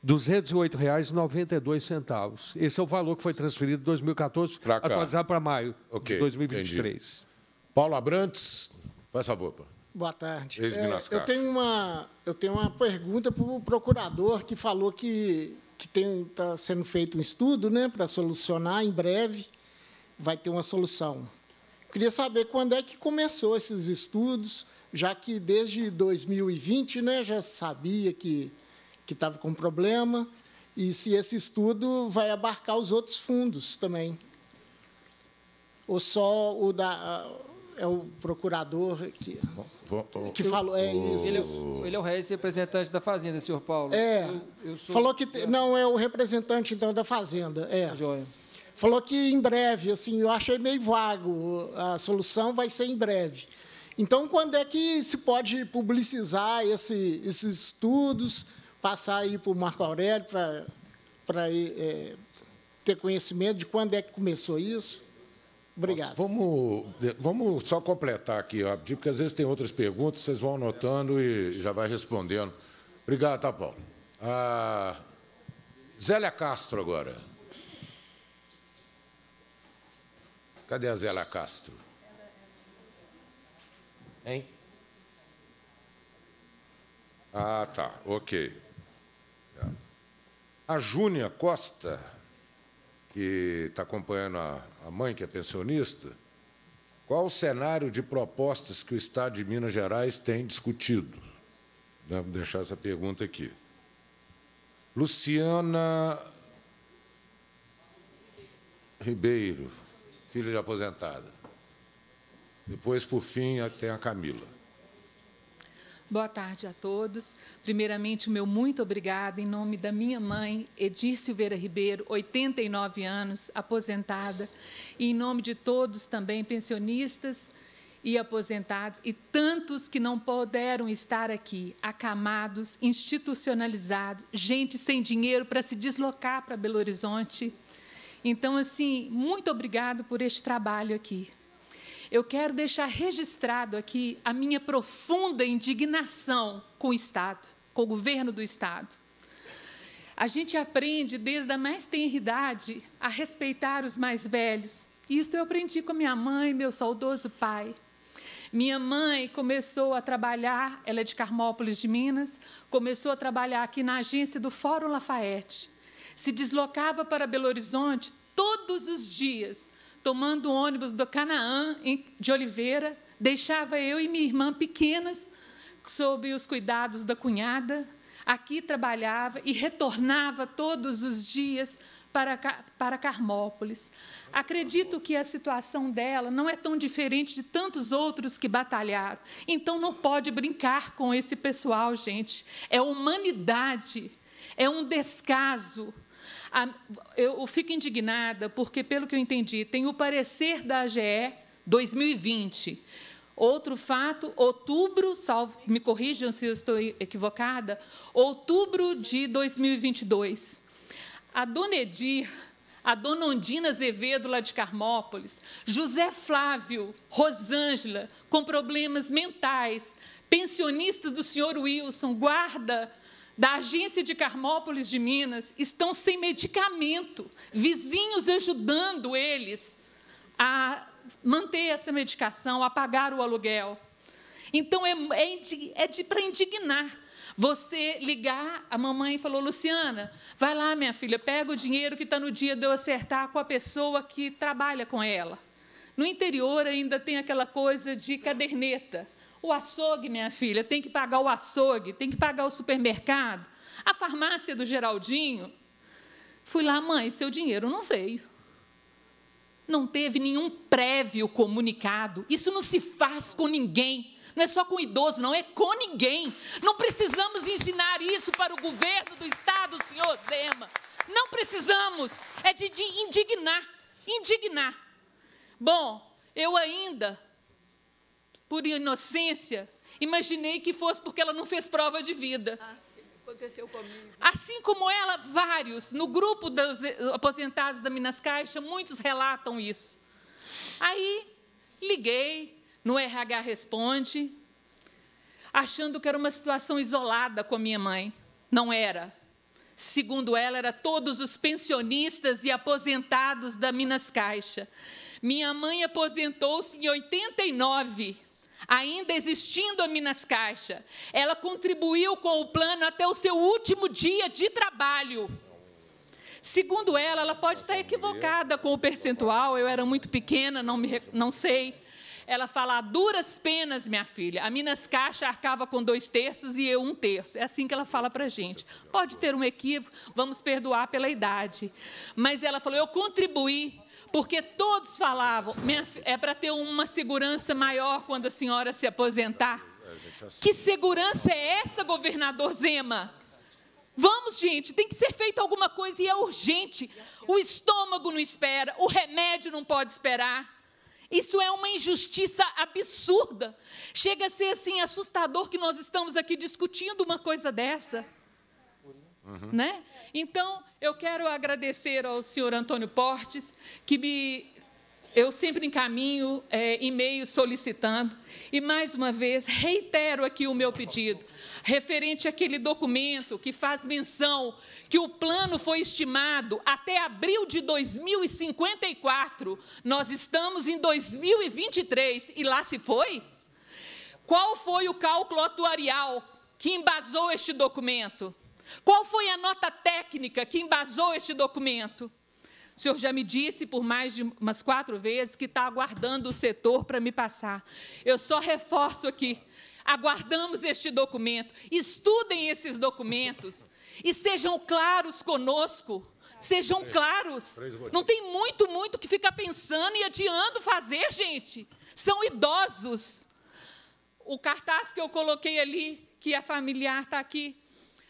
R$ centavos. Esse é o valor que foi transferido em 2014, pra cá. atualizado para maio okay, de 2023. Entendi. Paulo Abrantes, faz favor. Pô. Boa tarde. É, eu, tenho uma, eu tenho uma pergunta para o procurador que falou que que está sendo feito um estudo né, para solucionar em breve, vai ter uma solução. Queria saber quando é que começou esses estudos, já que desde 2020 né, já sabia que estava com problema, e se esse estudo vai abarcar os outros fundos também. Ou só o da, é o procurador que, que falou. É isso. Ele, é, ele é o réis representante da Fazenda, senhor Paulo. É. Eu, eu sou... Falou que. não, é o representante, então, da Fazenda. É. Tá joia. Falou que em breve, assim, eu achei meio vago. A solução vai ser em breve. Então, quando é que se pode publicizar esse, esses estudos, passar aí para o Marco Aurélio para é, ter conhecimento de quando é que começou isso? Obrigado. Vamos, vamos só completar aqui, rapidinho, porque às vezes tem outras perguntas, vocês vão anotando e já vai respondendo. Obrigado, tá, Paulo. Ah, Zélia Castro agora. Cadê a Zélia Castro? Hein? Ah, tá, ok. A Júnia Costa, que está acompanhando a, a mãe que é pensionista, qual o cenário de propostas que o Estado de Minas Gerais tem discutido? Né, vou deixar essa pergunta aqui. Luciana Ribeiro, filha de aposentada. Depois, por fim, tem a Camila. Boa tarde a todos. Primeiramente, o meu muito obrigado em nome da minha mãe, Edir Silveira Ribeiro, 89 anos, aposentada, e em nome de todos também, pensionistas e aposentados, e tantos que não puderam estar aqui, acamados, institucionalizados, gente sem dinheiro para se deslocar para Belo Horizonte. Então, assim, muito obrigado por este trabalho aqui eu quero deixar registrado aqui a minha profunda indignação com o Estado, com o governo do Estado. A gente aprende desde a mais tenra idade a respeitar os mais velhos. Isto eu aprendi com minha mãe, meu saudoso pai. Minha mãe começou a trabalhar, ela é de Carmópolis de Minas, começou a trabalhar aqui na agência do Fórum Lafayette. Se deslocava para Belo Horizonte todos os dias tomando ônibus do Canaã de Oliveira, deixava eu e minha irmã pequenas sob os cuidados da cunhada. Aqui trabalhava e retornava todos os dias para, para Carmópolis. Acredito que a situação dela não é tão diferente de tantos outros que batalharam. Então não pode brincar com esse pessoal, gente. É humanidade, é um descaso eu fico indignada porque, pelo que eu entendi, tem o parecer da AGE 2020. Outro fato, outubro, salvo, me corrijam se eu estou equivocada, outubro de 2022. A Dona Edir, a Dona Ondina Azevedo, lá de Carmópolis, José Flávio, Rosângela, com problemas mentais, pensionistas do senhor Wilson, guarda da agência de Carmópolis de Minas estão sem medicamento, vizinhos ajudando eles a manter essa medicação, a pagar o aluguel. Então, é, é, é para indignar. Você ligar, a mamãe falou, Luciana, vai lá, minha filha, pega o dinheiro que está no dia de eu acertar com a pessoa que trabalha com ela. No interior ainda tem aquela coisa de caderneta. O açougue, minha filha, tem que pagar o açougue, tem que pagar o supermercado, a farmácia do Geraldinho. Fui lá, mãe, seu dinheiro não veio. Não teve nenhum prévio comunicado. Isso não se faz com ninguém. Não é só com idoso, não, é com ninguém. Não precisamos ensinar isso para o governo do Estado, senhor Zema. Não precisamos. É de, de indignar. Indignar. Bom, eu ainda por inocência, imaginei que fosse porque ela não fez prova de vida. Ah, aconteceu comigo. Assim como ela, vários, no grupo dos aposentados da Minas Caixa, muitos relatam isso. Aí liguei, no RH Responde, achando que era uma situação isolada com a minha mãe. Não era. Segundo ela, era todos os pensionistas e aposentados da Minas Caixa. Minha mãe aposentou-se em 89 ainda existindo a Minas Caixa, ela contribuiu com o plano até o seu último dia de trabalho. Segundo ela, ela pode estar equivocada com o percentual, eu era muito pequena, não, me, não sei. Ela fala, duras penas, minha filha, a Minas Caixa arcava com dois terços e eu um terço. É assim que ela fala para a gente. Pode ter um equívoco, vamos perdoar pela idade. Mas ela falou, eu contribuí porque todos falavam, é para ter uma segurança maior quando a senhora se aposentar. Que segurança é essa, governador Zema? Vamos, gente, tem que ser feito alguma coisa e é urgente. O estômago não espera, o remédio não pode esperar. Isso é uma injustiça absurda. Chega a ser assim assustador que nós estamos aqui discutindo uma coisa dessa, uhum. né? Então, eu quero agradecer ao senhor Antônio Portes, que me eu sempre encaminho é, e-mails solicitando. E, mais uma vez, reitero aqui o meu pedido, referente àquele documento que faz menção que o plano foi estimado até abril de 2054. Nós estamos em 2023 e lá se foi? Qual foi o cálculo atuarial que embasou este documento? Qual foi a nota técnica que embasou este documento? O senhor já me disse por mais de umas quatro vezes que está aguardando o setor para me passar. Eu só reforço aqui. Aguardamos este documento. Estudem esses documentos e sejam claros conosco. Sejam claros. Não tem muito, muito que ficar pensando e adiando fazer, gente. São idosos. O cartaz que eu coloquei ali, que a familiar está aqui,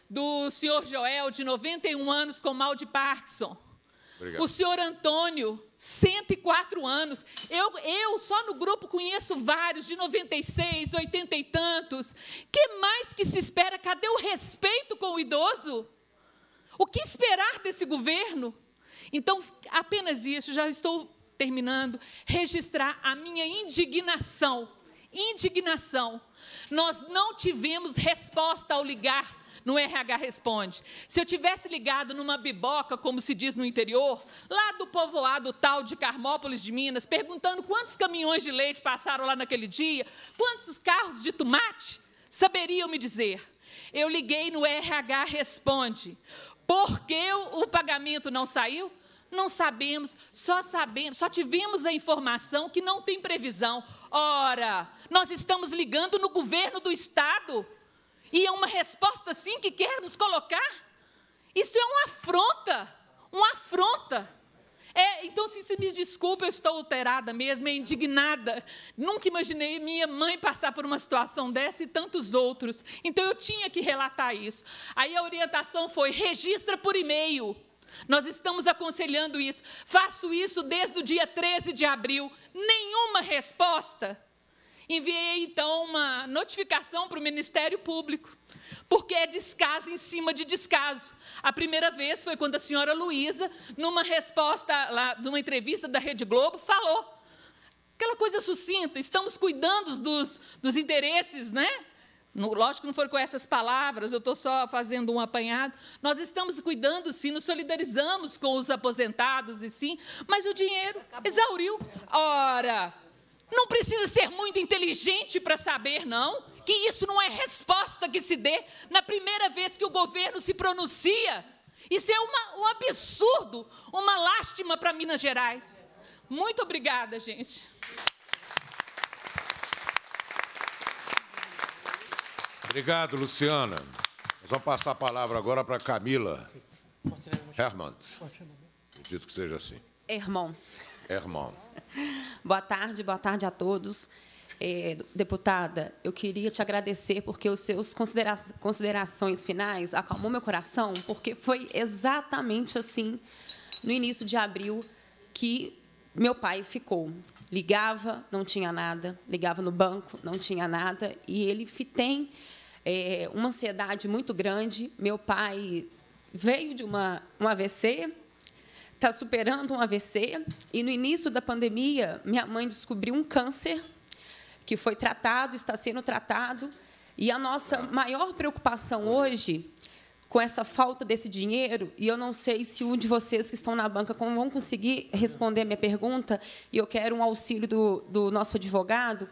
do senhor Joel, de 91 anos, com mal de Parkinson. Obrigado. O senhor Antônio, 104 anos. Eu, eu só no grupo conheço vários, de 96, 80 e tantos. que mais que se espera? Cadê o respeito com o idoso? O que esperar desse governo? Então, apenas isso, já estou terminando. Registrar a minha indignação. Indignação. Nós não tivemos resposta ao ligar no RH Responde. Se eu tivesse ligado numa biboca, como se diz no interior, lá do povoado tal de Carmópolis de Minas, perguntando quantos caminhões de leite passaram lá naquele dia, quantos carros de tomate, saberiam me dizer. Eu liguei no RH Responde. Por que o pagamento não saiu? Não sabemos, só sabemos, só tivemos a informação que não tem previsão. Ora, nós estamos ligando no governo do estado e é uma resposta assim que quer nos colocar? Isso é uma afronta, uma afronta. É, então, se você me desculpa, eu estou alterada mesmo, é indignada. Nunca imaginei minha mãe passar por uma situação dessa e tantos outros. Então, eu tinha que relatar isso. Aí a orientação foi: registra por e-mail. Nós estamos aconselhando isso. Faço isso desde o dia 13 de abril. Nenhuma resposta. Enviei então uma notificação para o Ministério Público, porque é descaso em cima de descaso. A primeira vez foi quando a senhora Luísa, numa resposta lá, numa entrevista da Rede Globo, falou. Aquela coisa sucinta, estamos cuidando dos, dos interesses, né? No, lógico que não foram com essas palavras, eu estou só fazendo um apanhado. Nós estamos cuidando, sim, nos solidarizamos com os aposentados, e sim, mas o dinheiro Acabou. exauriu. Ora, não precisa ser muito inteligente para saber, não, que isso não é resposta que se dê na primeira vez que o governo se pronuncia. Isso é uma, um absurdo, uma lástima para Minas Gerais. Muito obrigada, gente. Obrigado, Luciana. Nós vamos passar a palavra agora para Camila Hermann. Acredito que seja assim. Irmão. É, boa tarde, boa tarde a todos. É, deputada, eu queria te agradecer porque os seus considera considerações finais acalmou meu coração, porque foi exatamente assim no início de abril que meu pai ficou. Ligava, não tinha nada, ligava no banco, não tinha nada, e ele tem é, uma ansiedade muito grande. Meu pai veio de uma, um AVC, está superando um AVC e no início da pandemia minha mãe descobriu um câncer que foi tratado, está sendo tratado e a nossa maior preocupação hoje com essa falta desse dinheiro, e eu não sei se um de vocês que estão na banca vão conseguir responder a minha pergunta, e eu quero um auxílio do, do nosso advogado,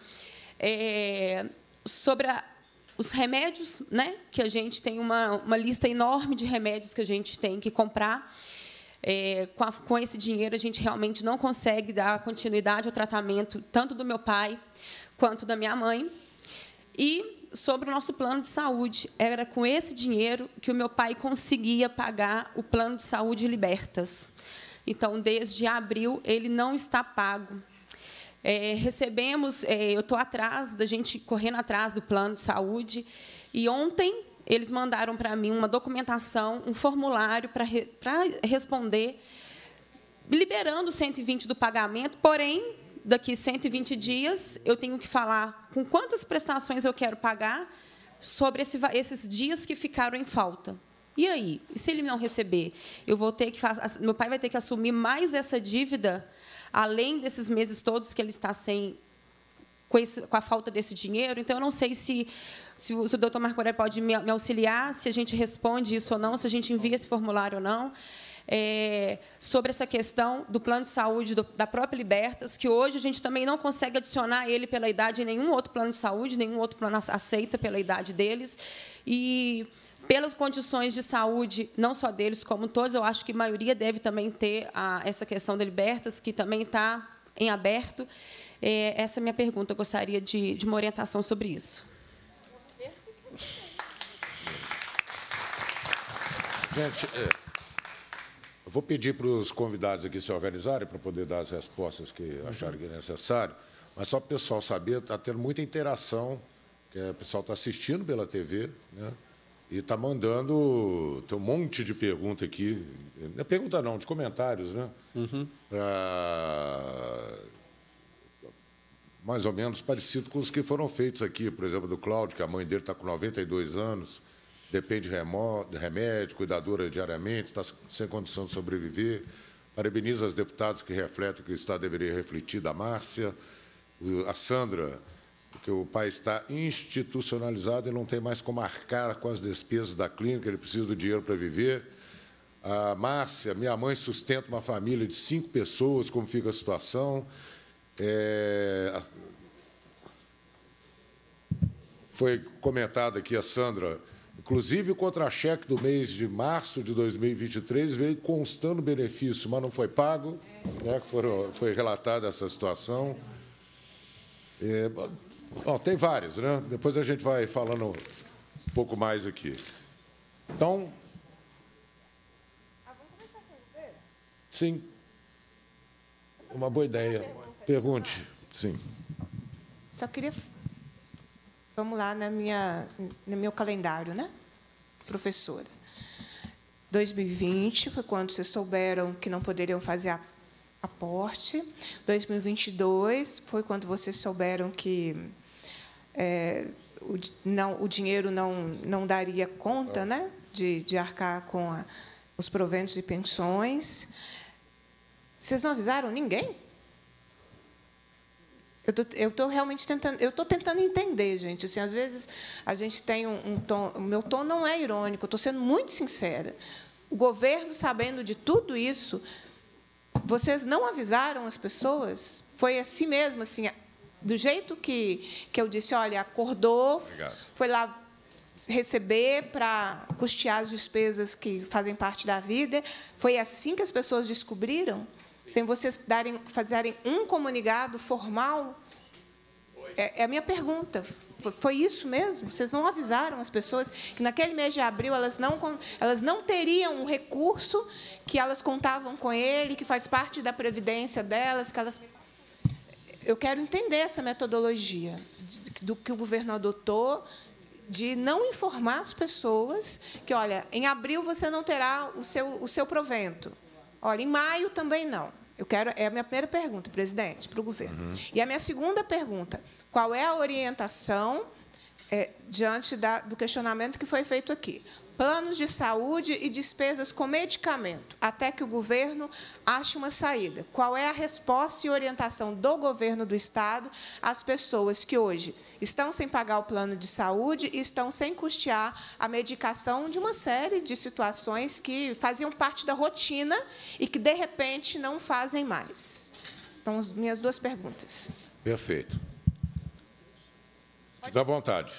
é, sobre a, os remédios, né, que a gente tem uma, uma lista enorme de remédios que a gente tem que comprar, é, com, a, com esse dinheiro, a gente realmente não consegue dar continuidade ao tratamento tanto do meu pai quanto da minha mãe. E sobre o nosso plano de saúde. Era com esse dinheiro que o meu pai conseguia pagar o plano de saúde Libertas. Então, desde abril, ele não está pago. É, recebemos, é, eu estou atrás da gente correndo atrás do plano de saúde. E ontem eles mandaram para mim uma documentação, um formulário para re, responder, liberando 120 do pagamento, porém, daqui 120 dias, eu tenho que falar com quantas prestações eu quero pagar sobre esse, esses dias que ficaram em falta. E aí? E se ele não receber? Eu vou ter que meu pai vai ter que assumir mais essa dívida, além desses meses todos que ele está sem com, esse, com a falta desse dinheiro. Então, eu não sei se se o, se o doutor Marco Aurélio pode me, me, auxiliar, se a gente responde isso ou não, se a gente envia esse formulário ou não, é, sobre essa questão do plano de saúde do, da própria Libertas, que hoje a gente também não consegue adicionar ele pela idade em nenhum outro plano de saúde, nenhum outro plano aceita pela idade deles. E pelas condições de saúde, não só deles, como todos, eu acho que a maioria deve também ter a, essa questão da Libertas, que também está em aberto. É, essa é a minha pergunta, eu gostaria de, de uma orientação sobre isso. Gente, é, eu vou pedir para os convidados aqui se organizarem para poder dar as respostas que acharem que é necessário, mas só para o pessoal saber, está tendo muita interação, que é, o pessoal está assistindo pela TV, né? E está mandando tem um monte de pergunta aqui. Não é pergunta não, de comentários, né? Uhum. Pra... Mais ou menos parecido com os que foram feitos aqui, por exemplo, do Cláudio, que a mãe dele está com 92 anos depende de remédio, cuidadora diariamente, está sem condição de sobreviver. Parabenizo as deputadas que refletem o que o Estado deveria refletir, da Márcia, a Sandra, porque o pai está institucionalizado e não tem mais como arcar com as despesas da clínica, ele precisa do dinheiro para viver. A Márcia, minha mãe sustenta uma família de cinco pessoas, como fica a situação. É... Foi comentado aqui a Sandra, Inclusive, o contra-cheque do mês de março de 2023 veio constando benefício, mas não foi pago. Né? Foram, foi relatada essa situação. É, bom, tem vários, né? Depois a gente vai falando um pouco mais aqui. Então. Ah, sim. Uma boa ideia. É Pergunte. Sim. Só queria Vamos lá na minha, no meu calendário, né, professora? 2020 foi quando vocês souberam que não poderiam fazer aporte. 2022 foi quando vocês souberam que é, o, não, o dinheiro não, não daria conta né, de, de arcar com a, os proventos e pensões. Vocês não avisaram ninguém? Eu estou realmente tentando, eu tô tentando entender, gente. Assim, às vezes a gente tem um, um tom, o meu tom não é irônico, estou sendo muito sincera. O governo, sabendo de tudo isso, vocês não avisaram as pessoas? Foi assim mesmo, assim, do jeito que, que eu disse, olha, acordou, Obrigado. foi lá receber para custear as despesas que fazem parte da vida. Foi assim que as pessoas descobriram? sem vocês darem, fazerem um comunicado formal? É, é a minha pergunta. Foi isso mesmo? Vocês não avisaram as pessoas que naquele mês de abril elas não, elas não teriam o recurso que elas contavam com ele, que faz parte da previdência delas, que elas. Eu quero entender essa metodologia do que o governo adotou de não informar as pessoas que, olha, em abril você não terá o seu, o seu provento. Olha, em maio também não. Eu quero é a minha primeira pergunta, presidente, para o governo. Uhum. E a minha segunda pergunta: qual é a orientação é, diante da, do questionamento que foi feito aqui. Planos de saúde e despesas com medicamento, até que o governo ache uma saída. Qual é a resposta e orientação do governo do Estado às pessoas que hoje estão sem pagar o plano de saúde e estão sem custear a medicação de uma série de situações que faziam parte da rotina e que, de repente, não fazem mais? São as minhas duas perguntas. Perfeito. Fique à vontade.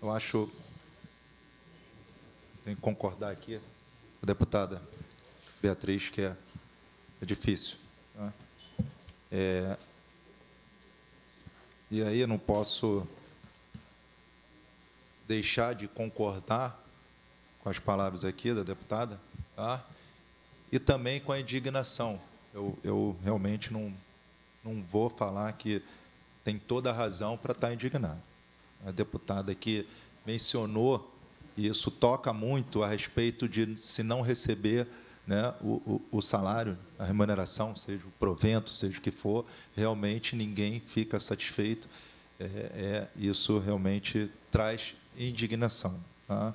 Eu acho. Tem que concordar aqui, a deputada Beatriz, que é, é difícil. Ah. É, e aí eu não posso deixar de concordar com as palavras aqui da deputada, tá? e também com a indignação. Eu, eu realmente não, não vou falar que tem toda a razão para estar indignado. A deputada aqui mencionou, e isso toca muito a respeito de se não receber né, o, o, o salário, a remuneração, seja o provento, seja o que for, realmente ninguém fica satisfeito. É, é, isso realmente traz indignação. Tá?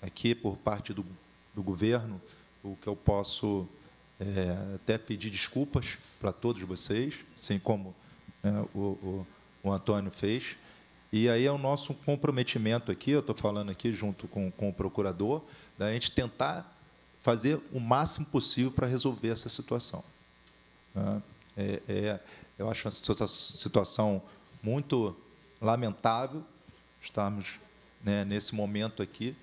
Aqui, por parte do, do governo, o que eu posso é, até pedir desculpas para todos vocês, assim como né, o, o, o, Antônio fez. E aí é o nosso comprometimento aqui, eu estou falando aqui junto com, com o procurador, da né, gente tentar fazer o máximo possível para resolver essa situação. Né. É, é, eu acho uma situação muito lamentável estarmos né, nesse momento aqui,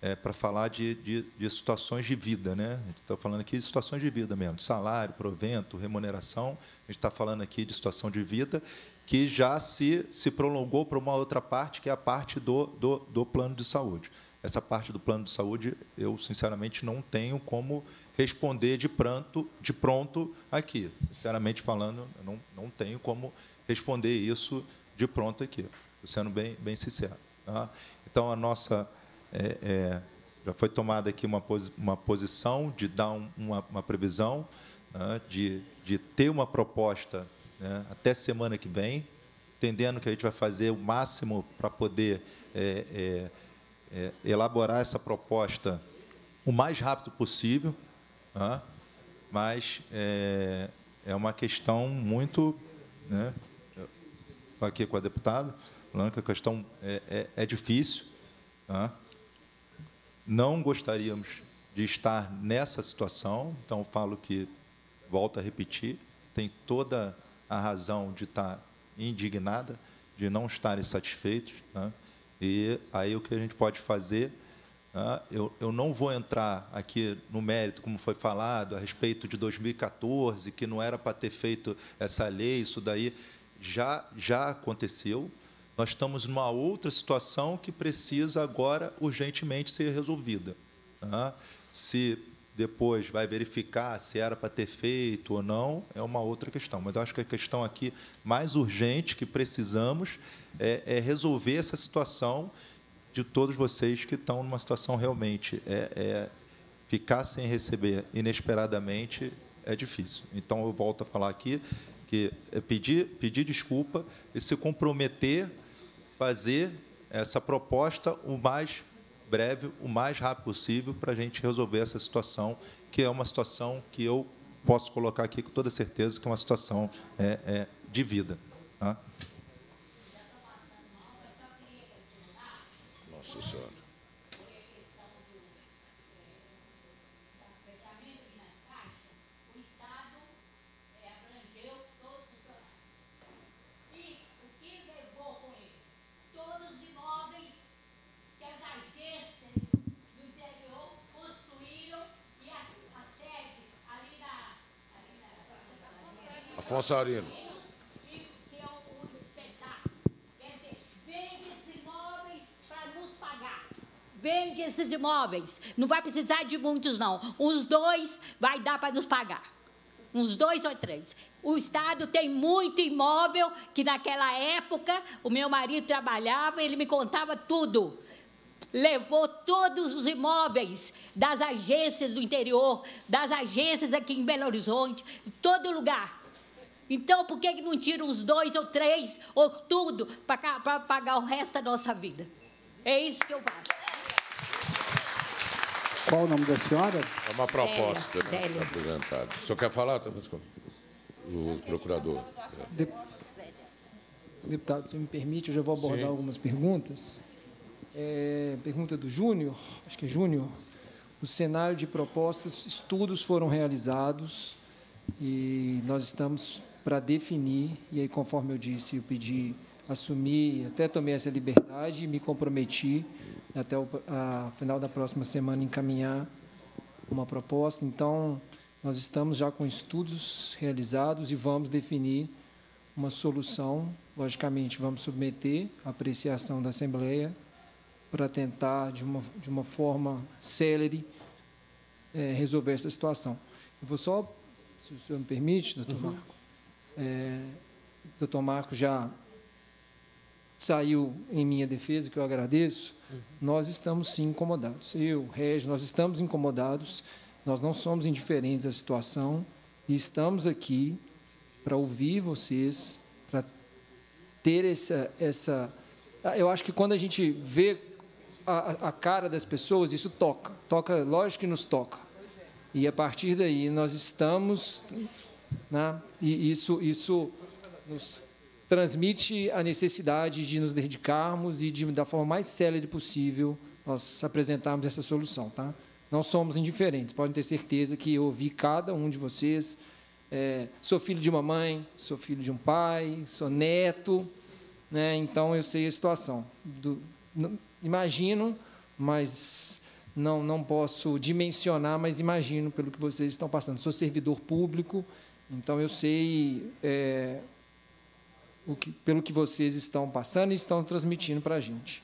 é, para falar de, de, de, situações de vida. Né? A gente está falando aqui de situações de vida mesmo, de salário, provento, remuneração. A gente está falando aqui de situação de vida que já se, se prolongou para uma outra parte, que é a parte do, do, do plano de saúde. Essa parte do plano de saúde, eu, sinceramente, não tenho como responder de pronto, de pronto aqui. Sinceramente falando, não, não tenho como responder isso de pronto aqui, sendo bem, bem sincero. Tá? Então, a nossa é, é, já foi tomada aqui uma, posi uma posição de dar um, uma, uma, previsão, né, de, de ter uma proposta né, até semana que vem, entendendo que a gente vai fazer o máximo para poder é, é, é elaborar essa proposta o mais rápido possível, né, mas é, é uma questão muito. Né, Estou aqui com a deputada, falando que a questão é, difícil. Né, não gostaríamos de estar nessa situação, então falo que, volto a repetir, tem toda a razão de estar indignada, de não estarem satisfeitos. Né? E aí o que a gente pode fazer né? eu, eu, não vou entrar aqui no mérito, como foi falado, a respeito de 2014, que não era para ter feito essa lei, isso daí já, já aconteceu. Nós estamos numa outra situação que precisa agora urgentemente ser resolvida. Né? Se depois vai verificar se era para ter feito ou não, é uma outra questão. Mas eu acho que a questão aqui mais urgente que precisamos é, é resolver essa situação de todos vocês que estão numa situação realmente é, é, ficar sem receber inesperadamente é difícil. Então eu volto a falar aqui que é pedir, pedir desculpa e se comprometer fazer essa proposta o mais breve, o mais rápido possível, para a gente resolver essa situação, que é uma situação que eu posso colocar aqui com toda certeza que é uma situação é, é, de vida. Tá? dançarinos. Vende esses imóveis. Não vai precisar de muitos, não. Uns dois vai dar para nos pagar. Uns dois ou três. O Estado tem muito imóvel que, naquela época, o meu marido trabalhava, ele me contava tudo levou todos os imóveis das agências do interior, das agências aqui em Belo Horizonte, em todo lugar. Então, por que não tira uns dois ou três ou tudo para pagar o resto da nossa vida? É isso que eu faço. Qual o nome da senhora? É uma proposta né, apresentada. O senhor quer falar? Tá, o procurador. De... Deputado, se me permite, eu já vou abordar Sim. algumas perguntas. É, pergunta do Júnior, acho que é Júnior. O cenário de propostas, estudos foram realizados e nós estamos para definir, e aí, conforme eu disse, eu pedi, assumi, até tomei essa liberdade e me comprometi até o final da próxima semana encaminhar uma proposta. Então, nós estamos já com estudos realizados e vamos definir uma solução. Logicamente, vamos submeter a apreciação da Assembleia para tentar, de uma, de uma forma célere, é, resolver essa situação. Eu vou só, se o senhor me permite, doutor uhum. Marco, é, o doutor Marco já saiu em minha defesa, que eu agradeço. Uhum. Nós estamos sim incomodados. Eu, Regis, nós estamos incomodados. Nós não somos indiferentes à situação e estamos aqui para ouvir vocês, para ter essa, essa. Ah, eu acho que quando a gente vê a, a, cara das pessoas, isso toca. Toca, lógico que nos toca. E a partir daí nós estamos né? E isso, isso nos transmite a necessidade de nos dedicarmos e, de, da forma mais célere possível, nós apresentarmos essa solução. Tá? Não somos indiferentes, podem ter certeza que eu ouvi cada um de vocês. É, sou filho de uma mãe, sou filho de um pai, sou neto, né? então eu sei a situação. Do, não, imagino, mas não, não posso dimensionar, mas imagino pelo que vocês estão passando. Sou servidor público, então eu sei é, o que, pelo que vocês estão passando e estão transmitindo para a gente.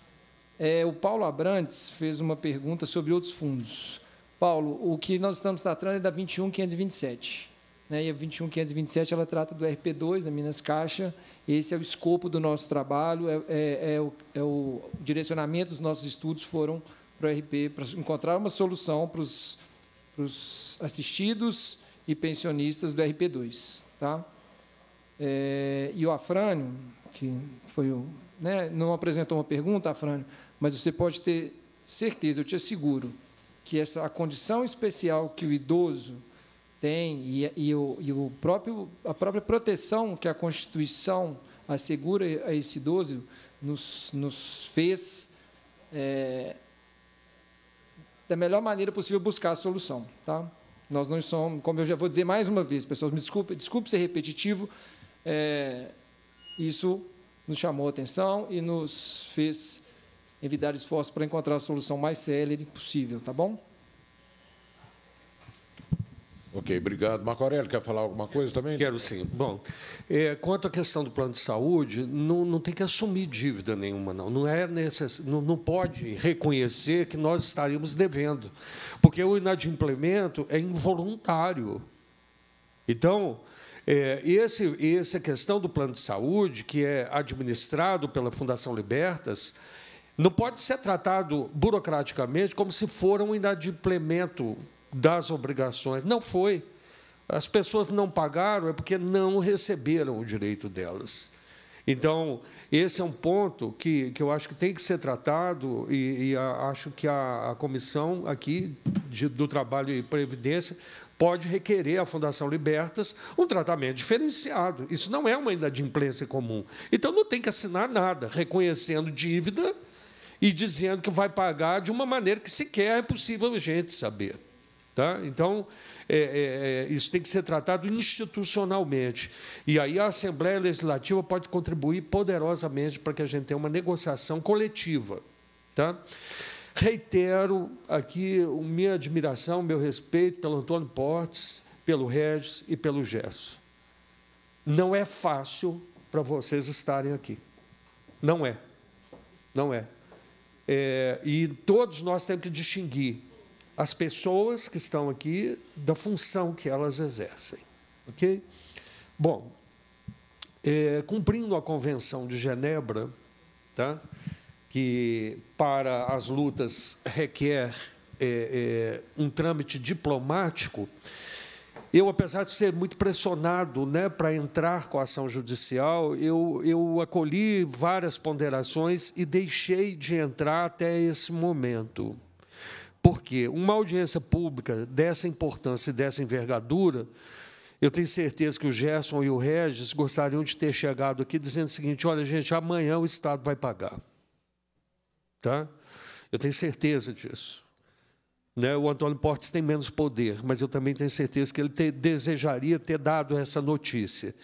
É, o Paulo Abrantes fez uma pergunta sobre outros fundos. Paulo, o que nós estamos tratando é da 21527. Né? E a 21527 ela trata do RP2, da Minas Caixa. Esse é o escopo do nosso trabalho, é, é, é o, é o, direcionamento dos nossos estudos foram para o RP, para encontrar uma solução para os, para os assistidos e pensionistas do RP2. Tá? É, e o Afrânio, que foi o, né, não apresentou uma pergunta, Afrânio, mas você pode ter certeza, eu te asseguro, que essa, a condição especial que o idoso tem e, e, o, e o próprio, a própria proteção que a Constituição assegura a esse idoso nos, nos fez, é, da melhor maneira possível, buscar a solução. Tá? Nós não somos, como eu já vou dizer mais uma vez, pessoas, me desculpe, desculpe ser repetitivo, é, isso nos chamou a atenção e nos fez envidar esforço para encontrar a solução mais célere possível, tá bom? Ok, obrigado. Marco Aurélio, quer falar alguma coisa também? Quero sim. Bom, é, quanto à questão do plano de saúde, não, não tem que assumir dívida nenhuma, não. Não, é necess... não, não pode reconhecer que nós estaríamos devendo, porque o inadimplemento é involuntário. Então, é, esse, essa questão do plano de saúde, que é administrado pela Fundação Libertas, não pode ser tratado burocraticamente como se for um inadimplemento das obrigações. Não foi. As pessoas não pagaram é porque não receberam o direito delas. Então, esse é um ponto que, que eu acho que tem que ser tratado e, e a, acho que a, a comissão aqui de, do Trabalho e Previdência pode requerer à Fundação Libertas um tratamento diferenciado. Isso não é uma inadimplência comum. Então, não tem que assinar nada, reconhecendo dívida e dizendo que vai pagar de uma maneira que sequer é possível a gente saber. Tá? Então, é, é, é, isso tem que ser tratado institucionalmente. E aí a Assembleia Legislativa pode contribuir poderosamente para que a gente tenha uma negociação coletiva. Tá? Reitero aqui minha admiração, meu respeito pelo Antônio Portes, pelo Regis e pelo Gesso. Não é fácil para vocês estarem aqui. Não é. Não é. é e todos nós temos que distinguir as pessoas que estão aqui da função que elas exercem. Ok? Bom, é, cumprindo a Convenção de Genebra, tá? que para as lutas requer é, é, um trâmite diplomático, eu, apesar de ser muito pressionado né, para entrar com a ação judicial, eu, eu acolhi várias ponderações e deixei de entrar até esse momento. Porque uma audiência pública dessa importância e dessa envergadura, eu tenho certeza que o Gerson e o Regis gostariam de ter chegado aqui dizendo o seguinte: olha, gente, amanhã o Estado vai pagar. Tá? Eu tenho certeza disso. Né? O Antônio Portes tem menos poder, mas eu também tenho certeza que ele te, desejaria ter dado essa notícia.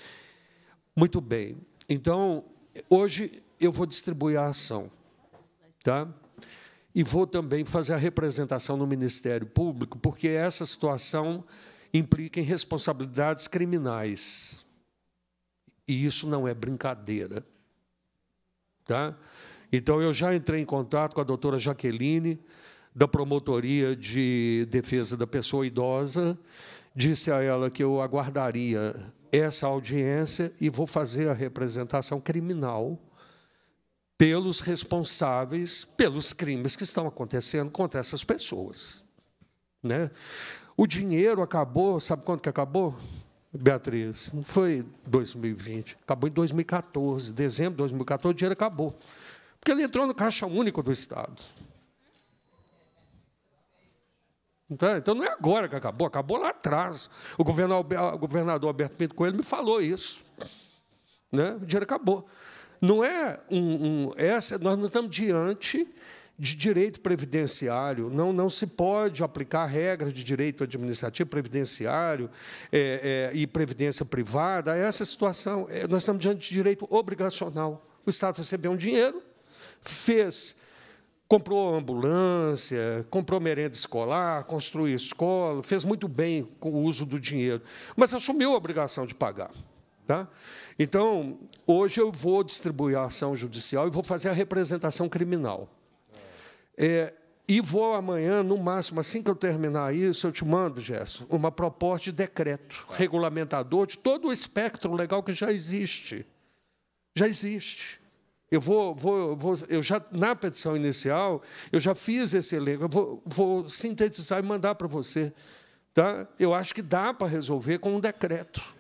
Muito bem. Então, hoje eu vou distribuir a ação. Tá? e vou também fazer a representação no Ministério Público, porque essa situação implica em responsabilidades criminais. E isso não é brincadeira. Tá? Então, eu já entrei em contato com a doutora Jaqueline, da Promotoria de Defesa da Pessoa Idosa, disse a ela que eu aguardaria essa audiência e vou fazer a representação criminal pelos responsáveis pelos crimes que estão acontecendo contra essas pessoas. Né? O dinheiro acabou, sabe quando que acabou? Beatriz, não foi 2020, acabou em 2014, dezembro de 2014 o dinheiro acabou. Porque ele entrou no caixa único do Estado. Então, então não é agora que acabou, acabou lá atrás. O governador, Alberto Pinto Coelho me falou isso. Né? O dinheiro acabou. Não é um, um é essa, nós não estamos diante de direito previdenciário, não, não se pode aplicar regras de direito administrativo, previdenciário é, é, e previdência privada a é essa situação. É, nós estamos diante de direito obrigacional. O Estado recebeu um dinheiro, fez, comprou ambulância, comprou merenda escolar, construiu escola, fez muito bem com o uso do dinheiro, mas assumiu a obrigação de pagar. Tá? Então, hoje eu vou distribuir a ação judicial e vou fazer a representação criminal. É, e vou amanhã, no máximo, assim que eu terminar isso, eu te mando, Gerson, uma proposta de decreto regulamentador de todo o espectro legal que já existe. Já existe. Eu vou, vou, vou eu já na petição inicial, eu já fiz esse elenco, eu vou, vou sintetizar e mandar para você, tá? Eu acho que dá para resolver com um decreto.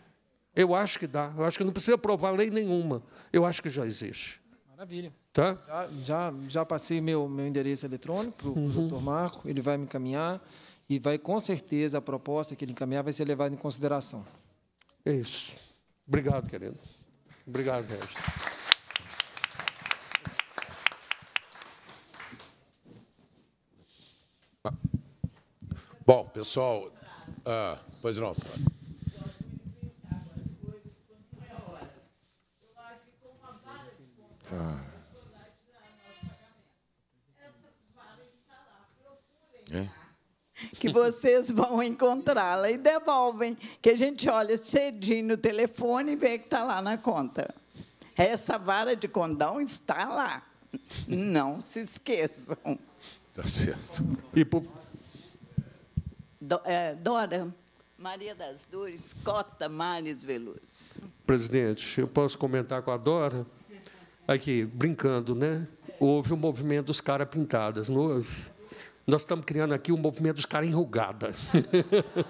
Eu acho que dá. Eu acho que não precisa aprovar lei nenhuma. Eu acho que já existe. Maravilha. Tá? Já, já, já passei meu, meu endereço eletrônico para o uhum. doutor Marco. Ele vai me encaminhar e vai, com certeza, a proposta que ele encaminhar vai ser levada em consideração. É isso. Obrigado, querido. Obrigado, Regis. Bom, pessoal, ah, pois não, senhora. Ah. É? que vocês vão encontrá-la e devolvem, que a gente olha cedinho no telefone e vê que está lá na conta. Essa vara de condão está lá. Não se esqueçam. Tá certo. E por... É, Dora, Maria das Dores, Cota Mares Veloso. Presidente, eu posso comentar com a Dora? aqui, brincando, né? Houve o um movimento dos caras pintadas, não houve? Nós estamos criando aqui o um movimento dos caras enrugada.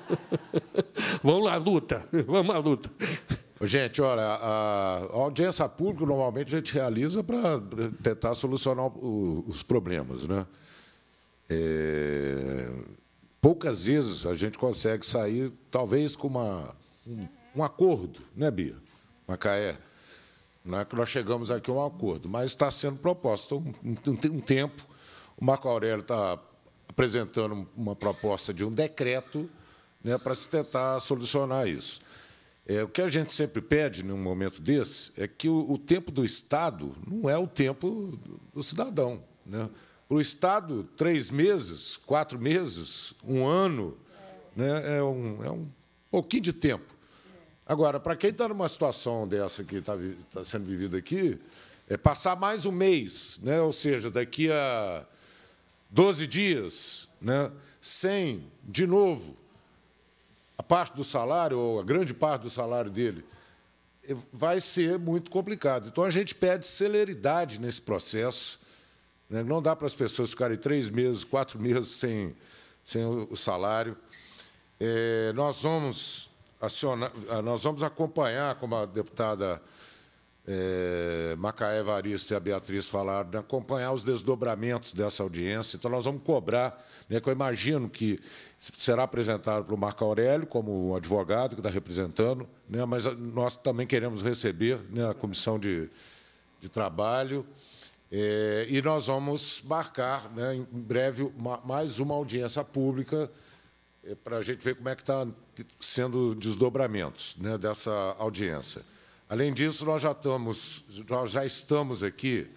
vamos lá, luta. Vamos à luta. Gente, olha, a audiência pública normalmente a gente realiza para tentar solucionar os problemas. Né? É... Poucas vezes a gente consegue sair, talvez, com uma, um, um acordo, né, Bia? Macaé. É que nós chegamos aqui a um acordo, mas está sendo proposta. um tempo, o Marco Aurélio está apresentando uma proposta de um decreto né, para se tentar solucionar isso. É, o que a gente sempre pede num momento desse é que o, o tempo do Estado não é o tempo do cidadão. Né? Para o Estado, três meses, quatro meses, um ano, né, é, um, é um pouquinho de tempo. Agora, para quem está numa situação dessa que está tá sendo vivida aqui, é passar mais um mês, né? ou seja, daqui a 12 dias, né? sem, de novo, a parte do salário, ou a grande parte do salário dele, é, vai ser muito complicado. Então, a gente pede celeridade nesse processo. Né? Não dá para as pessoas ficarem três meses, quatro meses sem, sem o salário. É, nós vamos acionar, ah, nós vamos acompanhar, como a deputada é, Macaé Varista e a Beatriz falaram, né, acompanhar os desdobramentos dessa audiência. Então, nós vamos cobrar, né, que eu imagino que será apresentado para o Marco Aurélio, como advogado que está representando, né, mas ah, nós também queremos receber né, a comissão de, de trabalho. É, e nós vamos marcar, né, em breve, uma, mais uma audiência pública é para a gente ver como é que está sendo desdobramentos né, dessa audiência. Além disso, nós já estamos, nós já estamos aqui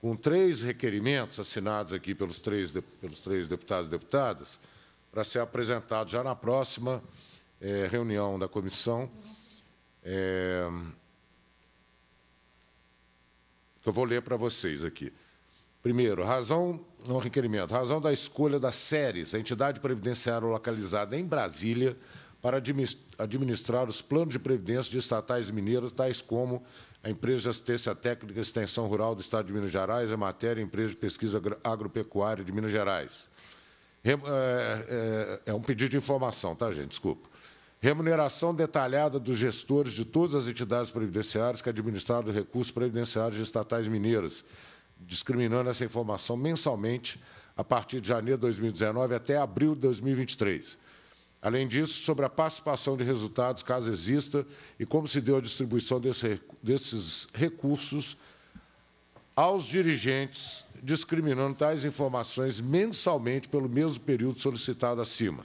com três requerimentos assinados aqui pelos três, pelos três deputados e deputadas, para ser apresentado já na próxima é, reunião da comissão. É, que eu vou ler para vocês aqui. Primeiro, razão um requerimento, razão da escolha das séries, a entidade previdenciária localizada em Brasília para administrar os planos de previdência de estatais mineiros, tais como a Empresa de Assistência Técnica e Extensão Rural do Estado de Minas Gerais, a Matéria é a Empresa de Pesquisa Agropecuária de Minas Gerais. É, é, é um pedido de informação, tá, gente? Desculpa. Remuneração detalhada dos gestores de todas as entidades previdenciárias que administraram recursos previdenciários de estatais mineiras, discriminando essa informação mensalmente a partir de janeiro de 2019 até abril de 2023. Além disso, sobre a participação de resultados, caso exista, e como se deu a distribuição desse, desses recursos aos dirigentes, discriminando tais informações mensalmente pelo mesmo período solicitado acima.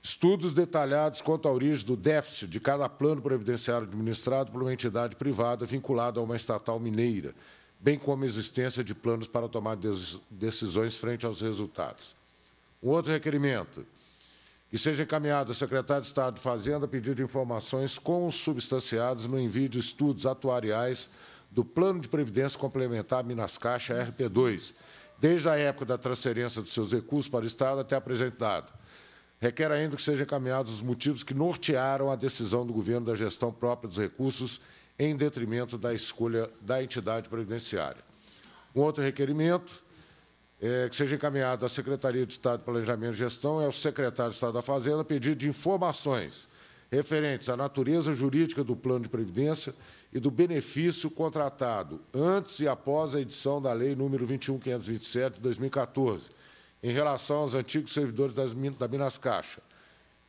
Estudos detalhados quanto à origem do déficit de cada plano previdenciário administrado por uma entidade privada vinculada a uma estatal mineira, bem como a existência de planos para tomar decisões frente aos resultados. Um outro requerimento, que seja encaminhado ao secretário de Estado de Fazenda pedido de informações consubstanciadas no envio de estudos atuariais do Plano de Previdência Complementar Minas Caixa RP2, desde a época da transferência dos seus recursos para o Estado até a presente data. Requer ainda que sejam encaminhados os motivos que nortearam a decisão do governo da gestão própria dos recursos em detrimento da escolha da entidade previdenciária. Um outro requerimento é, que seja encaminhado à Secretaria de Estado de Planejamento e Gestão é o secretário de Estado da Fazenda pedido de informações referentes à natureza jurídica do plano de previdência e do benefício contratado antes e após a edição da Lei nº 21.527, de 2014, em relação aos antigos servidores das, da Minas Caixa,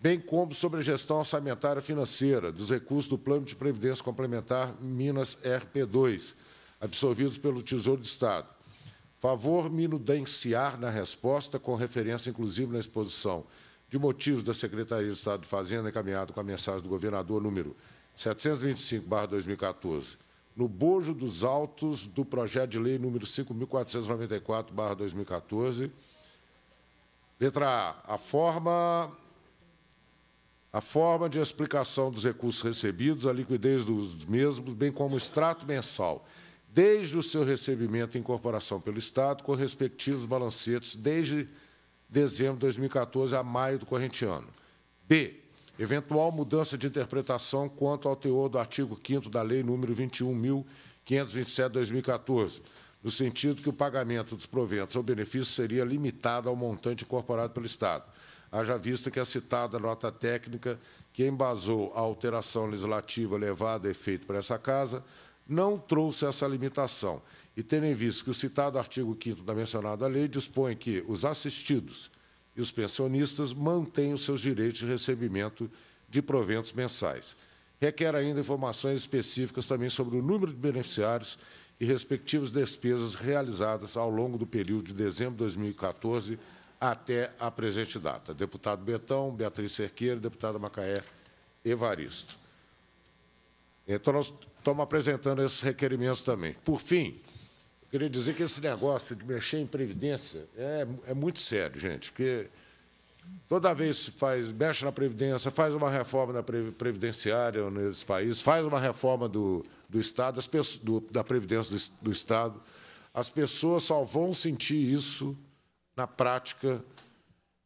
bem como sobre a gestão orçamentária financeira dos recursos do Plano de Previdência Complementar Minas RP2, absorvidos pelo Tesouro do Estado. Favor minudenciar na resposta, com referência, inclusive, na exposição de motivos da Secretaria de Estado de Fazenda, encaminhado com a mensagem do governador número 725-2014, no bojo dos autos do projeto de lei número 5.494-2014. Letra A. A forma a forma de explicação dos recursos recebidos, a liquidez dos mesmos, bem como o extrato mensal, desde o seu recebimento e incorporação pelo Estado, com respectivos balancetes desde dezembro de 2014 a maio do corrente ano. B. Eventual mudança de interpretação quanto ao teor do artigo 5 da Lei Número 21.527, 2014, no sentido que o pagamento dos proventos ou benefícios seria limitado ao montante incorporado pelo Estado haja visto que a citada nota técnica que embasou a alteração legislativa levada a efeito por essa Casa não trouxe essa limitação. E tendo em vista que o citado artigo 5 da mencionada lei dispõe que os assistidos e os pensionistas mantêm os seus direitos de recebimento de proventos mensais. Requer ainda informações específicas também sobre o número de beneficiários e respectivas despesas realizadas ao longo do período de dezembro de 2014 até a presente data. Deputado Betão, Beatriz Cerqueira, deputado Macaé Evaristo. Então, nós estamos apresentando esses requerimentos também. Por fim, eu queria dizer que esse negócio de mexer em Previdência é, é muito sério, gente, porque toda vez que se faz, mexe na Previdência, faz uma reforma na Previdenciária nesse país, faz uma reforma do, do Estado, pessoas, do, da Previdência do, do Estado, as pessoas só vão sentir isso na prática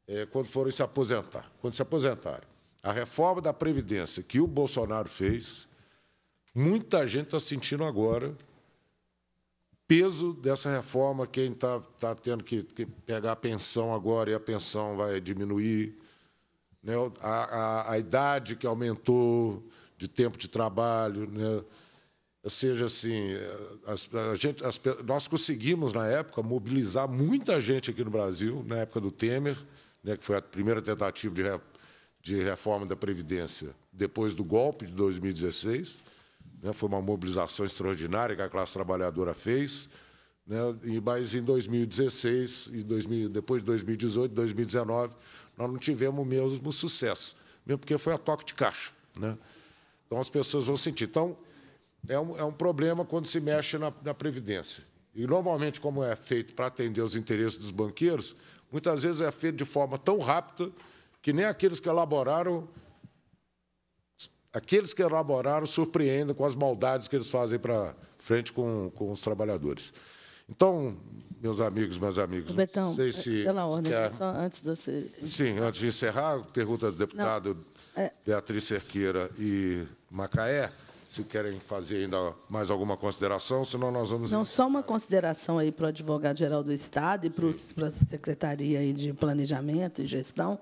é, quando forem se aposentar, quando se aposentarem. A reforma da Previdência que o Bolsonaro fez, muita gente está sentindo agora peso dessa reforma, quem está tá tendo que, que, pegar a pensão agora e a pensão vai diminuir, né? a, a, a idade que aumentou de tempo de trabalho, né? seja assim, eh, as, gente, as, nós conseguimos, na época, mobilizar muita gente aqui no Brasil, na época do Temer, né, que foi a primeira tentativa de, re, de reforma da Previdência depois do golpe de 2016. Né, foi uma mobilização extraordinária que a classe trabalhadora fez. Né, e, mas em 2016, e 2000, depois de 2018, 2019, nós não tivemos o mesmo sucesso, mesmo porque foi a toque de caixa. Né? Então, as pessoas vão sentir. Então, é um, é um problema quando se mexe na, na Previdência. E, normalmente, como é feito para atender os interesses dos banqueiros, muitas vezes é feito de forma tão rápida que nem aqueles que elaboraram aqueles que elaboraram surpreendem com as maldades que eles fazem para frente com, com os trabalhadores. Então, meus amigos, meus amigos, Betão, não sei se. É, pela ordem, quer... só antes de você. Sim, antes de encerrar, pergunta do deputado não, é... Beatriz Cerqueira e Macaé se querem fazer ainda mais alguma consideração, senão nós vamos... Não, só uma consideração aí para o advogado-geral do Estado e para, para a Secretaria aí de Planejamento e Gestão.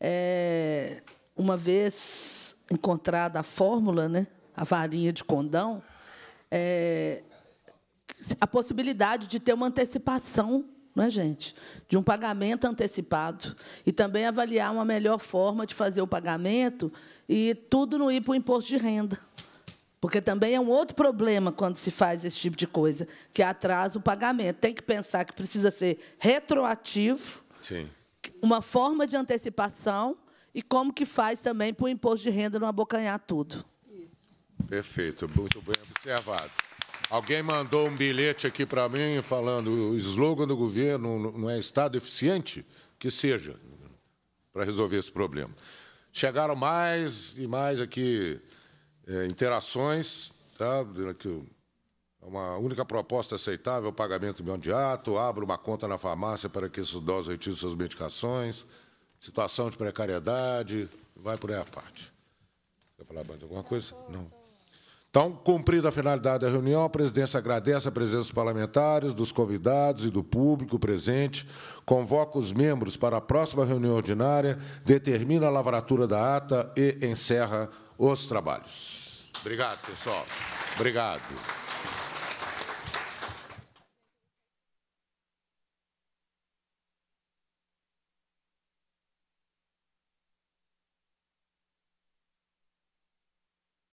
É, uma vez encontrada a fórmula, né, a varinha de condão, é, a possibilidade de ter uma antecipação não é, gente? De um pagamento antecipado. E também avaliar uma melhor forma de fazer o pagamento e tudo não ir para o imposto de renda. Porque também é um outro problema quando se faz esse tipo de coisa, que é atrasa o pagamento. Tem que pensar que precisa ser retroativo, Sim. uma forma de antecipação e como que faz também para o imposto de renda não abocanhar tudo. Isso. Perfeito, muito bem observado. Alguém mandou um bilhete aqui para mim falando o slogan do governo não é Estado eficiente? Que seja, para resolver esse problema. Chegaram mais e mais aqui é, interações, tá? Que é uma única proposta aceitável, pagamento imediato, abra uma conta na farmácia para que os idosos retirem suas medicações, situação de precariedade, vai por aí a parte. Quer falar mais alguma coisa? Não. Então, cumprida a finalidade da reunião, a presidência agradece a presença dos parlamentares, dos convidados e do público presente, convoca os membros para a próxima reunião ordinária, determina a lavratura da ata e encerra os trabalhos. Obrigado, pessoal. Obrigado.